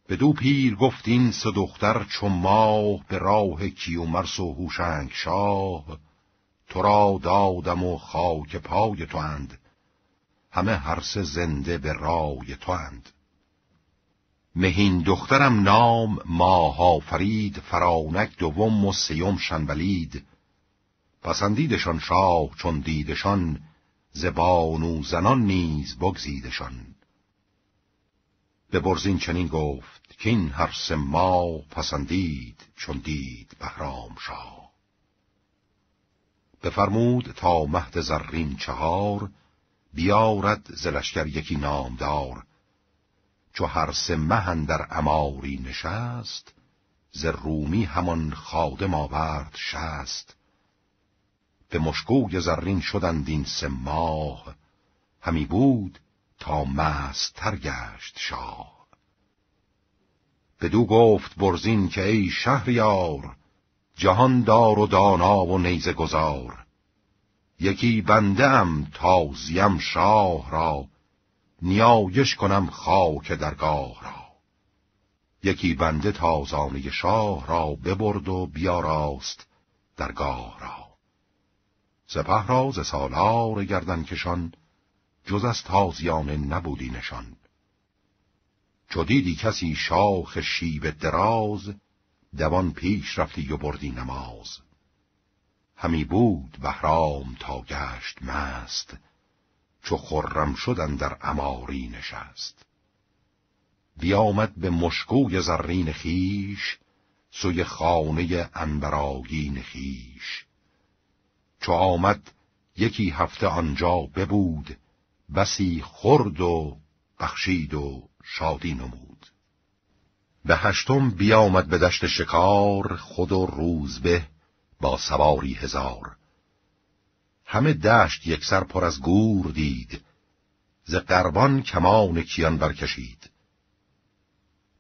به دو پیر گفت این سه دختر چو ماه به راه کیومرس و هوشنگ شاه تو را دادم و خاک پای تو اند همه هر سه زنده به رای تو اند مهین دخترم نام ماها فرید فرانک دوم و سیوم شنبلید پسندیدشان شاه چون دیدشان و زنان نیز بگزیدشان به برزین چنین گفت که این هر سه ما پسندید چون دید بهرام شاه بفرمود تا مهد زرین چهار بیارد زلشکر یکی نامدار چو هر سه مهن در اماری نشست ز رومی همان خادم آورد شست به مشکوی زرین شدند این سه ماه همی بود تا مستر گشت شاه بدو گفت برزین که ای شهریار جهان دار و دانا و نیزه گذار یکی بنده ام تازیم شاه را نیایش کنم خاک درگاه را یکی بنده تازانه شاه را ببرد و بیاراست درگاه را سپه را ز سالار گردن کشان جز از تازیانه نبودی نشان چو دیدی کسی شاخ شیب دراز دوان پیش رفتی و بردی نماز همی بود بهرام تا گشت مست چو خرم شدن در اماری نشست بیامد به مشکوی زرین خیش سوی خانه انبراگین خیش چو آمد یکی هفته آنجا ببود بسی خرد و بخشید و شادی نمود به هشتم بیامد به دشت شکار خود و به با سواری هزار همه دشت سر پر از گور دید ز قربان کمان کیان برکشید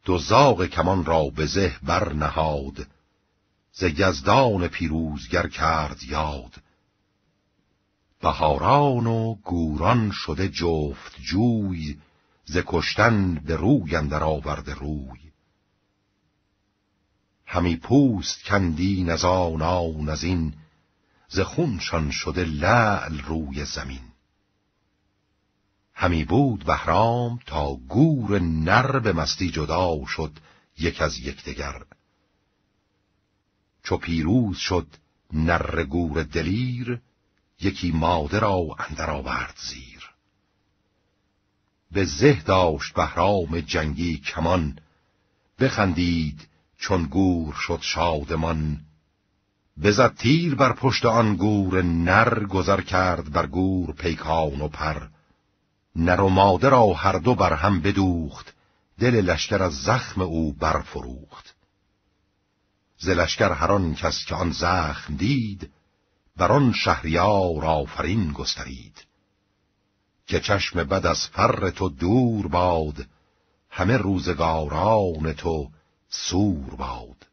دو زاغ کمان را به زه بر نهاد ز یزدان پیروزگر کرد یاد بهاران و گوران شده جفت جوی ز کشتن به روی اندر آورده روی همی پوست کندی از و از این ز خونشان شده لعل روی زمین همی بود بهرام تا گور نر به مستی جدا شد یک از دگر چو پیروز شد نر گور دلیر یکی ماده را اندر آورد زیر به زه داشت بهرام جنگی کمان بخندید چون گور شد شادمان بزد تیر بر پشت آن گور نر گذر کرد بر گور پیکان و پر نر و ماده را هر دو بر هم بدوخت دل لشکر از زخم او برفروخت ز لشکر هر آن کس که آن زخم دید بر آن شهریار آفرین گسترید که چشم بد از فر تو دور باد همه روزگاران تو سور باد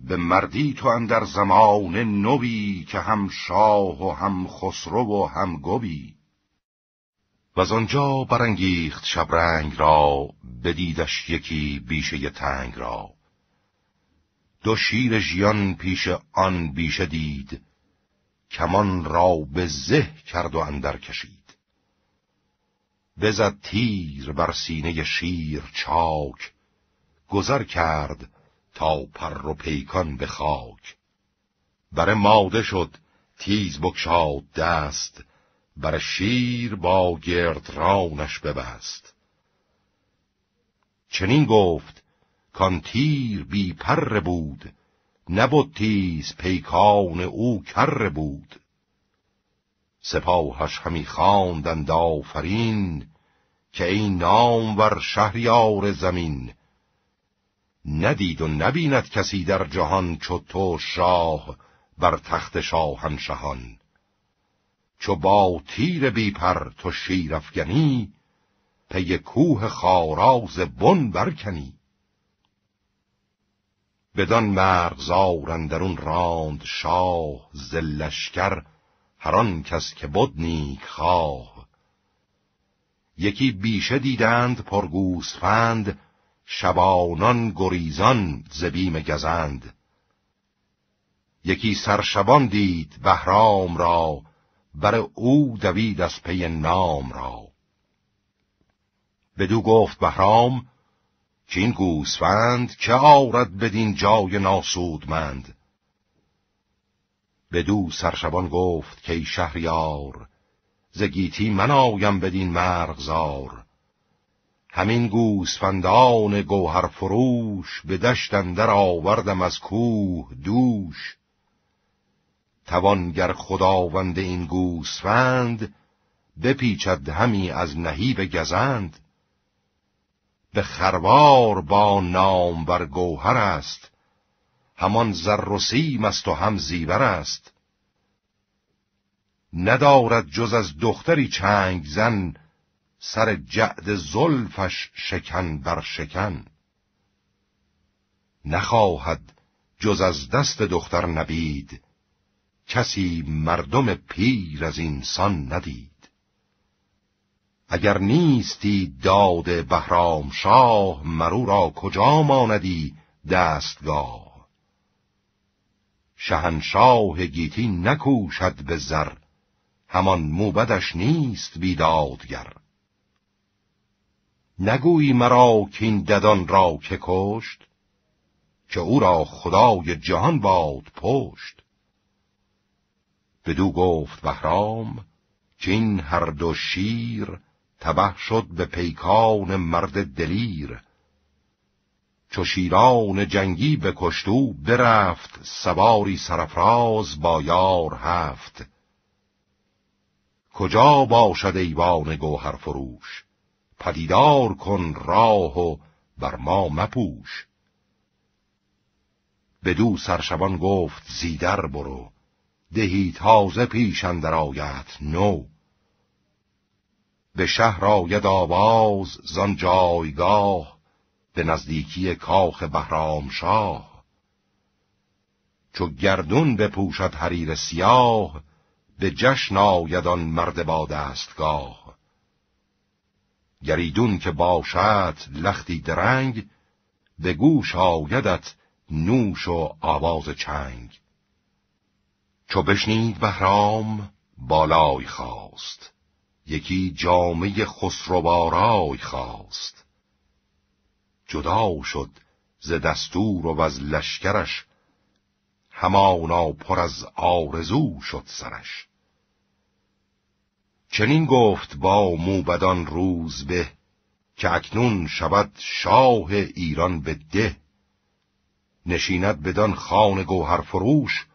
به مردی تو اندر زمان نوی که هم شاه و هم خسرو و هم گوی و از آنجا برانگیخت شبرنگ را بدیدش یکی بیشه تنگ را دو شیر ژیان پیش آن بیشه دید کمان را به زه کرد و اندر کشید بزد تیر بر سینه شیر چاک گذر کرد تا پر و پیکان به خاک بر ماده شد تیز بکشاد دست بر شیر با رانش ببست چنین گفت کان تیر بی پر بود نبود تیز پیکان او کر بود سپاهش همی خواندند آفرین که این نام ور شهریار زمین ندید و نبیند کسی در جهان چو تو شاه بر تخت شاهنشهان چو با تیر بیپر تو شیر افگنی پی کوه خاراز بن برکنی بدان مرغزار اندرون راند شاه زلشکر هران کس که بد نیک خواه یکی بیشه دیدند پر گوسفند شبانان گریزان زبیم گزند یکی سرشبان دید بهرام را بر او دوید از پی نام را بدو گفت بهرام که این گوسفند که آرد بدین جای ناسودمند بدو سرشبان گفت که شهریار زگیتی من آیم بدین مرغزار همین گوسفندان گوهر فروش به دشت اندر آوردم از کوه دوش توانگر خداوند این گوسفند بپیچد همی از نهیب گزند به خروار با نام بر گوهر است همان زر و سیم است و هم زیور است ندارد جز از دختری چنگ زن سر جعد زلفش شکن بر شکن نخواهد جز از دست دختر نبید کسی مردم پیر از اینسان ندید اگر نیستی داد بهرام شاه مرو را کجا ماندی دستگاه شهنشاه گیتی نکوشد به زر همان موبدش نیست بیدادگر نگویی مرا که این ددان را که کشت که او را خدای جهان باد پشت بدو گفت بهرام که این هر دو شیر تبه شد به پیکان مرد دلیر چو شیران جنگی به کشتو برفت سواری سرفراز با یار هفت کجا باشد ایوان گوهر فروش پدیدار کن راه و بر ما مپوش بدو سرشبان گفت زیدر برو دهی تازه پیش اندر آیت نو به شهر آید آواز زان جایگاه به نزدیکی کاخ بهرام شاه چو گردون بپوشد حریر سیاه به جشن آید آن مرد با دستگاه گریدون که باشد لختی درنگ به گوش آیدت نوش و آواز چنگ چو بشنید بهرام بالای خواست یکی جامعه خسروبارای خواست جدا شد ز دستور و از لشکرش همانا پر از آرزو شد سرش چنین گفت با موبدان روز به که اکنون شود شاه ایران به ده نشیند بدان خان گوهر فروش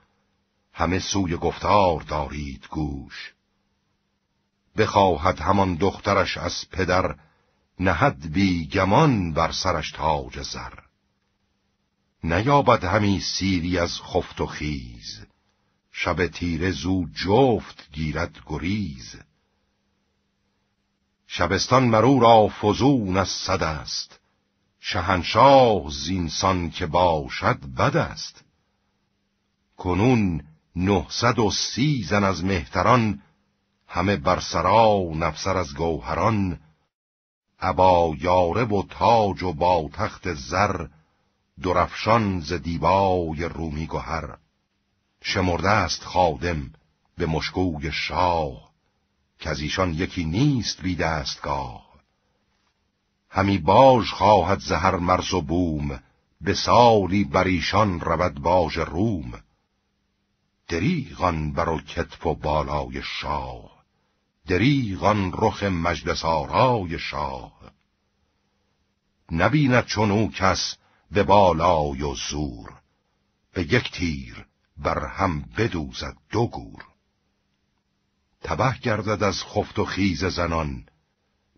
همه سوی گفتار دارید گوش بخواهد همان دخترش از پدر نهد بی گمان بر سرش تاج زر نیابد همی سیری از خفت و خیز شب تیره زو جفت گیرد گریز شبستان مرو را فزون از صد است شهنشاه زینسان که باشد بد است کنون نهصد و سی زن از مهتران همه بر سرا و نفسر از گوهران ابا یاره و تاج و با تخت زر درفشان ز دیبای رومی گوهر شمرده است خادم به مشکوی شاه از ایشان یکی نیست بی دستگاه همی باژ خواهد زهر مرز و بوم به سالی بر ایشان رود باج روم دریغان بر و کتف و بالای شاه دریغان رخ مجلس شاه نبیند چون او کس به بالای و زور به یک تیر بر هم بدوزد دو گور تبه گردد از خفت و خیز زنان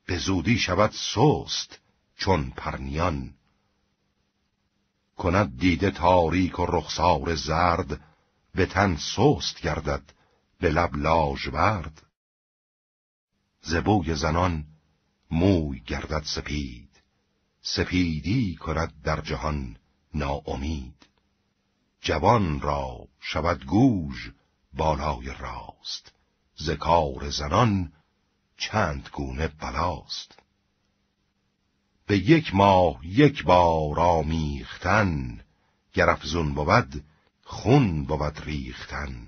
به زودی شود سوست چون پرنیان کند دیده تاریک و رخسار زرد به تن سوست گردد به لب لاژورد زبوی زنان موی گردد سپید سپیدی کند در جهان ناامید جوان را شود گوژ بالای راست زکار زنان چند گونه بلاست به یک ماه یک بار آمیختن گرفزون بود خون بود ریختن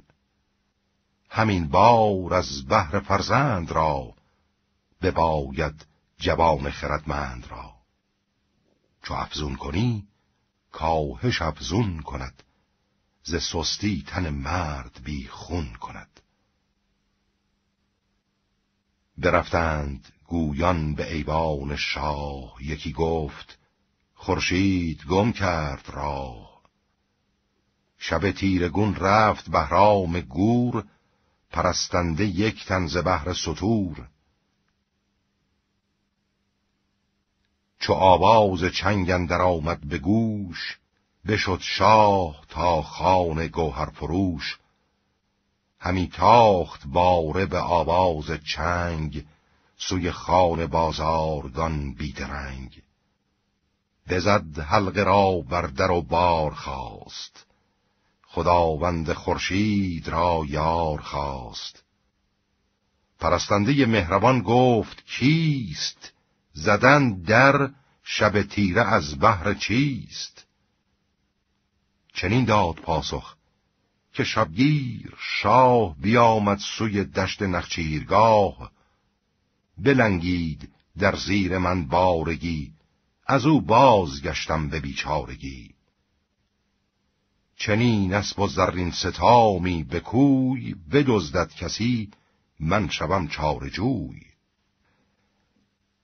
همین بار از بهر فرزند را به بباید جوان خردمند را چو افزون کنی کاهش افزون کند ز سستی تن مرد بی خون کند برفتند گویان به ایوان شاه یکی گفت خورشید گم کرد راه شب تیرگون رفت بهرام گور پرستنده یک تنزه بهر سطور چو آواز چنگن در آمد به گوش بشد شاه تا خان گوهر فروش همی تاخت باره به آواز چنگ سوی خان بازارگان بیدرنگ بزد حلقه را بر در و بار خواست خداوند خورشید را یار خواست پرستنده مهربان گفت کیست زدن در شب تیره از بحر چیست چنین داد پاسخ که شبگیر شاه بیامد سوی دشت نخچیرگاه بلنگید در زیر من بارگی از او بازگشتم به بیچارگی چنین اسب و زرین ستامی به کوی بدزدد کسی من شوم چارجوی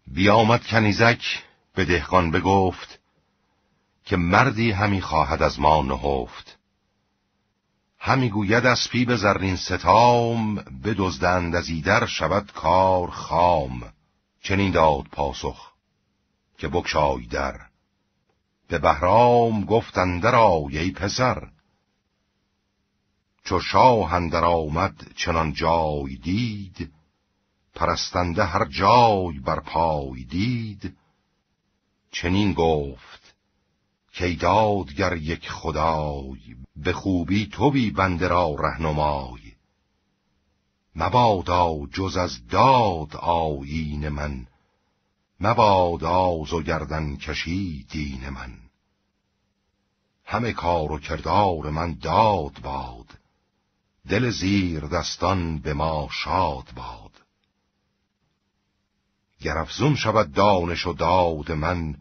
بیامد کنیزک به دهقان بگفت که مردی همی خواهد از ما نهفت همی گوید از به زرین ستام بدزدند از ایدر شود کار خام چنین داد پاسخ که بکشای در به بهرام گفتند را ای پسر چو شاه اندر آمد چنان جای دید پرستنده هر جای بر پای دید چنین گفت که دادگر یک خدای به خوبی توی بنده را رهنمای مبادا جز از داد آیین من مبادا و گردن کشی دین من همه کار و کردار من داد باد دل زیر دستان به ما شاد باد گر شود دانش و داد من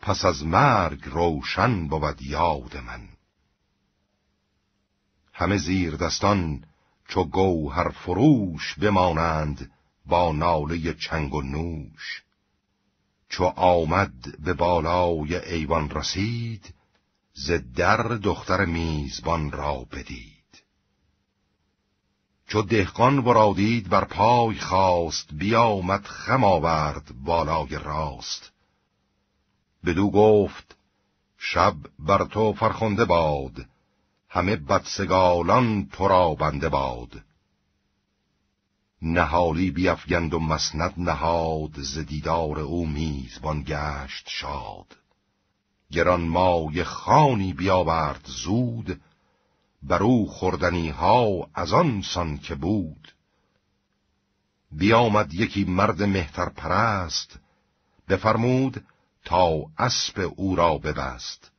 پس از مرگ روشن بود یاد من همه زیر دستان چو گوهر فروش بمانند با ناله چنگ و نوش چو آمد به بالای ایوان رسید ز در دختر میزبان را بدید چو دهقان ورادید بر پای خواست بیامد خم آورد بالای راست بدو گفت شب بر تو فرخنده باد همه بدسگالان تو را بنده باد نهالی بیافگند و مسند نهاد ز دیدار او میزبان گشت شاد گران مای خانی بیاورد زود بر او خوردنی ها از آن سان که بود بیامد یکی مرد مهتر پرست بفرمود تا اسب او را ببست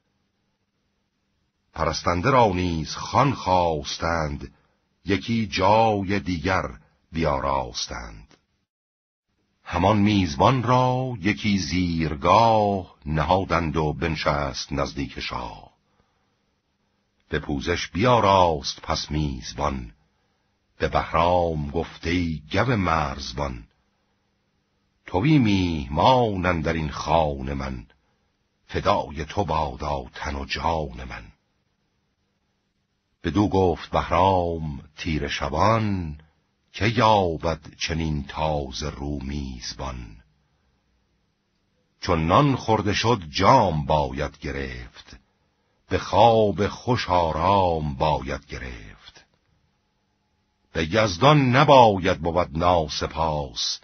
پرستنده را نیز خان خواستند یکی جای دیگر بیاراستند همان میزبان را یکی زیرگاه نهادند و بنشست نزدیک شاه به پوزش بیاراست پس میزبان به بهرام گفته گو مرزبان توی میهمانم در این خان من فدای تو بادا تن و جان من دو گفت بهرام تیر شبان که یابد چنین تاز رو میزبان چون نان خورده شد جام باید گرفت به خواب خوش آرام باید گرفت به یزدان نباید بود ناسپاس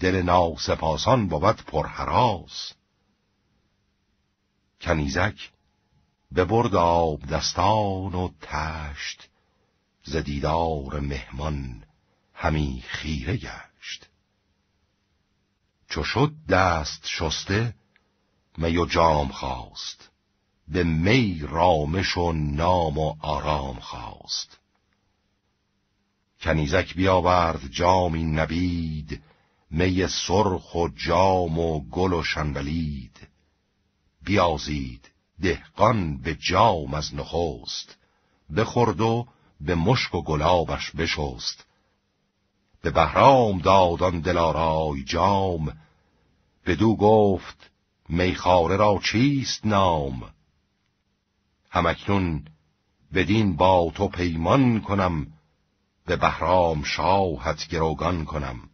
دل ناسپاسان بود پرحراس کنیزک برد آب دستان و تشت ز دیدار مهمان همی خیره گشت چو شد دست شسته می و جام خواست به می رامش و نام و آرام خواست کنیزک بیاورد جامی نبید می سرخ و جام و گل و شنبلید بیازید دهقان به جام از نخست بخورد و به مشک و گلابش بشست به بهرام دادان دلارای جام دو گفت میخاره را چیست نام همکنون بدین با تو پیمان کنم به بهرام شاهت گروگان کنم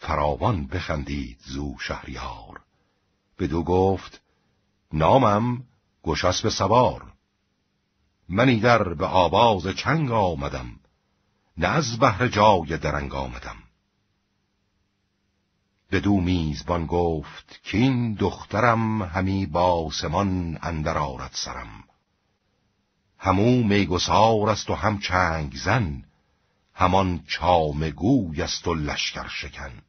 فراوان بخندید زو شهریار دو گفت نامم به سوار منی در به آواز چنگ آمدم نه از بهر جای درنگ آمدم به دو میزبان گفت این دخترم همی باسمان اندر آرد سرم همو میگسار است و هم چنگ زن همان چامگوی است و لشکر شکن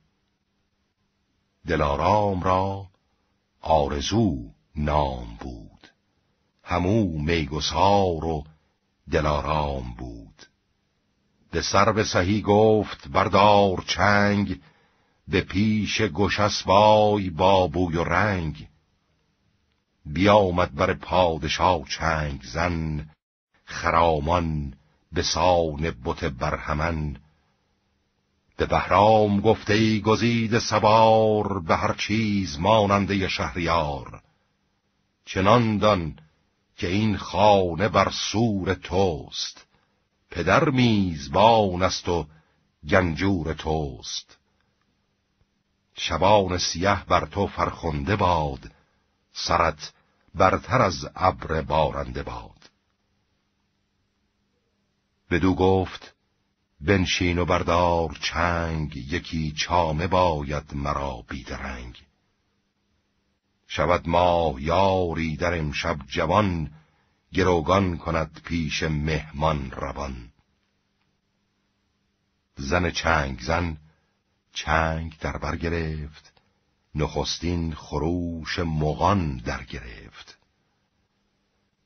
دلارام را آرزو نام بود همو میگسار و دلارام بود به به سهی گفت بردار چنگ به پیش گشسبای با بوی و رنگ بیامد بر پادشاه چنگ زن خرامان به سان بت برهمن به بهرام گفته گزید سوار به هر چیز ماننده شهریار چنان دان که این خانه بر سور توست پدر میزبان است و گنجور توست شبان سیه بر تو فرخنده باد سرت برتر از ابر بارنده باد بدو گفت بنشین و بردار چنگ یکی چامه باید مرا بیدرنگ شود ماه یاری در امشب جوان گروگان کند پیش مهمان روان زن چنگ زن چنگ در بر گرفت نخستین خروش مغان در گرفت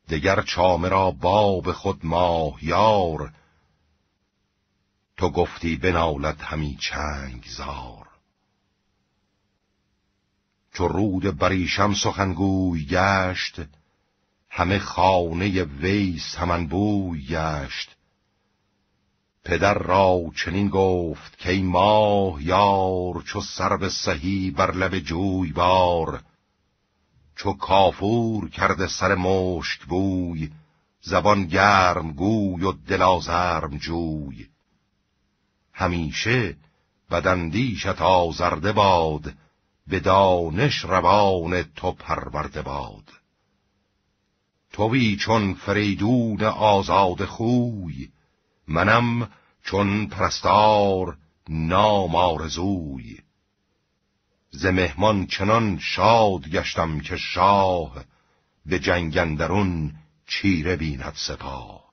دگر چامه را باب خود ماه یار تو گفتی بنالت همی چنگ زار چو رود بریشم سخنگوی گشت همه خانه وی بوی گشت پدر را چنین گفت که ماه یار چو سرو سهی بر لب جوی بار چو کافور کرده سر مشک بوی زبان گرم گوی و دلازرم جوی همیشه بدندیشت آزرده باد به دانش روان تو پرورده باد توی چون فریدون آزاد خوی منم چون پرستار نام آرزوی ز مهمان چنان شاد گشتم که شاه به جنگندرون چیره بیند سپاه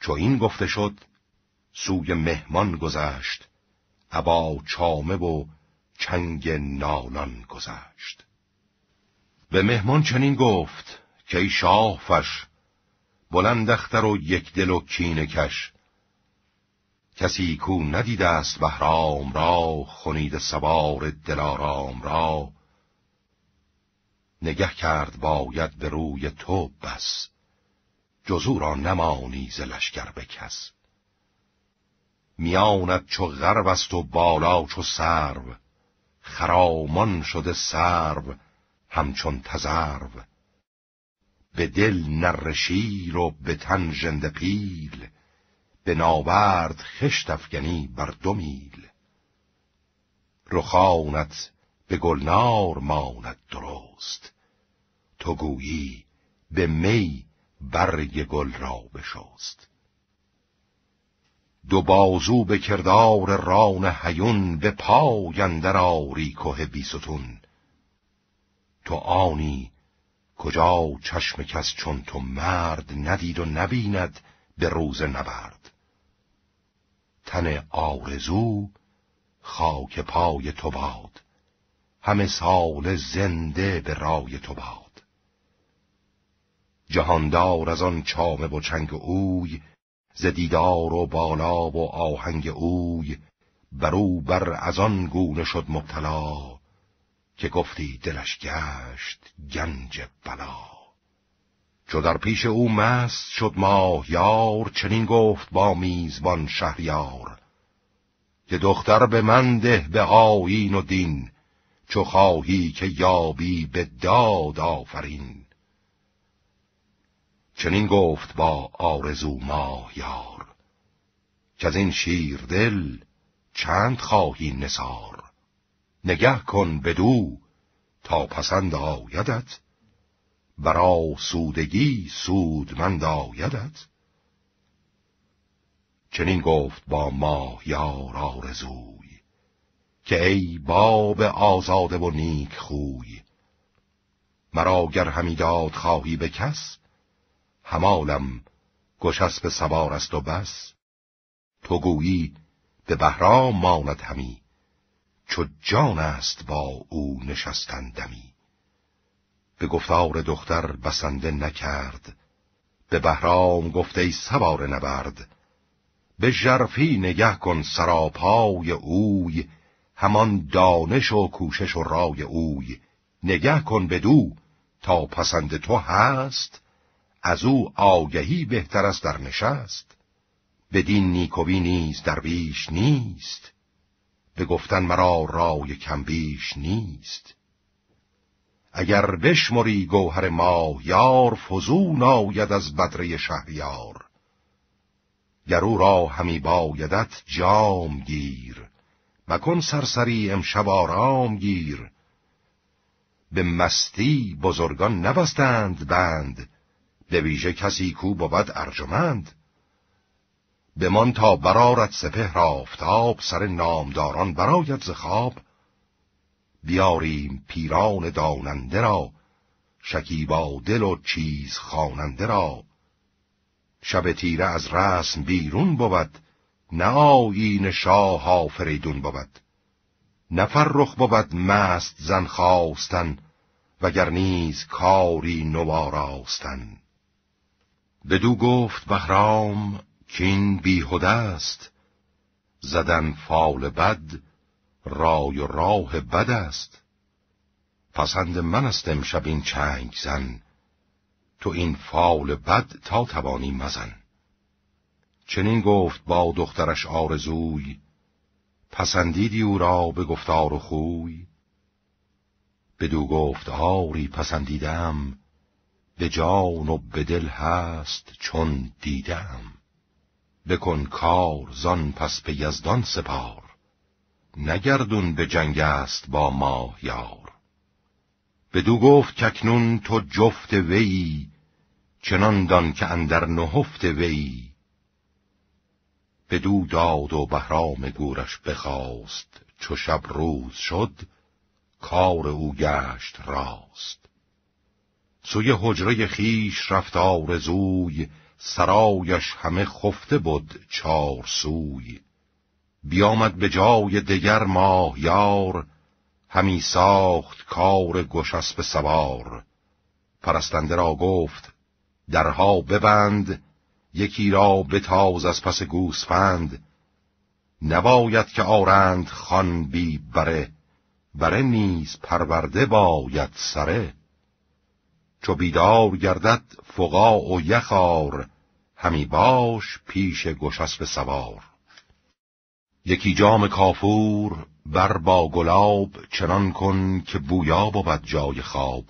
چو این گفته شد سوی مهمان گذشت عبا چامه و چنگ نالان گذشت به مهمان چنین گفت که ای شاه فش بلند اختر و یک دل و کینه کش کسی کو ندیده است بهرام را خونید سوار دلارام را نگه کرد باید به روی تو بس جزو را نمانی زلشگر لشکر به میاند چو غرب است و بالا چو سرو خرامان شده سرو همچون تزرو به دل نر شیر و به تن جند پیل به نابرد خشت افگنی بر دو میل رخانت به گلنار ماند درست تو گویی به می برگ گل را بشست دو بازو به کردار ران حیون به پای اندر آری که بیستون تو آنی کجا چشم کس چون تو مرد ندید و نبیند به روز نبرد تن آرزو خاک پای تو باد همه سال زنده به رای تو باد جهاندار از آن چامه و چنگ اوی ز دیدار و بالا و آهنگ اوی برو بر از آن گونه شد مبتلا که گفتی دلش گشت گنج بلا چو در پیش او مست شد یار چنین گفت با میزبان شهریار که دختر به من ده به آیین و دین چو خواهی که یابی به داد آفرین چنین گفت با آرزو ما یار که از این شیر دل چند خواهی نسار نگه کن بدو تا پسند آیدت برا سودگی سودمند آیدت چنین گفت با ما یار آرزوی که ای باب آزاده و نیک خوی مرا گر همی داد خواهی به همالم به سوار است و بس تو گویی به بهرام ماند همی چو جان است با او نشستن دمی به گفتار دختر بسنده نکرد به بهرام گفته ای سوار نبرد به جرفی نگه کن سراپای اوی همان دانش و کوشش و رای اوی نگه کن به دو تا پسند تو هست از او آگهی بهتر است در نشست بدین نیکوی نیز در بیش نیست به گفتن مرا رای کم بیش نیست اگر بشمری گوهر ما یار فزون آید از بدره شهریار گر او را همی بایدت جام گیر مکن سرسری امشب آرام گیر به مستی بزرگان نبستند بند به ویژه کسی کو بود ارجمند بمان تا برارت سپه آفتاب سر نامداران براید ز خواب بیاریم پیران داننده را شکیبا دل و چیز خواننده را شب تیره از رسم بیرون بود نه آیین شاه فریدون بود نفر رخ بود مست زن خواستن وگر نیز کاری نواراستن بدو گفت بهرام کین بیهوده است زدن فال بد رای و راه بد است پسند من است امشب این چنگ زن تو این فال بد تا توانی مزن چنین گفت با دخترش آرزوی پسندیدی او را به گفتار و خوی بدو گفت آری پسندیدم به جان و به دل هست چون دیدم بکن کار زان پس به یزدان سپار نگردون به جنگ است با یار بدو گفت ککنون تو جفت وی چنان دان که اندر نهفت وی بدو داد و بهرام گورش بخواست چو شب روز شد کار او گشت راست سوی حجره خیش رفت آرزوی سرایش همه خفته بود چار سوی بیامد به جای ماه یار همی ساخت کار گشسب سوار پرستنده را گفت درها ببند یکی را بتاز از پس گوسفند نباید که آرند خان بی بره بره نیز پرورده باید سره چو بیدار گردد فقا و یخار همی باش پیش گشسب سوار یکی جام کافور بر با گلاب چنان کن که بویا بود جای خواب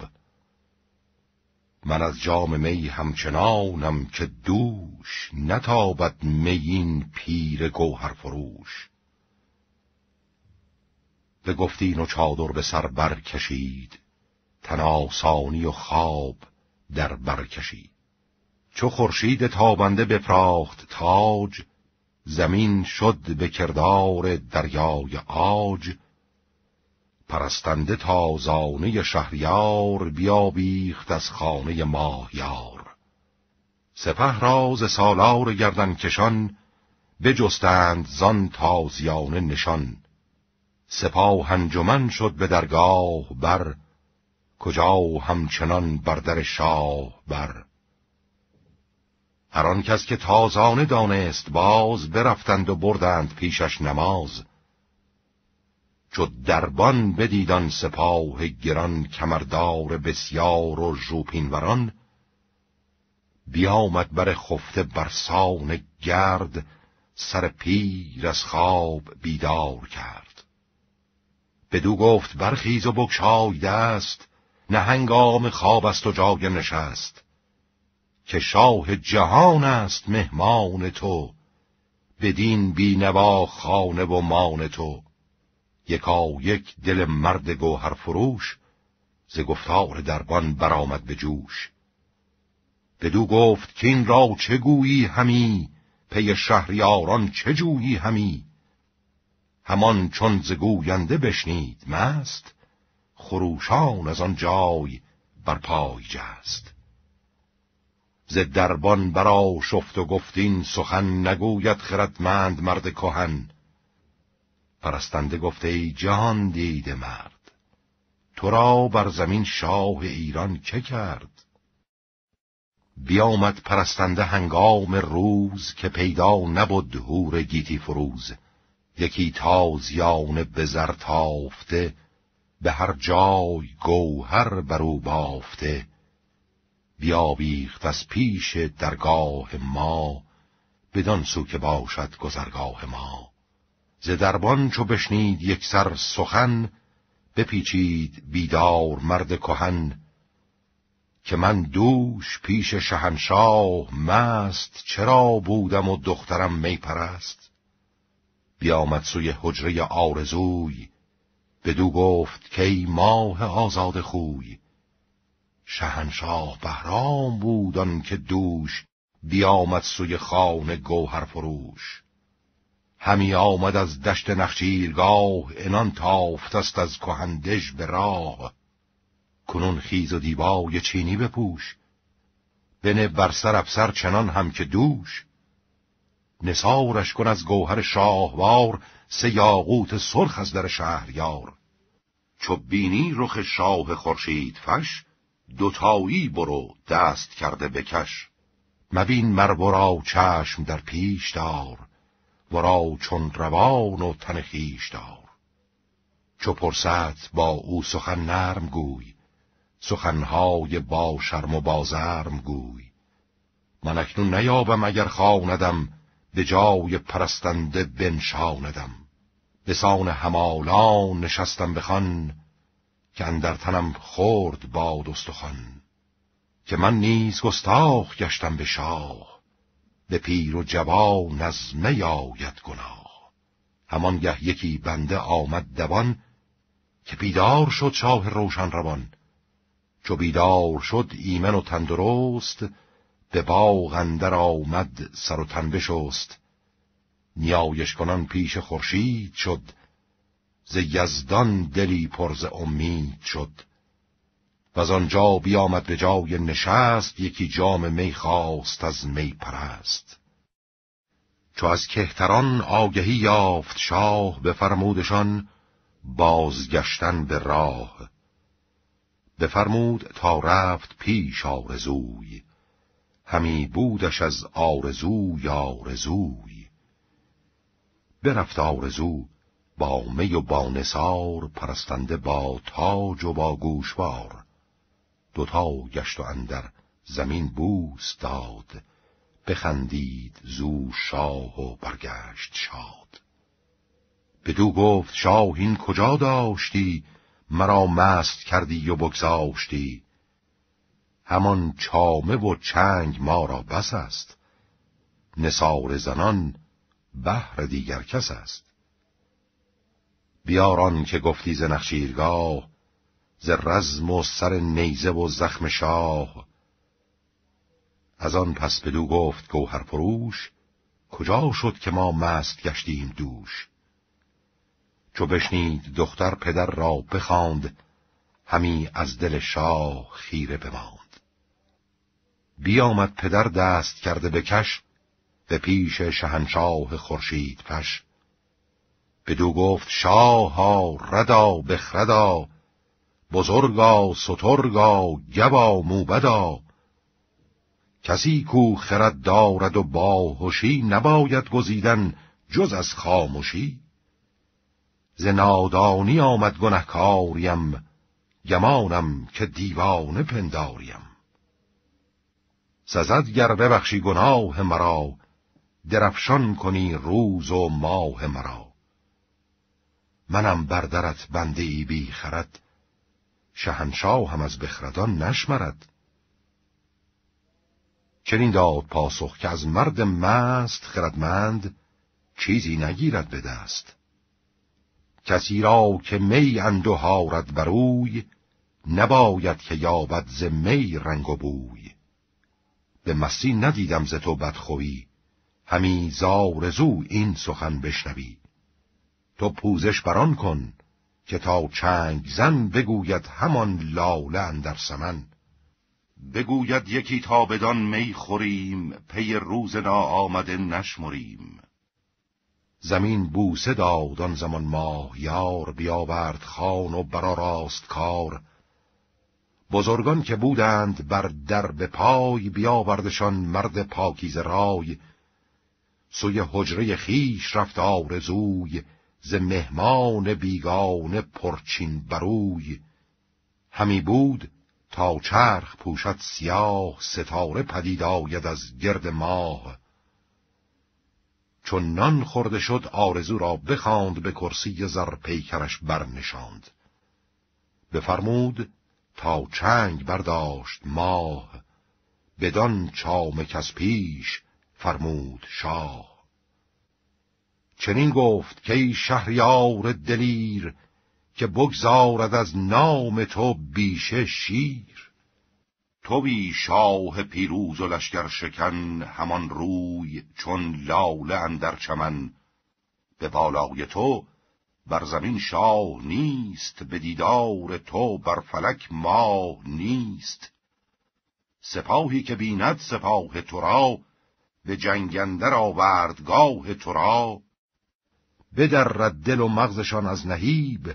من از جام می همچنانم که دوش نتابد میین پیر گوهر فروش به گفتین و چادر به سر بر کشید تناسانی و خواب در برکشی چو خورشید تابنده بپراخت تاج زمین شد به کردار دریای آج پرستنده تازانه شهریار بیابیخت از خانه ماهیار سپه راز سالار گردنکشان بجستند زان تازیانه نشان سپاه هنجمن شد به درگاه بر کجا همچنان بر در شاه بر هر کس که تازانه دانست باز برفتند و بردند پیشش نماز چو دربان بدیدان سپاه گران کمردار بسیار و ژوپینوران بیامد بر خفته برسان گرد سر پیر از خواب بیدار کرد بدو گفت برخیز و بکشای دست نه هنگام خواب است و جای نشست که شاه جهان است مهمان تو بدین بینوا خانه و مان تو یکا یک دل مرد گوهر فروش ز گفتار دربان برآمد به جوش بدو گفت که این را چه گویی همی پی شهریاران چه جویی همی همان چون ز گوینده بشنید مست خروشان از آن جای بر پای جست ز دربان برا شفت و گفتین سخن نگوید خردمند مرد کهن پرستنده گفته ای جهان دیده مرد تو را بر زمین شاه ایران چه کرد بیامد پرستنده هنگام روز که پیدا نبود هور گیتی فروز یکی تازیان بزر تافته به هر جای گوهر بر او بافته بیاویخت از پیش درگاه ما بدان سو که باشد گذرگاه ما ز دربان چو بشنید یک سر سخن بپیچید بیدار مرد کهن که من دوش پیش شهنشاه مست چرا بودم و دخترم میپرست بیامد سوی حجره آرزوی بدو گفت ای ماه آزاد خوی شهنشاه بهرام بود آن که دوش بیامد سوی خانه گوهر فروش همی آمد از دشت نخچیرگاه انان تافت است از کهندش به راه کنون خیز و دیبای چینی بپوش بنه بر سر افسر چنان هم که دوش نسارش کن از گوهر شاهوار سه یاقوت سرخ از در شهریار چو بینی رخ شاه خورشید فش دوتایی برو دست کرده بکش مبین مر ورا چشم در پیش دار ورا چون روان و تن خویش دار چو پرست با او سخن نرم گوی سخنهای با شرم و بازرم گوی من اکنون نیابم اگر خواندم به جای پرستنده بنشاندم سان همالان نشستم بخان که اندر تنم خورد باد استخوان که من نیز گستاخ گشتم به شاه به پیر و جوان از نیاید گناه همانگه یکی بنده آمد دوان که بیدار شد شاه روشن روان چو بیدار شد ایمن و تندرست به باغ اندر آمد سر و تن بشست نیایش کنان پیش خورشید شد ز یزدان دلی پر ز امید شد و از آنجا بیامد به جای نشست یکی جام می خواست از می پرست چو از کهتران آگهی یافت شاه به فرمودشان بازگشتن به راه بفرمود تا رفت پیش آرزوی همی بودش از آرزو یا آرزوی برفت آرزو با می و با نسار پرستنده با تاج و با گوشوار دوتا گشت و اندر زمین بوس داد بخندید زو شاه و برگشت شاد بدو گفت شاه کجا داشتی مرا مست کردی و بگذاشتی همان چامه و چنگ ما را بس است نصار زنان بهر دیگر کس است بیاران که گفتی ز نخشیرگاه ز رزم و سر نیزه و زخم شاه از آن پس بدو گفت گوهر فروش کجا شد که ما مست گشتیم دوش چو بشنید دختر پدر را بخواند همی از دل شاه خیره بماند بیامد پدر دست کرده بکش به پیش شهنشاه خورشید پش دو گفت ها ردا بخردا بزرگا سترگا گبا موبدا کسی کو خرد دارد و باهوشی نباید گزیدن جز از خاموشی ز نادانی آمد گنهکاریم گمانم که دیوانه پنداریم سزد گر ببخشی گناه مرا درفشان کنی روز و ماه مرا منم بردرت بنده ای بی خرد شهنشاه هم از بخردان نشمرد چنین داد پاسخ که از مرد مست خردمند چیزی نگیرد به دست کسی را که می اندوهارد بروی نباید که یابد ز می رنگ و بوی به مستی ندیدم ز تو بدخویی همی زو این سخن بشنوی تو پوزش بران کن که تا چنگ زن بگوید همان لاله اندر سمن بگوید یکی تا بدان می خوریم پی روز آمده نشمریم زمین بوسه دادان زمان ماه یار بیاورد خان و برا راست کار بزرگان که بودند بر در به پای بیاوردشان مرد پاکیز رای سوی حجره خیش رفت آرزوی ز مهمان بیگانه پرچین بروی همی بود تا چرخ پوشد سیاه ستاره پدید آید از گرد ماه چون نان خورده شد آرزو را بخواند به کرسی زر پیکرش برنشاند بفرمود تا چنگ برداشت ماه بدان چامک از پیش فرمود شاه چنین گفت که شهریار دلیر که بگذارد از نام تو بیشه شیر توی شاه پیروز و لشگر شکن همان روی چون لاله اندر چمن به بالای تو بر زمین شاه نیست به دیدار تو بر فلک ماه نیست سپاهی که بیند سپاه تو را به جنگندر آوردگاه تو را بدرد دل و مغزشان از نهیب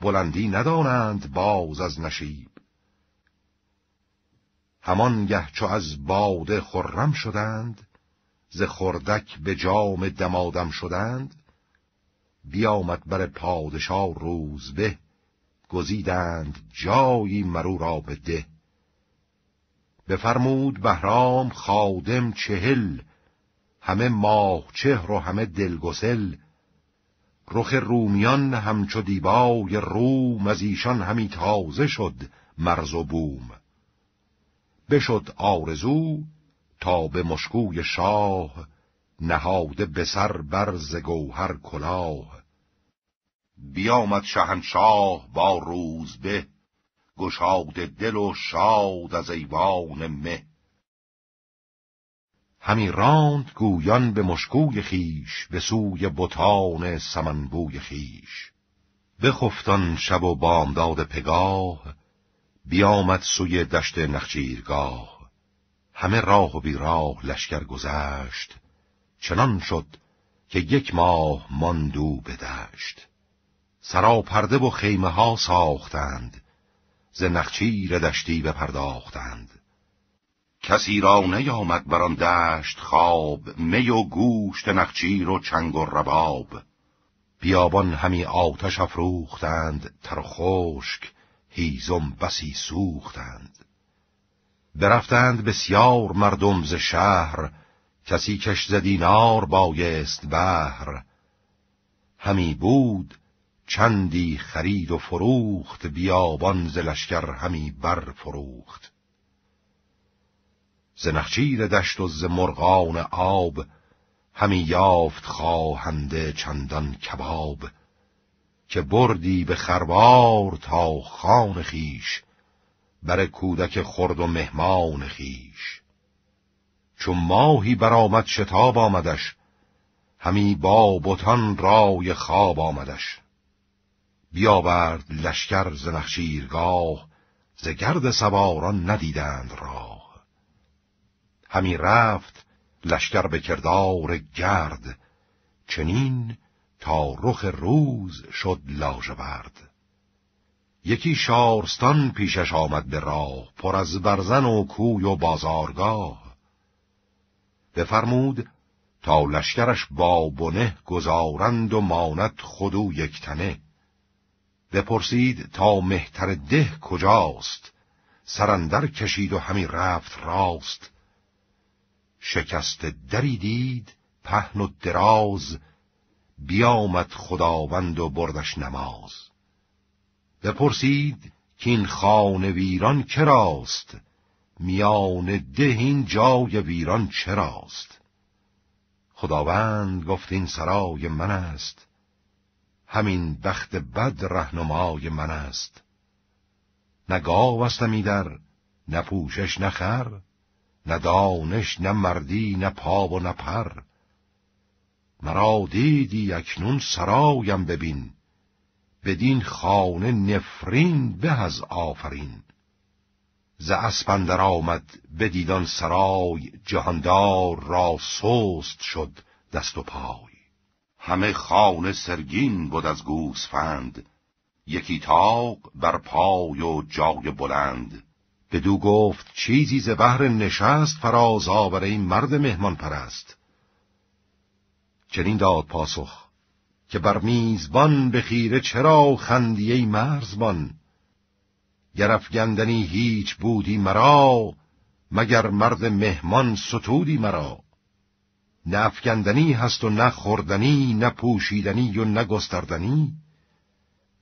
بلندی ندانند باز از نشیب همان گه چو از باده خرم شدند ز خردک به جام دمادم شدند بیامد بر پادشاه روز به گزیدند جایی مرو را به ده بفرمود بهرام خادم چهل همه ماه چهر و همه دلگسل رخ رومیان همچو دیبای روم از ایشان همی تازه شد مرز و بوم بشد آرزو تا به مشکوی شاه نهاده به سر برز گوهر کلاه بیامد شهنشاه با روز به گشاد دل و شاد از ایوان مه همی راند گویان به مشکوی خیش به سوی بتان سمنبوی خیش بخفتان شب و بامداد پگاه بیامد سوی دشت نخچیرگاه همه راه و بیراه لشکر گذشت چنان شد که یک ماه ماندو بدشت پرده و خیمه ها ساختند ز نخچیر دشتی پرداختند، کسی را نیامد بران دشت خواب می و گوشت نخچیر و چنگ و رباب بیابان همی آتش افروختند تر خشک هیزم بسی سوختند برفتند بسیار مردم ز شهر کسی کش زدینار بایست بهر همی بود چندی خرید و فروخت بیابان زلشکر همی بر فروخت نخچیر دشت و ز مرغان آب همی یافت خواهنده چندان کباب که بردی به خروار تا خان خیش بر کودک خرد و مهمان خیش چون ماهی برآمد شتاب آمدش همی با بتان رای خواب آمدش بیاورد لشکر ز نخشیرگاه ز گرد سواران ندیدند راه همی رفت لشکر به کردار گرد چنین تا رخ روز شد لاژورد یکی شارستان پیشش آمد به راه پر از برزن و کوی و بازارگاه بفرمود تا لشکرش با بنه گذارند و ماند یک تنه، بپرسید تا مهتر ده کجاست سرندر کشید و همی رفت راست شکست دری دید پهن و دراز بیامد خداوند و بردش نماز بپرسید که این خانه ویران کراست میان ده این جای ویران چراست خداوند گفت این سرای من است همین بخت بد رهنمای من است نه گاو است در نه پوشش نه خر نه دانش نه مردی نه و نه پر مرا دیدی اکنون سرایم ببین بدین خانه نفرین به از آفرین ز اسپندر آمد به بدیدان سرای جهاندار را سست شد دست و پای همه خانه سرگین بود از گوسفند یکی تاق بر پای و جای بلند بدو گفت چیزی ز بهر نشست فراز آور مرد مهمان پرست چنین داد پاسخ که بر میزبان به خیره چرا خندی ای مرزبان گرفگندنی هیچ بودی مرا مگر مرد مهمان ستودی مرا نه افکندنی هست و نه خوردنی نه پوشیدنی و نه گستردنی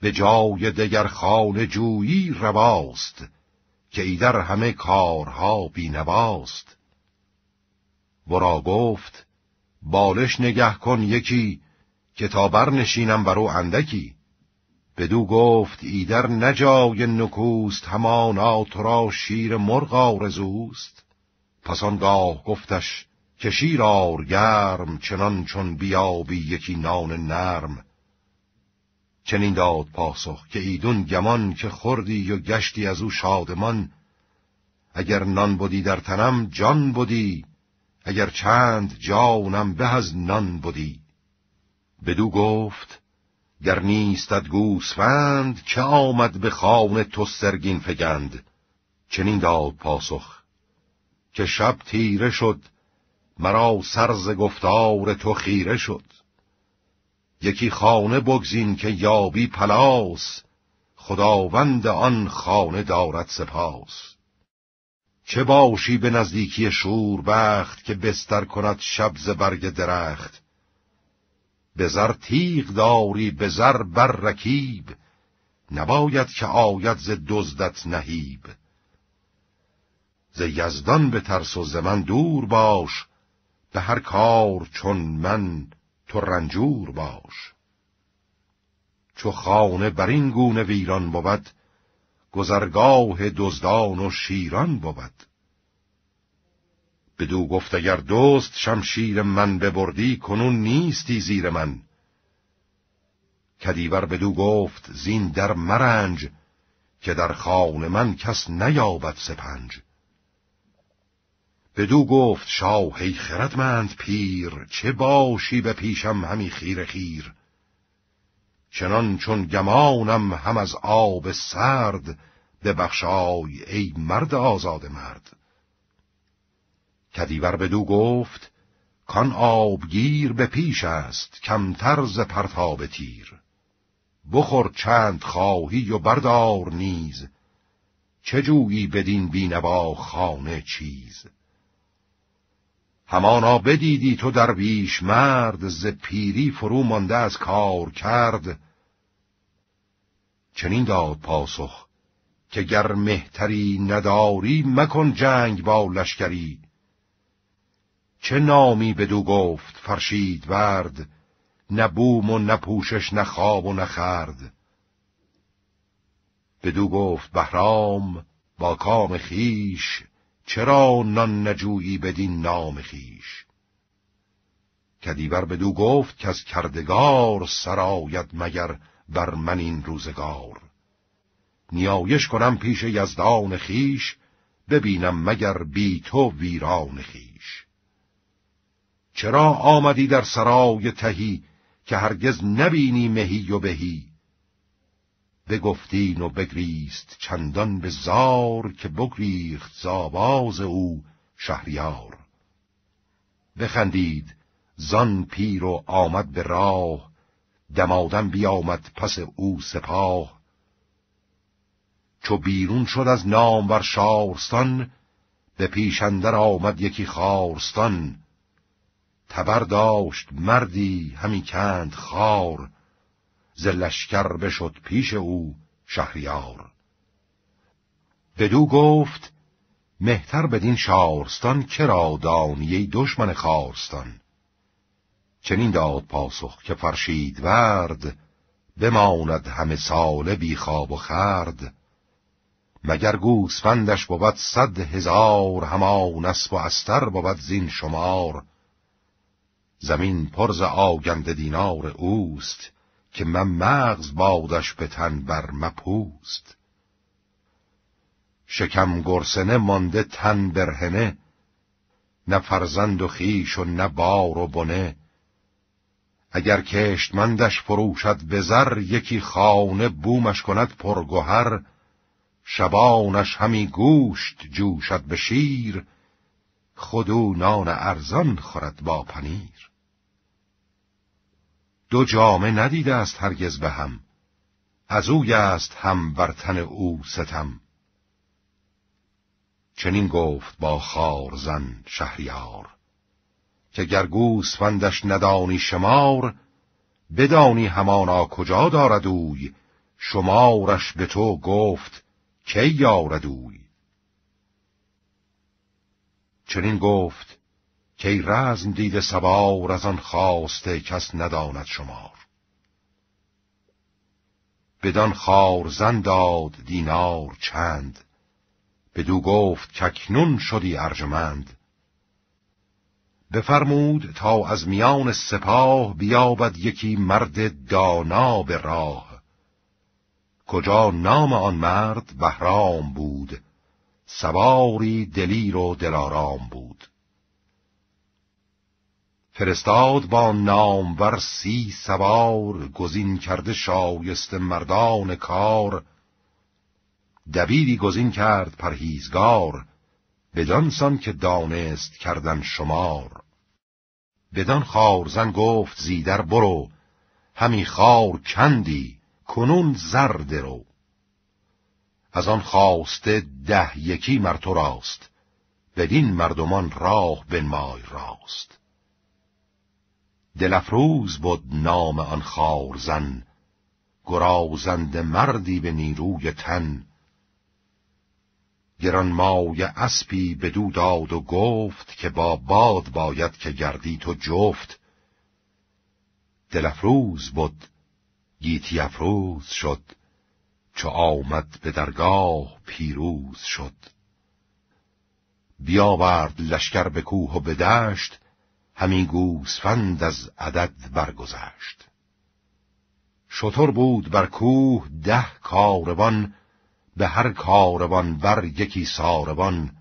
به جای دگر خال جویی رواست که ایدر همه کارها بینواست برا گفت بالش نگه کن یکی که نشینم برنشینم برو اندکی بدو گفت ایدر نجای نکوست همانا تو را شیر مرغ آرزوست پس آنگاه گفتش که شیر گرم چنان چون بیابی یکی نان نرم چنین داد پاسخ که ایدون گمان که خوردی و گشتی از او شادمان اگر نان بودی در تنم جان بودی اگر چند جانم به از نان بودی بدو گفت گر نیستد گوسفند که آمد به خانه تو سرگین فگند چنین داد پاسخ که شب تیره شد مرا سرز گفتار تو خیره شد یکی خانه بگزین که یابی پلاس خداوند آن خانه دارد سپاس چه باشی به نزدیکی شور بخت که بستر کند شب برگ درخت به زر تیغ داری به بر رکیب نباید که آید ز دزدت نهیب ز یزدان به ترس و ز من دور باش به هر کار چون من تو رنجور باش چو خانه بر این گونه ویران بود گذرگاه دزدان و شیران بود بدو گفت اگر دوست شمشیر من ببردی کنون نیستی زیر من کدیور بدو گفت زین در مرنج که در خان من کس نیابد سپنج بدو گفت شاه ای خردمند پیر چه باشی به پیشم همی خیر خیر چنان چون گمانم هم از آب سرد بخشای ای مرد آزاد مرد کدیور دو گفت کان آبگیر به پیش است کمتر ز پرتاب تیر بخور چند خواهی و بردار نیز چه جویی بدین بینوا خانه چیز همانا بدیدی تو در بیش مرد ز پیری فرو مانده از کار کرد چنین داد پاسخ که گر مهتری نداری مکن جنگ با لشکری چه نامی بدو گفت فرشید ورد نه بوم و نه پوشش نه خواب و نه خرد بدو گفت بهرام با کام خیش چرا نان نجویی بدین نام خیش کدیور بدو گفت که از کردگار سرایت مگر بر من این روزگار نیایش کنم پیش یزدان خیش ببینم مگر بی تو ویران خیش چرا آمدی در سرای تهی که هرگز نبینی مهی و بهی بگفتین و بگریست چندان به زار که بگریخت زاباز او شهریار بخندید زان پیر و آمد به راه دمادم بیامد پس او سپاه چو بیرون شد از نامور شارستان به پیشندر آمد یکی خارستان تبر داشت مردی همی کند خار ز لشکر بشد پیش او شهریار بدو گفت مهتر بدین شارستان کرا دانی دشمن خارستان چنین داد پاسخ که فرشید ورد بماند همه ساله بی خواب و خرد مگر گوسفندش بود صد هزار همان اسب و استر بود زین شمار زمین پرز آگند دینار اوست که من مغز بادش به تن بر مپوست شکم گرسنه مانده تن برهنه نه فرزند و خیش و نه بار و بنه اگر کشتمندش فروشد به زر یکی خانه بومش کند پرگوهر شبانش همی گوشت جوشد به شیر خود نان ارزان خورد با پنیر دو جامه ندیده است هرگز به هم از اوی است هم بر تن او ستم چنین گفت با خارزن شهریار که گر گوسفندش ندانی شمار بدانی همانا کجا دارد اوی شمارش به تو گفت کی یارد چنین گفت که رزم دید سوار از آن خواسته کس نداند شمار بدان زن داد دینار چند بدو گفت ککنون شدی ارجمند بفرمود تا از میان سپاه بیابد یکی مرد دانا به راه کجا نام آن مرد بهرام بود سواری دلیر و دلارام بود فرستاد با نام نامور سی سوار گزین کرده شایست مردان کار دبیری گزین کرد پرهیزگار سان که دانست کردن شمار بدان خارزن گفت زیدر برو همی خار کندی کنون زردرو درو از آن خواسته ده یکی مرد راست بدین مردمان راه بنمای راست دلفروز بود نام آن خارزن گرازند مردی به نیروی تن اسبی به دو داد و گفت که با باد باید که گردی تو جفت دلفروز بود گیتی افروز شد چو آمد به درگاه پیروز شد بیاورد لشکر به کوه و به دشت همین گوسفند از عدد برگذشت شطور بود بر کوه ده کاروان به هر کاروان بر یکی ساروان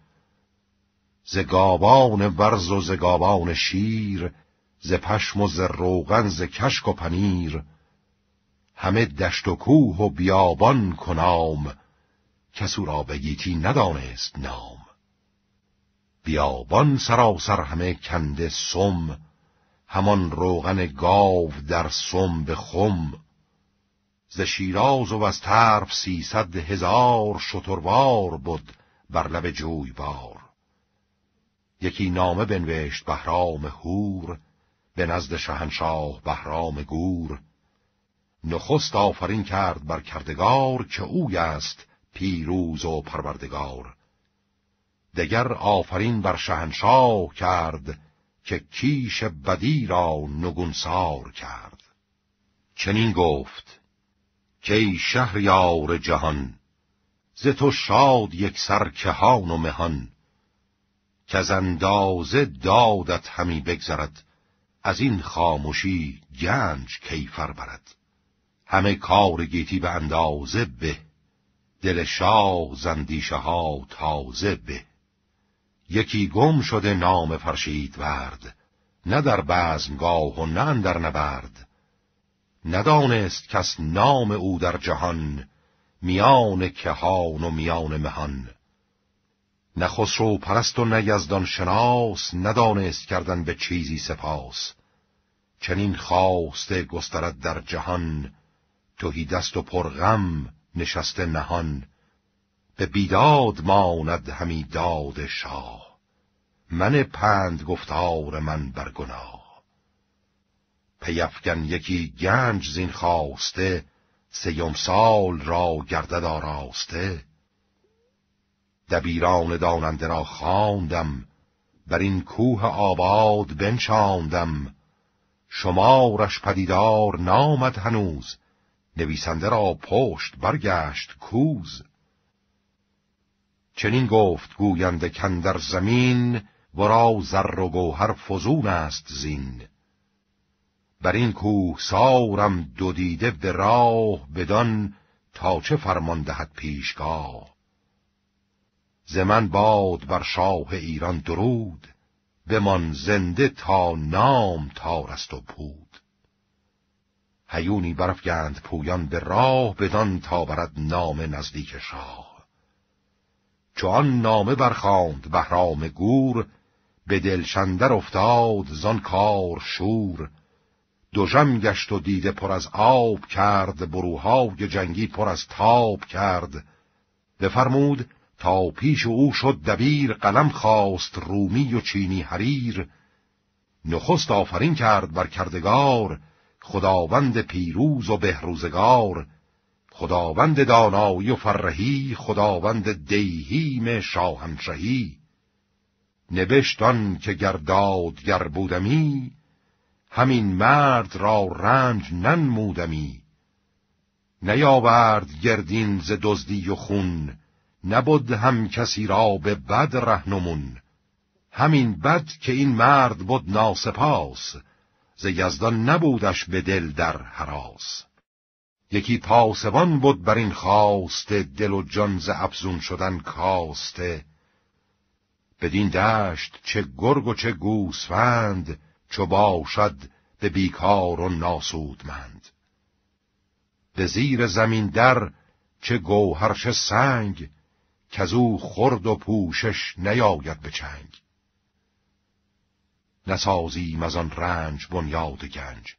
ز گاوان ورز و ز گاوان شیر ز پشم و ز روغن ز کشک و پنیر همه دشت و کوه و بیابان کنام کسو را به ندانست نام بیابان سراسر همه کنده سم همان روغن گاو در سم به خم ز شیراز و از طرف سیصد هزار شتروار بود بر لب جوی بار یکی نامه بنوشت بهرام هور به نزد شهنشاه بهرام گور نخست آفرین کرد بر کردگار که اوی است پیروز و پروردگار دگر آفرین بر شهنشاه کرد که کیش بدی را نگونسار کرد چنین گفت که ای شهریار جهان ز تو شاد یک سر کهان و مهان که از اندازه دادت همی بگذرد از این خاموشی گنج کیفر برد همه کار گیتی به اندازه به دل شاه زندیشه ها تازه به یکی گم شده نام فرشید ورد نه در بزمگاه و نه در نبرد ندانست کس نام او در جهان میان کهان و میان مهان نه خسرو پرست و نه یزدان شناس ندانست کردن به چیزی سپاس چنین خواسته گسترد در جهان توهی دست و پرغم نشسته نهان به بیداد ماند همی داد شاه من پند گفتار من بر گناه پیفکن یکی گنج زین خواسته سیم سال را گرده راسته دبیران داننده را خواندم بر این کوه آباد بنشاندم شمارش پدیدار نامد هنوز نویسنده را پشت برگشت کوز چنین گفت گوینده کندر زمین ورا زر و گوهر فزون است زین بر این کوه سارم دو دیده به راه بدان تا چه فرمان دهد پیشگاه ز من باد بر شاه ایران درود بمان زنده تا نام تارست و پود هیونی برفگند پویان به راه بدان تا برد نام نزدیک شاه چون نامه برخاند بهرام گور به دلشندر افتاد زان کار شور دوژم گشت و دیده پر از آب کرد و جنگی پر از تاب کرد بفرمود تا پیش او شد دبیر قلم خواست رومی و چینی حریر نخست آفرین کرد بر کردگار خداوند پیروز و بهروزگار خداوند دانایی و فرهی خداوند دیهیم شاهنشهی نبشتان که گر بودمی همین مرد را رنج ننمودمی نیاورد گردین ز دزدی و خون نبود هم کسی را به بد رهنمون همین بد که این مرد بود ناسپاس ز یزدان نبودش به دل در حراس یکی پاسبان بود بر این خواسته دل و جان ز افزون شدن کاسته بدین دشت چه گرگ و چه گوسفند چو باشد به بیکار و ناسودمند به زیر زمین در چه گوهرش سنگ که او خرد و پوشش نیاید بچنگ چنگ نسازیم از آن رنج بنیاد گنج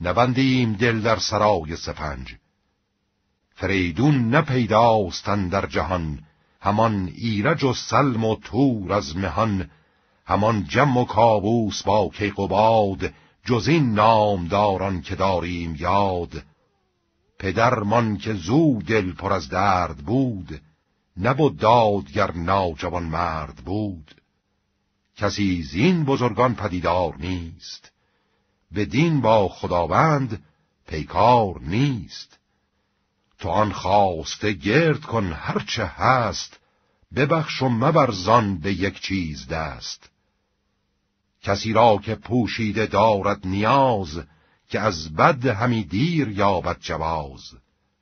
نبندیم دل در سرای سپنج فریدون نپیداستن در جهان همان ایرج و سلم و تور از مهان همان جم و کابوس با باد، جز این نامداران که داریم یاد پدرمان که زو دل پر از درد بود نبود دادگر ناجوان مرد بود کسی زین بزرگان پدیدار نیست به دین با خداوند پیکار نیست تو آن خواسته گرد کن هرچه هست ببخش و مبرزان به یک چیز دست کسی را که پوشیده دارد نیاز که از بد همی دیر یابد جواز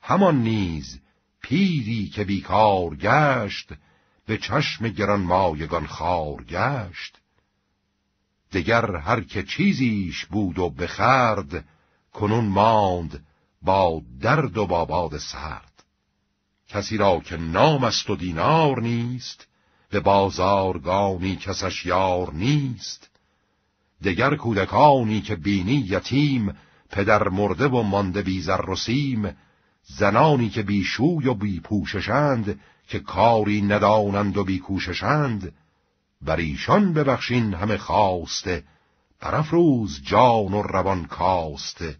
همان نیز پیری که بیکار گشت به چشم گران مایگان خار گشت دگر هر که چیزیش بود و بخرد کنون ماند با درد و باباد سرد کسی را که نام است و دینار نیست به بازارگانی کسش یار نیست دگر کودکانی که بینی یتیم پدر مرده و مانده بی زر و سیم زنانی که بیشوی و بیپوششند که کاری ندانند و کوششند، بر ایشان ببخشین همه خواسته برافروز جان و روان کاسته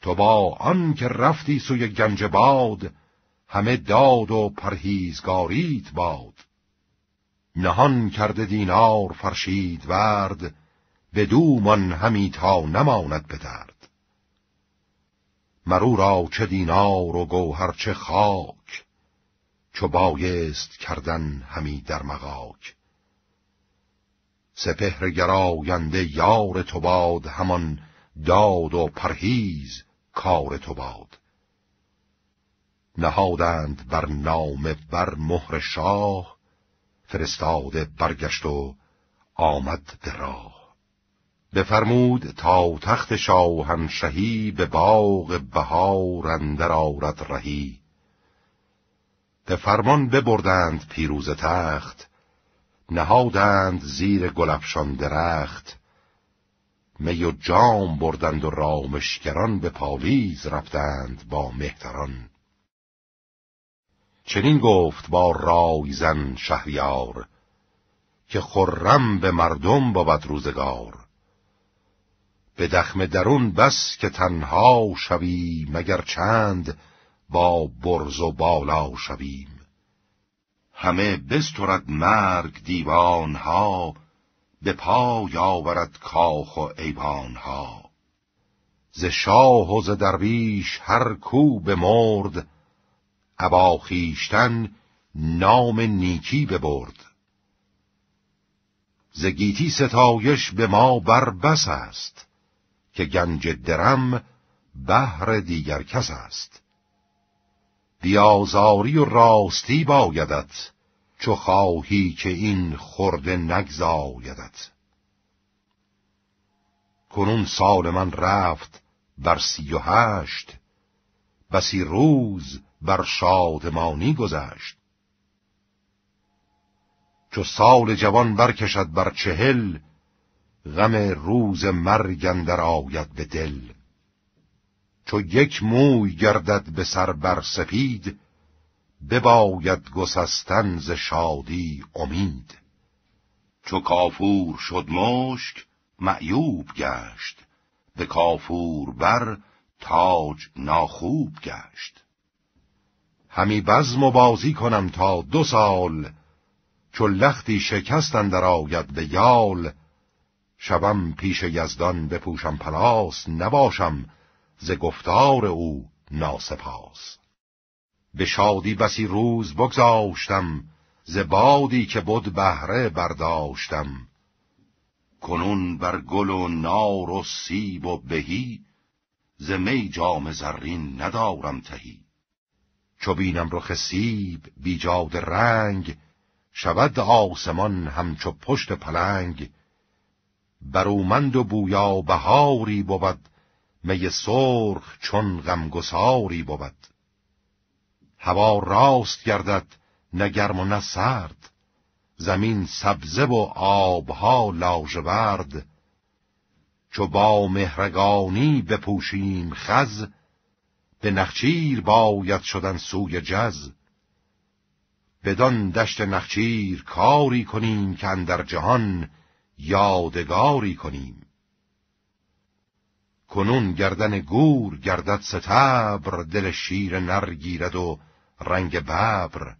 تو با آن که رفتی سوی گنج باد همه داد و پرهیزگاریت باد نهان کرده دینار فرشید ورد به من همی تا نماند بدرد مرو را چه دینار و گوهر چه خاک چو بایست کردن همی در مغاک سپهر گراینده یار تو باد همان داد و پرهیز کار تو باد نهادند بر نام بر مهر شاه فرستاده برگشت و آمد به راه بفرمود تا تخت شهی به باغ بهار اندر آرد رهی به فرمان ببردند پیروز تخت نهادند زیر گلفشان درخت می و جام بردند و رامشگران به پالیز رفتند با مهتران چنین گفت با رایزن شهریار که خرم به مردم بابد روزگار به دخم درون بس که تنها شوی مگر چند با برز و بالا شویم همه بسترد مرگ دیوانها به پای آورد کاخ و ایوانها ز شاه و ز درویش هر کو مرد ابا خیشتن نام نیکی ببرد ز گیتی ستایش به ما بر بس است که گنج درم بهر دیگر کس است بیازاری و راستی بایدت چو خواهی که این خورده نگزایدت کنون سال من رفت بر سی و هشت بسی روز بر شادمانی گذشت چو سال جوان برکشد بر چهل غم روز مرگ اندر آید به دل چو یک موی گردد به سر بر سپید بباید گسستن ز شادی امید چو کافور شد مشک معیوب گشت به کافور بر تاج ناخوب گشت همی بزم و بازی کنم تا دو سال چو لختی شکستن در آید به یال شوم پیش یزدان بپوشم پلاس نباشم ز گفتار او ناسپاس به شادی بسی روز بگذاشتم ز بادی که بود بهره برداشتم کنون بر گل و نار و سیب و بهی ز می جام زرین ندارم تهی چو بینم رخ سیب بیجاد رنگ شود آسمان همچو پشت پلنگ برومند و بویا بهاری بود می سرخ چون غمگساری بود هوا راست گردد نه گرم و نه سرد زمین سبزه و آبها لاژورد چو با مهرگانی بپوشیم خز به نخچیر باید شدن سوی جز بدان دشت نخچیر کاری کنیم که اندر جهان یادگاری کنیم کنون گردن گور گردد ستبر دل شیر نر گیرد و رنگ ببر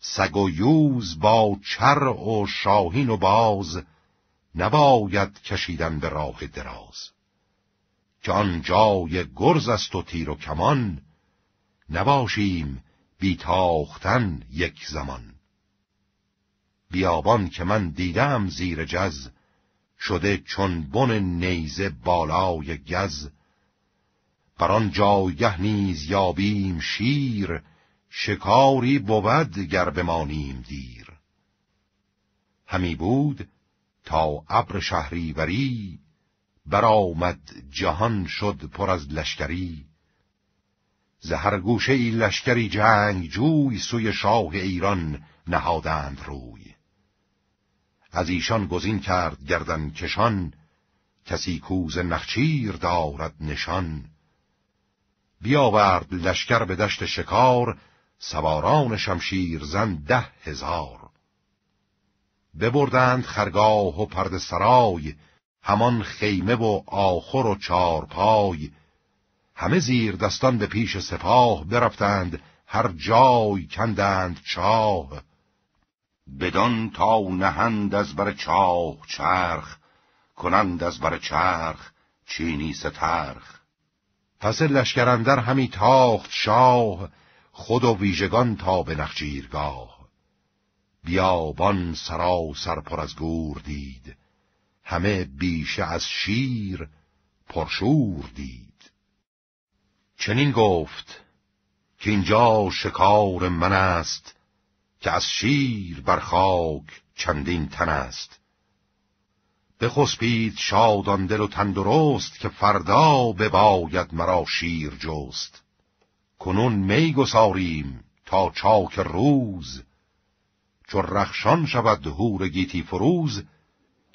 سگ و یوز با چر و شاهین و باز نباید کشیدن به راه دراز که آن جای گرز است و تیر و کمان نباشیم بیتاختن یک زمان بیابان که من دیدم زیر جز شده چون بن نیزه بالای گز آن جایه نیز یابیم شیر شکاری بود گر بمانیم دیر همی بود تا ابر شهریوری برآمد جهان شد پر از لشکری ز گوشه ای لشکری جنگ جوی سوی شاه ایران نهادند روی از ایشان گزین کرد گردن کشان کسی کوز نخچیر دارد نشان بیاورد لشکر به دشت شکار سواران شمشیر زن ده هزار ببردند خرگاه و پرد سرای همان خیمه و آخر و چارپای همه زیر دستان به پیش سپاه برفتند هر جای کندند چاه بدان تا نهند از بر چاه چرخ کنند از بر چرخ چینی سترخ پس لشکراندر همی تاخت شاه خود و ویژگان تا به نخجیرگاه بیابان سر پر از گور دید همه بیشه از شیر پرشور دید چنین گفت که اینجا شکار من است که از شیر بر خاک چندین تن است بخسبید شادان دل و تندرست که فردا بباید مرا شیر جست کنون می گساریم تا چاک روز چو رخشان شود هور گیتی فروز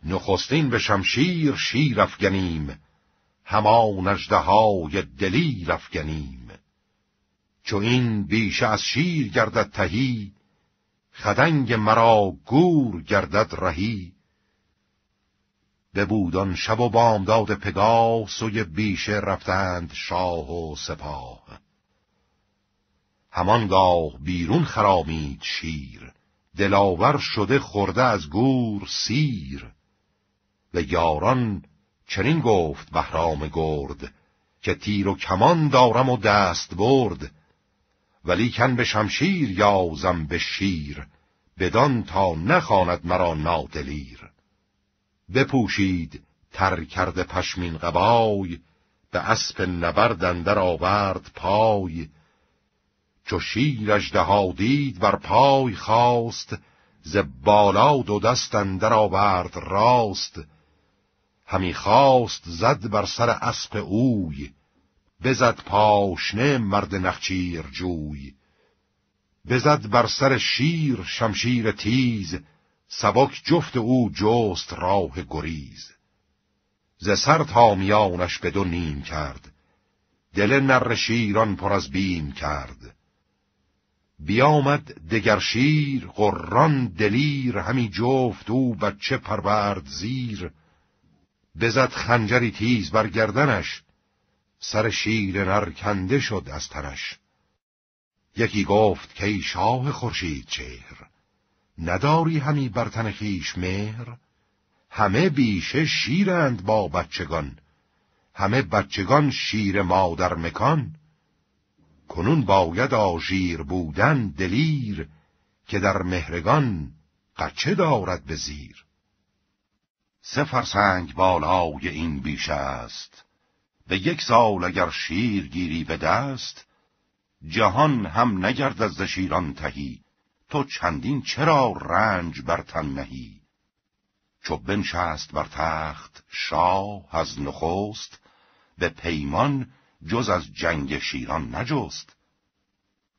نخستین به شمشیر شیر افگنیم همان اژدهای دلی رفگنیم چو این بیش از شیر گردد تهی خدنگ مرا گور گردد رهی به بودان شب و بامداد پگاه سوی بیشه رفتند شاه و سپاه همانگاه بیرون خرامید شیر دلاور شده خورده از گور سیر و یاران چنین گفت بهرام گرد که تیر و کمان دارم و دست برد ولی کن به شمشیر یازم به شیر بدان تا نخواند مرا نادلیر بپوشید تر کرده پشمین قبای به اسب نبرد در آورد پای چو شیر دید بر پای خواست ز بالا دو دست اندر آورد راست همی خواست زد بر سر اسب اوی بزد پاشنه مرد نخچیر جوی بزد بر سر شیر شمشیر تیز سبک جفت او جست راه گریز ز سر تا میانش به دو نیم کرد دل نر شیران پر از بیم کرد بیامد دگر شیر قران دلیر همی جفت او بچه پرورد زیر بزد خنجری تیز بر گردنش سر شیر نر کنده شد از تنش یکی گفت که ای شاه خورشید چهر نداری همی بر تن مهر همه بیشه شیرند با بچگان همه بچگان شیر مادر مکان کنون باید آژیر بودن دلیر که در مهرگان قچه دارد به زیر سه فرسنگ بالای این بیش است به یک سال اگر شیر گیری به دست جهان هم نگرد از شیران تهی تو چندین چرا رنج بر تن نهی چو بنشست بر تخت شاه از نخست به پیمان جز از جنگ شیران نجست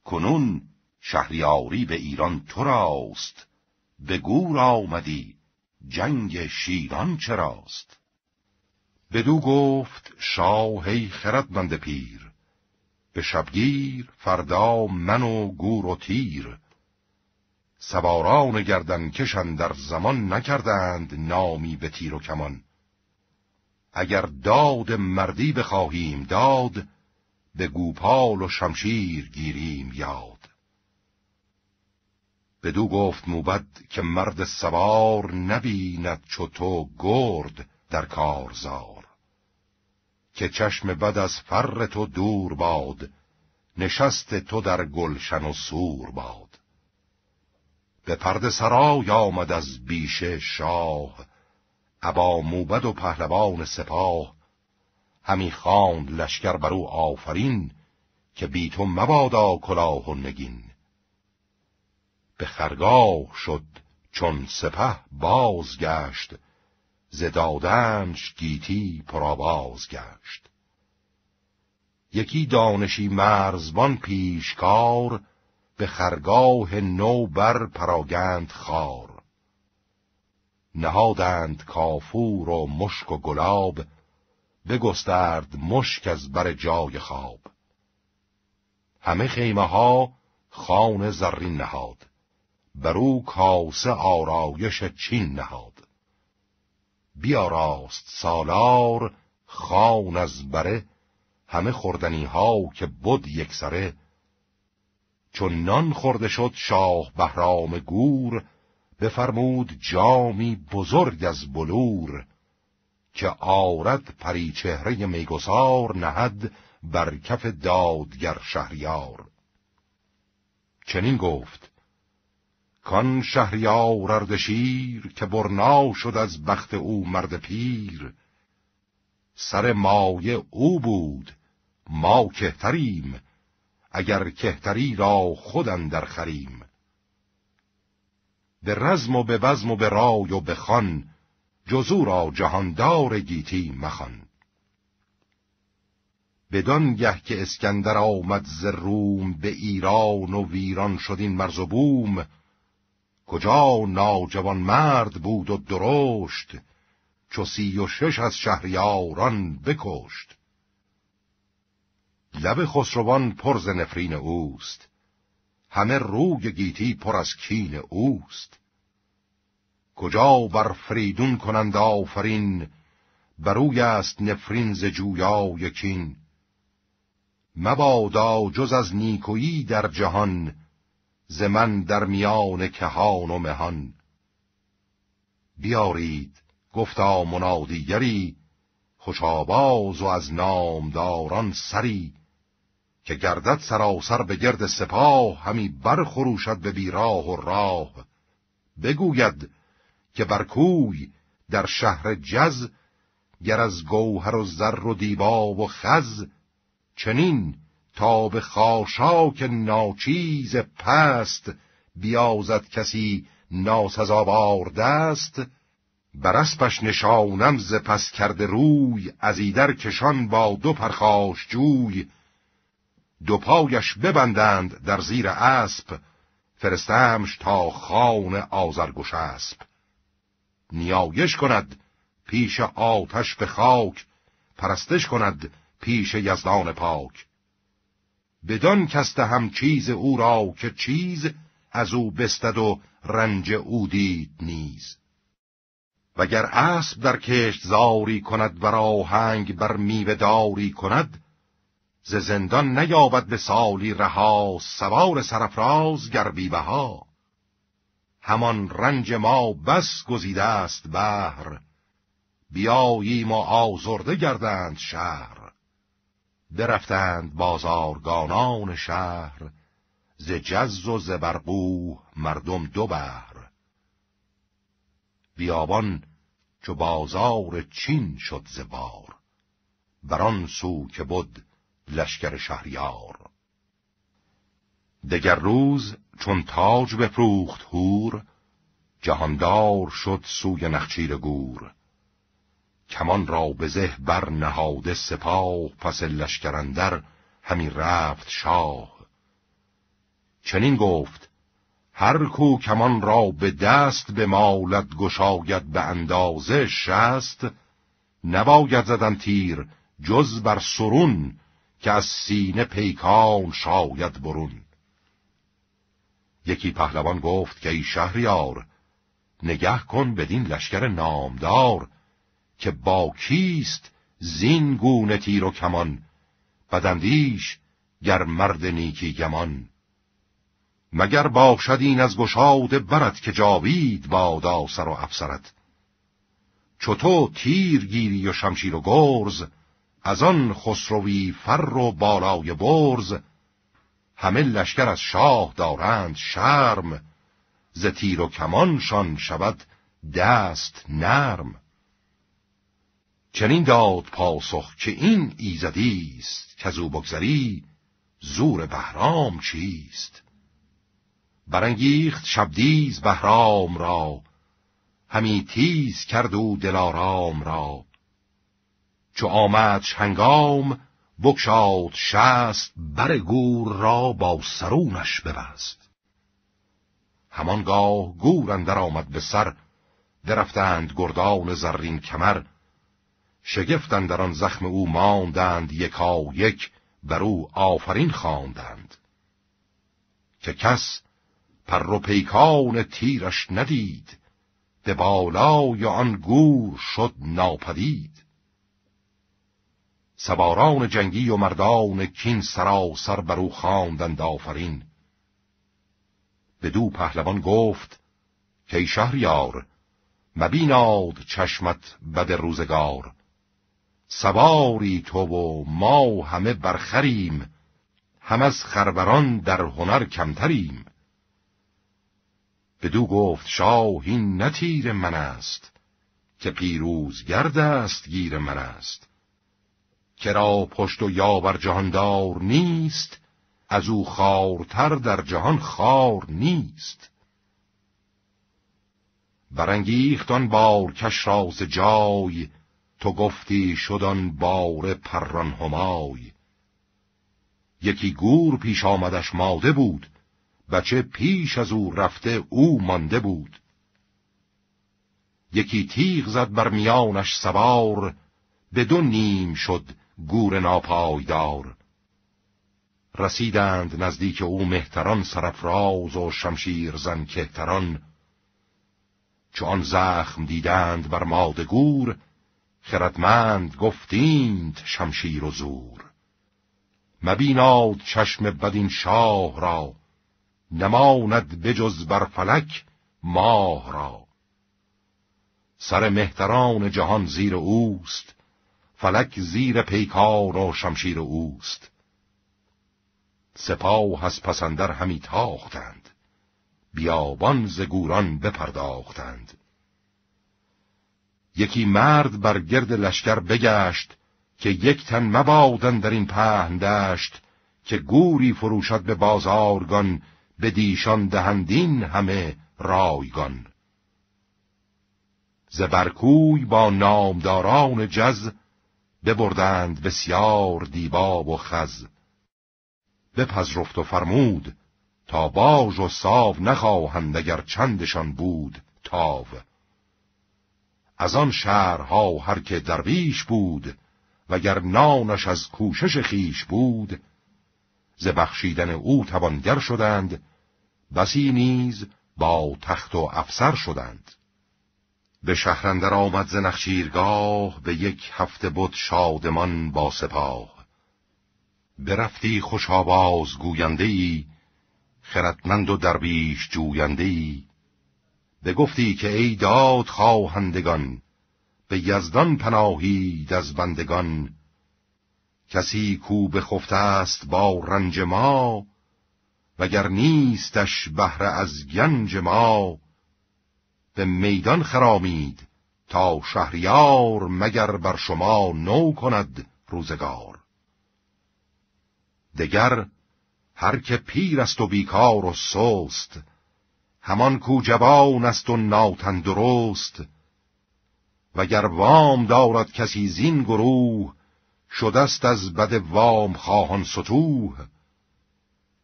کنون شهریاری به ایران تو راست به گور آمدی جنگ شیران چراست بدو گفت شاه ای خردمند پیر به شبگیر فردا من و گور و تیر سواران گردن کشن در زمان نکردند نامی به تیر و کمان اگر داد مردی بخواهیم داد به گوپال و شمشیر گیریم یاد بدو گفت موبد که مرد سوار نبیند چو تو گرد در کارزار که چشم بد از فر تو دور باد نشست تو در گلشن و سور باد به پرد سرای آمد از بیشه شاه ابا موبد و پهلوان سپاه همی خواند لشکر بر او آفرین که بی تو مبادا کلاه و نگین به خرگاه شد چون سپه بازگشت ز دادنش گیتی پراباز گشت یکی دانشی مرزبان پیشکار به خرگاه نو بر پراگند خار نهادند کافور و مشک و گلاب بگسترد مشک از بر جای خواب همه خیمه ها خان زرین نهاد برو کاسه آرایش چین نهاد بیاراست سالار خان از بره همه خوردنی ها که بد یکسره چون نان خورده شد شاه بهرام گور بفرمود جامی بزرگ از بلور که آرد پری چهره میگسار نهد بر کف دادگر شهریار چنین گفت کان شهریار اردشیر که برنا شد از بخت او مرد پیر سر مایه او بود ما کهتریم اگر کهتری را خودم در خریم به رزم و به بزم و به رای و به خان جزو را جهاندار گیتی مخان بدان گه که اسکندر آمد ز روم به ایران و ویران شدین مرز و بوم کجا ناجوان مرد بود و درشت چو سی و شش از شهریاران بکشت لب خسروان پر ز نفرین اوست همه روی گیتی پر از کین اوست کجا بر فریدون کنند آفرین بروی است نفرین ز جویای یکین مبادا جز از نیکویی در جهان ز من در میان کهان و مهان بیارید گفتا منادیگری خوشاباز و از نامداران سری که گردد سراسر به گرد سپاه همی برخروشد به بیراه و راه بگوید که بر کوی در شهر جز گر از گوهر و زر و دیبا و خز چنین تا به خاشاک ناچیز پست بیازد کسی ناسزاوار دست بر اسپش نشانم ز پس کرده روی از ایدر کشان با دو پرخاش جوی دو پایش ببندند در زیر اسب فرستمش تا خان آزرگوش اسب نیایش کند پیش آتش به خاک پرستش کند پیش یزدان پاک بدان کست هم چیز او را که چیز از او بستد و رنج او دید نیز وگر اسب در کشت زاری کند و راهنگ بر میوه داری کند ز زندان نیابد به سالی رها سوار سرفراز گربی بها، همان رنج ما بس گزیده است بهر بیاییم ما آزرده گردند شهر برفتند بازارگانان شهر ز جز و ز مردم دو بهر بیابان چو بازار چین شد ز بار بر سو که بود لشکر شهریار دگر روز چون تاج بفروخت هور جهاندار شد سوی نخچیر گور کمان را به زه بر نهاده سپاه پس لشکرندر همی رفت شاه چنین گفت هر کو کمان را به دست به مالت گشاید به اندازه شست نباید زدن تیر جز بر سرون که از سینه پیکان شاید برون یکی پهلوان گفت که ای شهریار نگه کن بدین لشکر نامدار که با کیست زین گونه تیر و کمان بدندیش گر مرد نیکی گمان مگر باشد این از گشاد برد که جاوید بادا سر و افسرت چطور تیر گیری و شمشیر و گرز از آن خسروی فر و بالای برز همه لشکر از شاه دارند شرم ز تیر و کمانشان شود دست نرم چنین داد پاسخ که این ایزدی است که زور بهرام چیست برانگیخت شبدیز بهرام را همی تیز کرد و دلارام را چو آمد هنگام بکشاد شست بر گور را با سرونش ببست همانگاه گور اندر آمد به سر درفتند گردان زرین کمر شگفتند در آن زخم او ماندند یکا یک بر او آفرین خواندند که کس پر و پیکان تیرش ندید به یا آن گور شد ناپدید سواران جنگی و مردان کین سراسر برو او دافرین آفرین دو پهلوان گفت که ای شهریار مبیناد چشمت بد روزگار سواری تو و ما همه برخریم هم از خربران در هنر کمتریم بدو گفت شاهین نتیر من است که پیروز گرد است گیر من است کرا پشت و یاور جهاندار نیست از او خارتر در جهان خار نیست برانگیختان کش راز جای تو گفتی شدن بار پران همای یکی گور پیش آمدش ماده بود بچه پیش از او رفته او مانده بود یکی تیغ زد بر میانش سوار به دو نیم شد گور ناپایدار رسیدند نزدیک او مهتران سرفراز و شمشیر زن کهتران چون زخم دیدند بر ماده گور خردمند گفتیند شمشیر و زور مبیناد چشم بدین شاه را نماند بجز بر فلک ماه را سر مهتران جهان زیر اوست فلک زیر پیکار و شمشیر اوست سپاه از پسندر همی تاختند بیابان ز گوران بپرداختند یکی مرد بر گرد لشکر بگشت که یک تن مبادن در این پهن دشت که گوری فروشد به بازارگان به دیشان دهندین همه رایگان زبرکوی با نامداران جز ببردند بسیار دیبا و خز بپذرفت و فرمود تا باج و ساو نخواهند اگر چندشان بود تاو از آن شهرها هر که درویش بود وگر نانش از کوشش خیش بود ز بخشیدن او توانگر شدند بسی نیز با تخت و افسر شدند به شهرندر آمد ز نخشیرگاه به یک هفته بود شادمان با سپاه برفتی خوش آواز گوینده خردمند و درویش جوینده به گفتی که ای داد خواهندگان به یزدان پناهید از بندگان کسی کو خفته است با رنج ما وگر نیستش بهره از گنج ما به میدان خرامید تا شهریار مگر بر شما نو کند روزگار دگر هر که پیر است و بیکار و سست همان کو جوان است و ناتندرست وگر وام دارد کسی زین گروه شدست از بد وام خواهان سطوح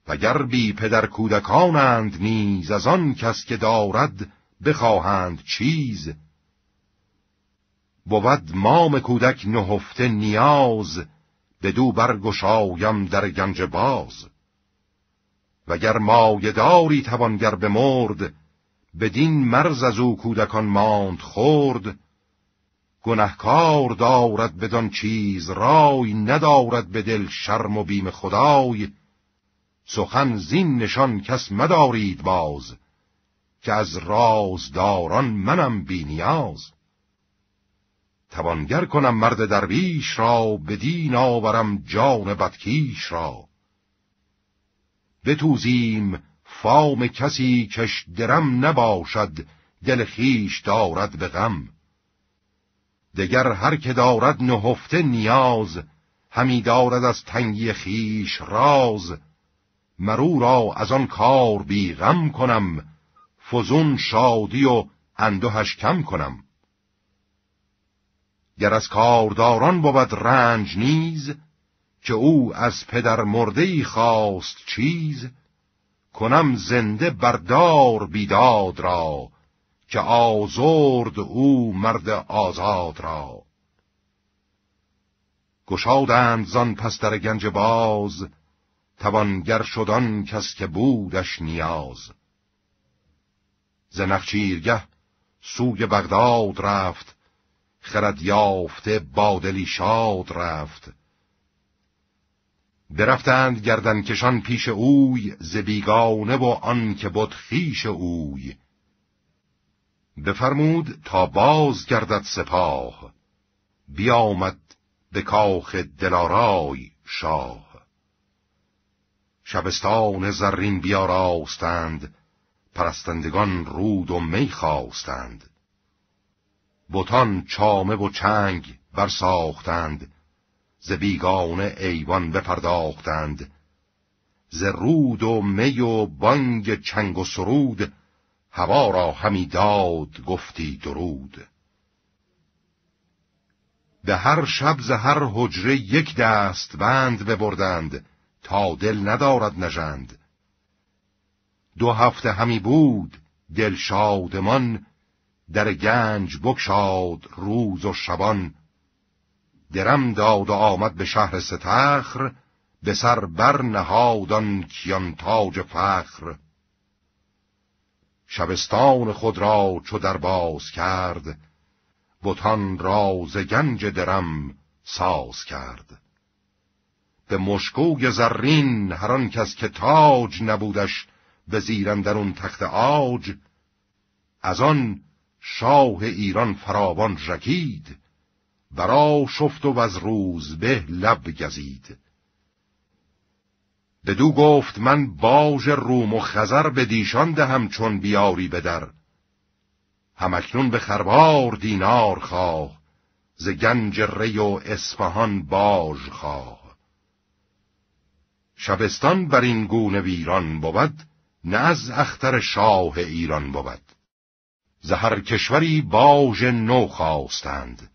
وگر بی پدر کودکانند نیز از آن کس که دارد بخواهند چیز بود مام کودک نهفته نیاز به دو برگشایم در گنج باز وگر مایداری توانگر بمرد بدین مرز از او کودکان ماند خورد گنهکار دارد بدان چیز رای ندارد به دل شرم و بیم خدای سخن زین نشان کس مدارید باز که از رازداران منم بینیاز توانگر کنم مرد درویش را به دین آورم جان بدکیش را بتوزیم فام کسی کش درم نباشد دل خیش دارد به غم دگر هر که دارد نهفته نیاز همی دارد از تنگی خیش راز مرو را از آن کار بیغم کنم فزون شادی و اندوهش کم کنم گر از کارداران بود رنج نیز که او از پدر مردهی خواست چیز کنم زنده بردار بیداد را که آزرد او مرد آزاد را گشادند زان پس در گنج باز توانگر شدن کس که بودش نیاز ز نخچیرگه سوی بغداد رفت خرد یافته بادلی شاد رفت برفتند کشان پیش اوی بیگانه و آن که بد خیش اوی بفرمود تا باز گردد سپاه بیامد به کاخ دلارای شاه شبستان زرین بیاراستند پرستندگان رود و می خواستند بتان چامه و چنگ برساختند ز بیگانه ایوان بپرداختند ز رود و می و بانگ چنگ و سرود هوا را همی داد گفتی درود به هر شب ز هر حجره یک دست بند ببردند تا دل ندارد نژند دو هفته همی بود دل شادمان در گنج بکشاد روز و شبان درم داد و آمد به شهر ستخر به سر بر نهادان کیان تاج فخر شبستان خود را چو در باز کرد بوتان راز گنج درم ساز کرد به مشکوی زرین هر کس که تاج نبودش زیرن در اون تخت آج از آن شاه ایران فراوان رکید برا شفت و از روز به لب گزید بدو گفت من باج روم و خزر به دیشان دهم چون بیاری بدر همکنون به خربار دینار خواه ز گنج ری و اسفهان باج خواه شبستان بر این گونه ویران بود نه از اختر شاه ایران بود زهر کشوری باژ نو خواستند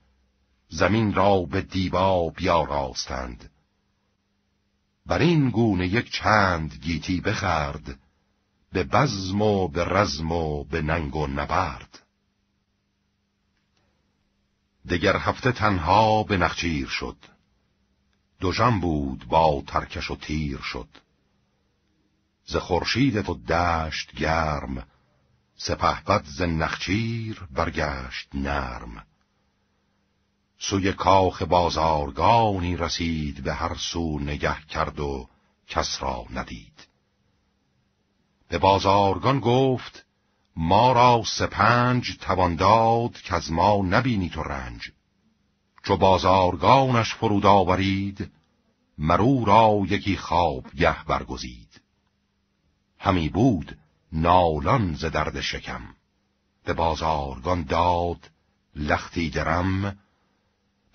زمین را به دیبا بیاراستند بر این گونه یک چند گیتی بخرد به بزم و به رزم و به ننگ و نبرد دگر هفته تنها به نخچیر شد دوژم بود با ترکش و تیر شد ز خورشید تو دشت گرم سپهبد ز نخچیر برگشت نرم سوی کاخ بازارگانی رسید به هر سو نگه کرد و کس را ندید به بازارگان گفت ما را سپنج توانداد داد که از ما نبینی تو رنج چو بازارگانش فرود آورید مرو را یکی خوابگه برگزید همی بود نالان ز درد شکم به بازارگان داد لختی درم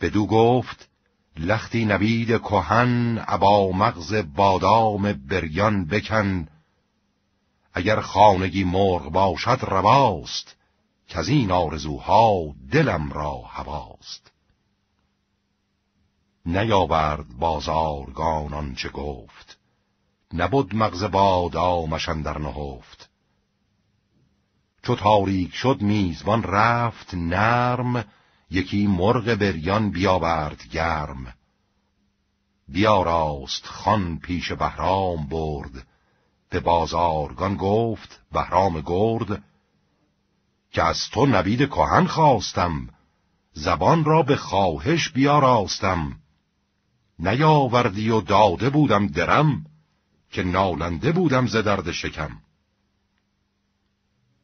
دو گفت لختی نبید کهن ابا مغز بادام بریان بکن اگر خانگی مرغ باشد رواست که از این آرزوها دلم را هواست نیاورد بازارگان آنچه گفت نبود مغز باد آمشن در نهفت چو تاریک شد میزبان رفت نرم یکی مرغ بریان بیاورد گرم بیا راست خان پیش بهرام برد به بازارگان گفت بهرام گرد که از تو نوید کهن خواستم زبان را به خواهش بیا راستم نیاوردی و داده بودم درم که نالنده بودم ز درد شکم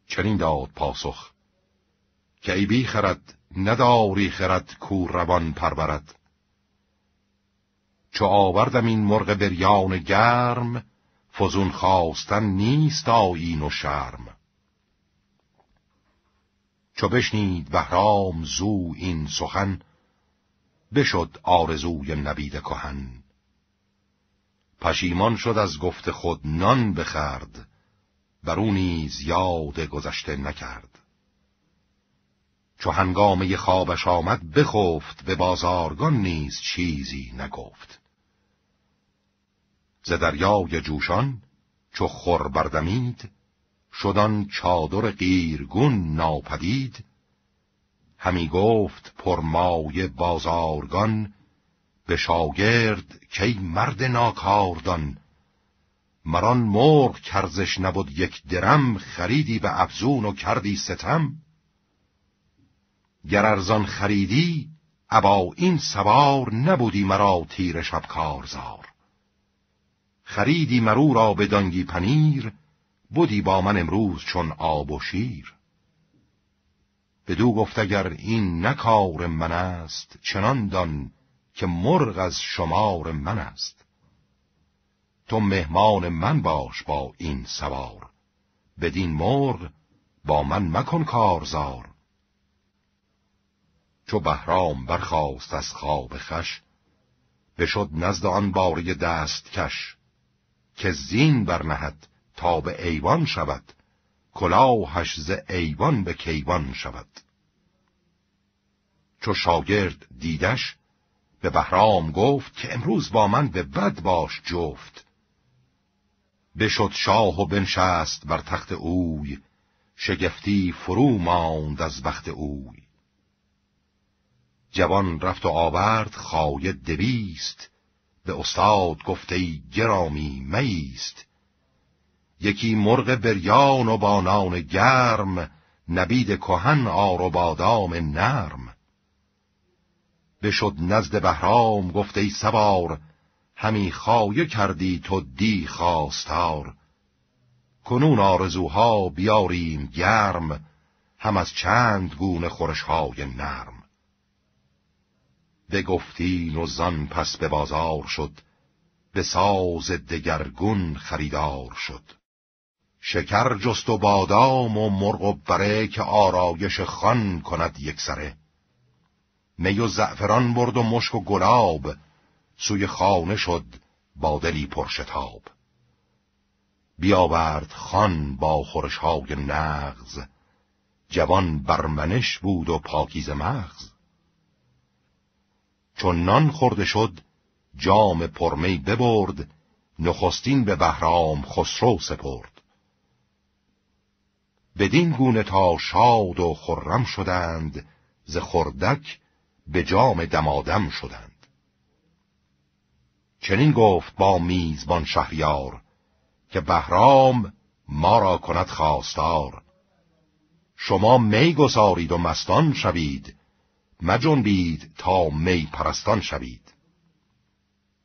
چنین داد پاسخ که ای بی خرد نداری خرد کو روان پرورد چو آوردم این مرغ بریان گرم فزون خواستن نیست آیین و شرم چو بشنید بهرام زو این سخن بشد آرزوی نبید کهن پشیمان شد از گفت خود نان بخرد بر او نیز یاد گذشته نکرد چو هنگامه خوابش آمد بخفت به بازارگان نیز چیزی نگفت ز دریای جوشان چو خور بردمید شدان چادر قیرگون ناپدید همی گفت پرمایه بازارگان به شاگرد ای مرد ناکاردان مران مرغ کرزش نبود یک درم خریدی به ابزون و کردی ستم گر ارزان خریدی ابا این سوار نبودی مرا تیر شب کارزار خریدی مرو را به دانگی پنیر بودی با من امروز چون آب و شیر بدو گفت اگر این نکار من است چنان دان که مرغ از شمار من است تو مهمان من باش با این سوار بدین مرغ با من مکن کارزار چو بهرام برخاست از خواب خش بشد نزد آن باری دست کش که زین برنهد تا به ایوان شود کلاهش ز ایوان به کیوان شود چو شاگرد دیدش به بهرام گفت که امروز با من به بد باش جفت بشد شاه و بنشست بر تخت اوی شگفتی فرو ماند از بخت اوی جوان رفت و آورد خاید دویست به استاد گفته گرامی میست یکی مرغ بریان و بانان گرم نبید کهن آر و بادام نرم بشد نزد بهرام گفت ای سوار همی خایه کردی تو دی خواستار کنون آرزوها بیاریم گرم هم از چند گونه خورشهای نرم بگفتین و زن پس به بازار شد به ساز دگرگون خریدار شد شکر جست و بادام و مرغ و بره که آرایش خان کند یکسره می و زعفران برد و مشک و گلاب سوی خانه شد با دلی پرشتاب بیاورد خان با خورش های نغز جوان برمنش بود و پاکیز مغز چون نان خورده شد جام پرمی ببرد نخستین به بهرام خسرو سپرد بدین گونه تا شاد و خرم شدند ز خردک به جام دمادم شدند چنین گفت با میزبان شهریار که بهرام ما را کند خواستار شما می گسارید و مستان شوید مجنبید تا می پرستان شوید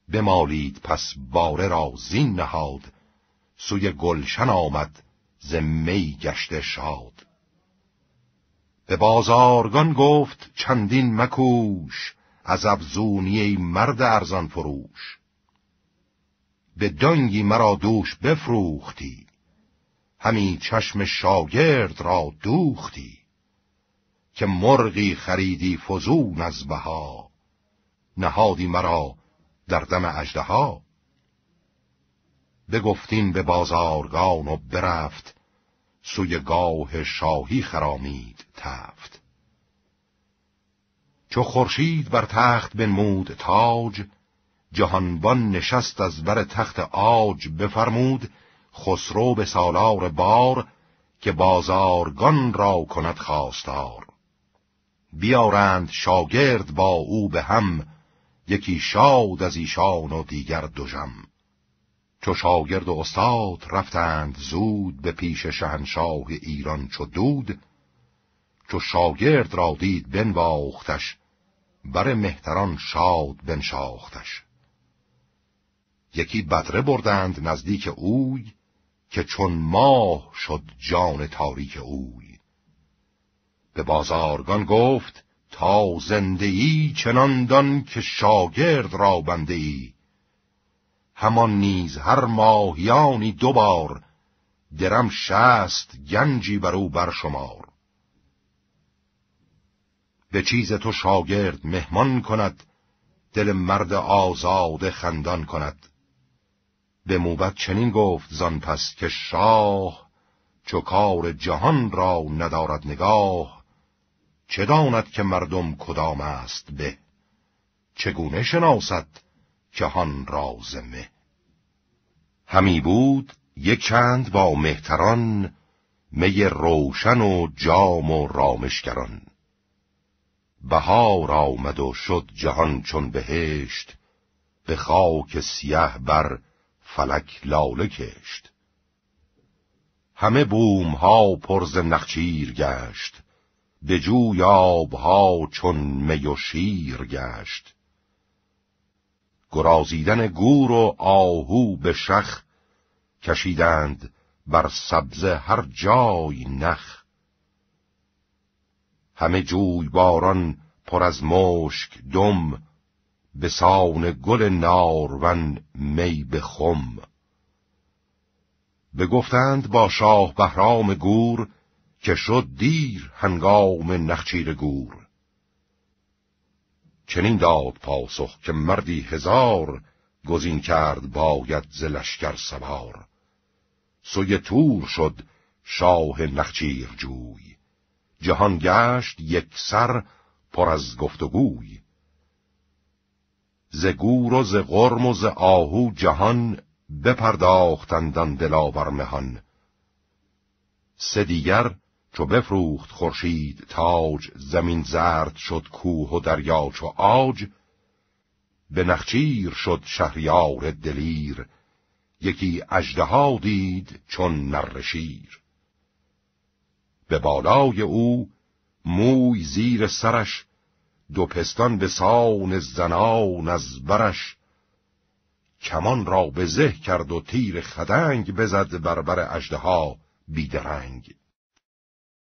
مالید پس باره را زین نهاد سوی گلشن آمد ز گشته شاد به بازارگان گفت چندین مکوش از ابزونی مرد ارزان فروش به دانگی مرا دوش بفروختی همی چشم شاگرد را دوختی که مرغی خریدی فزون از بها نهادی مرا در دم اجده ها بگفتین به بازارگان و برفت سوی گاه شاهی خرامید تفت چو خورشید بر تخت بنمود تاج جهانبان نشست از بر تخت آج بفرمود خسرو به سالار بار که بازارگان را کند خواستار بیارند شاگرد با او به هم یکی شاد از ایشان و دیگر دژم چو شاگرد و استاد رفتند زود به پیش شهنشاه ایران چو دود چو شاگرد را دید بنواختش بر مهتران شاد بنشاختش یکی بدره بردند نزدیک اوی که چون ماه شد جان تاریک اوی به بازارگان گفت تا زندگی چنان دان که شاگرد را بنده ای همان نیز هر ماهیانی دوبار درم شست گنجی بر او برشمار به چیز تو شاگرد مهمان کند دل مرد آزاد خندان کند به موبت چنین گفت زان پس که شاه چو کار جهان را ندارد نگاه چه داند که مردم کدام است به چگونه شناسد جهان را زمه همی بود یک چند با مهتران می روشن و جام و رامشگران بهار آمد و شد جهان چون بهشت به خاک سیه بر فلک لاله کشت همه بوم ها پرز نخچیر گشت به جوی آب ها چون می و شیر گشت گرازیدن گور و آهو به شخ کشیدند بر سبزه هر جای نخ همه جوی باران پر از مشک دم به سان گل نارون می به خم گفتند با شاه بهرام گور که شد دیر هنگام نخچیر گور چنین داد پاسخ که مردی هزار گزین کرد باید زلشکر لشکر سوار سوی تور شد شاه نخچیر جوی جهان گشت یک سر پر از گفتگوی ز گور و ز غرم و ز آهو جهان بپرداختندان دلاور مهان سه دیگر چو بفروخت خورشید تاج زمین زرد شد کوه و دریا چو آج به نخچیر شد شهریار دلیر یکی اژدها دید چون نر به بالای او موی زیر سرش دو پستان به سان زنان از برش کمان را به زه کرد و تیر خدنگ بزد بربر اژدها بیدرنگ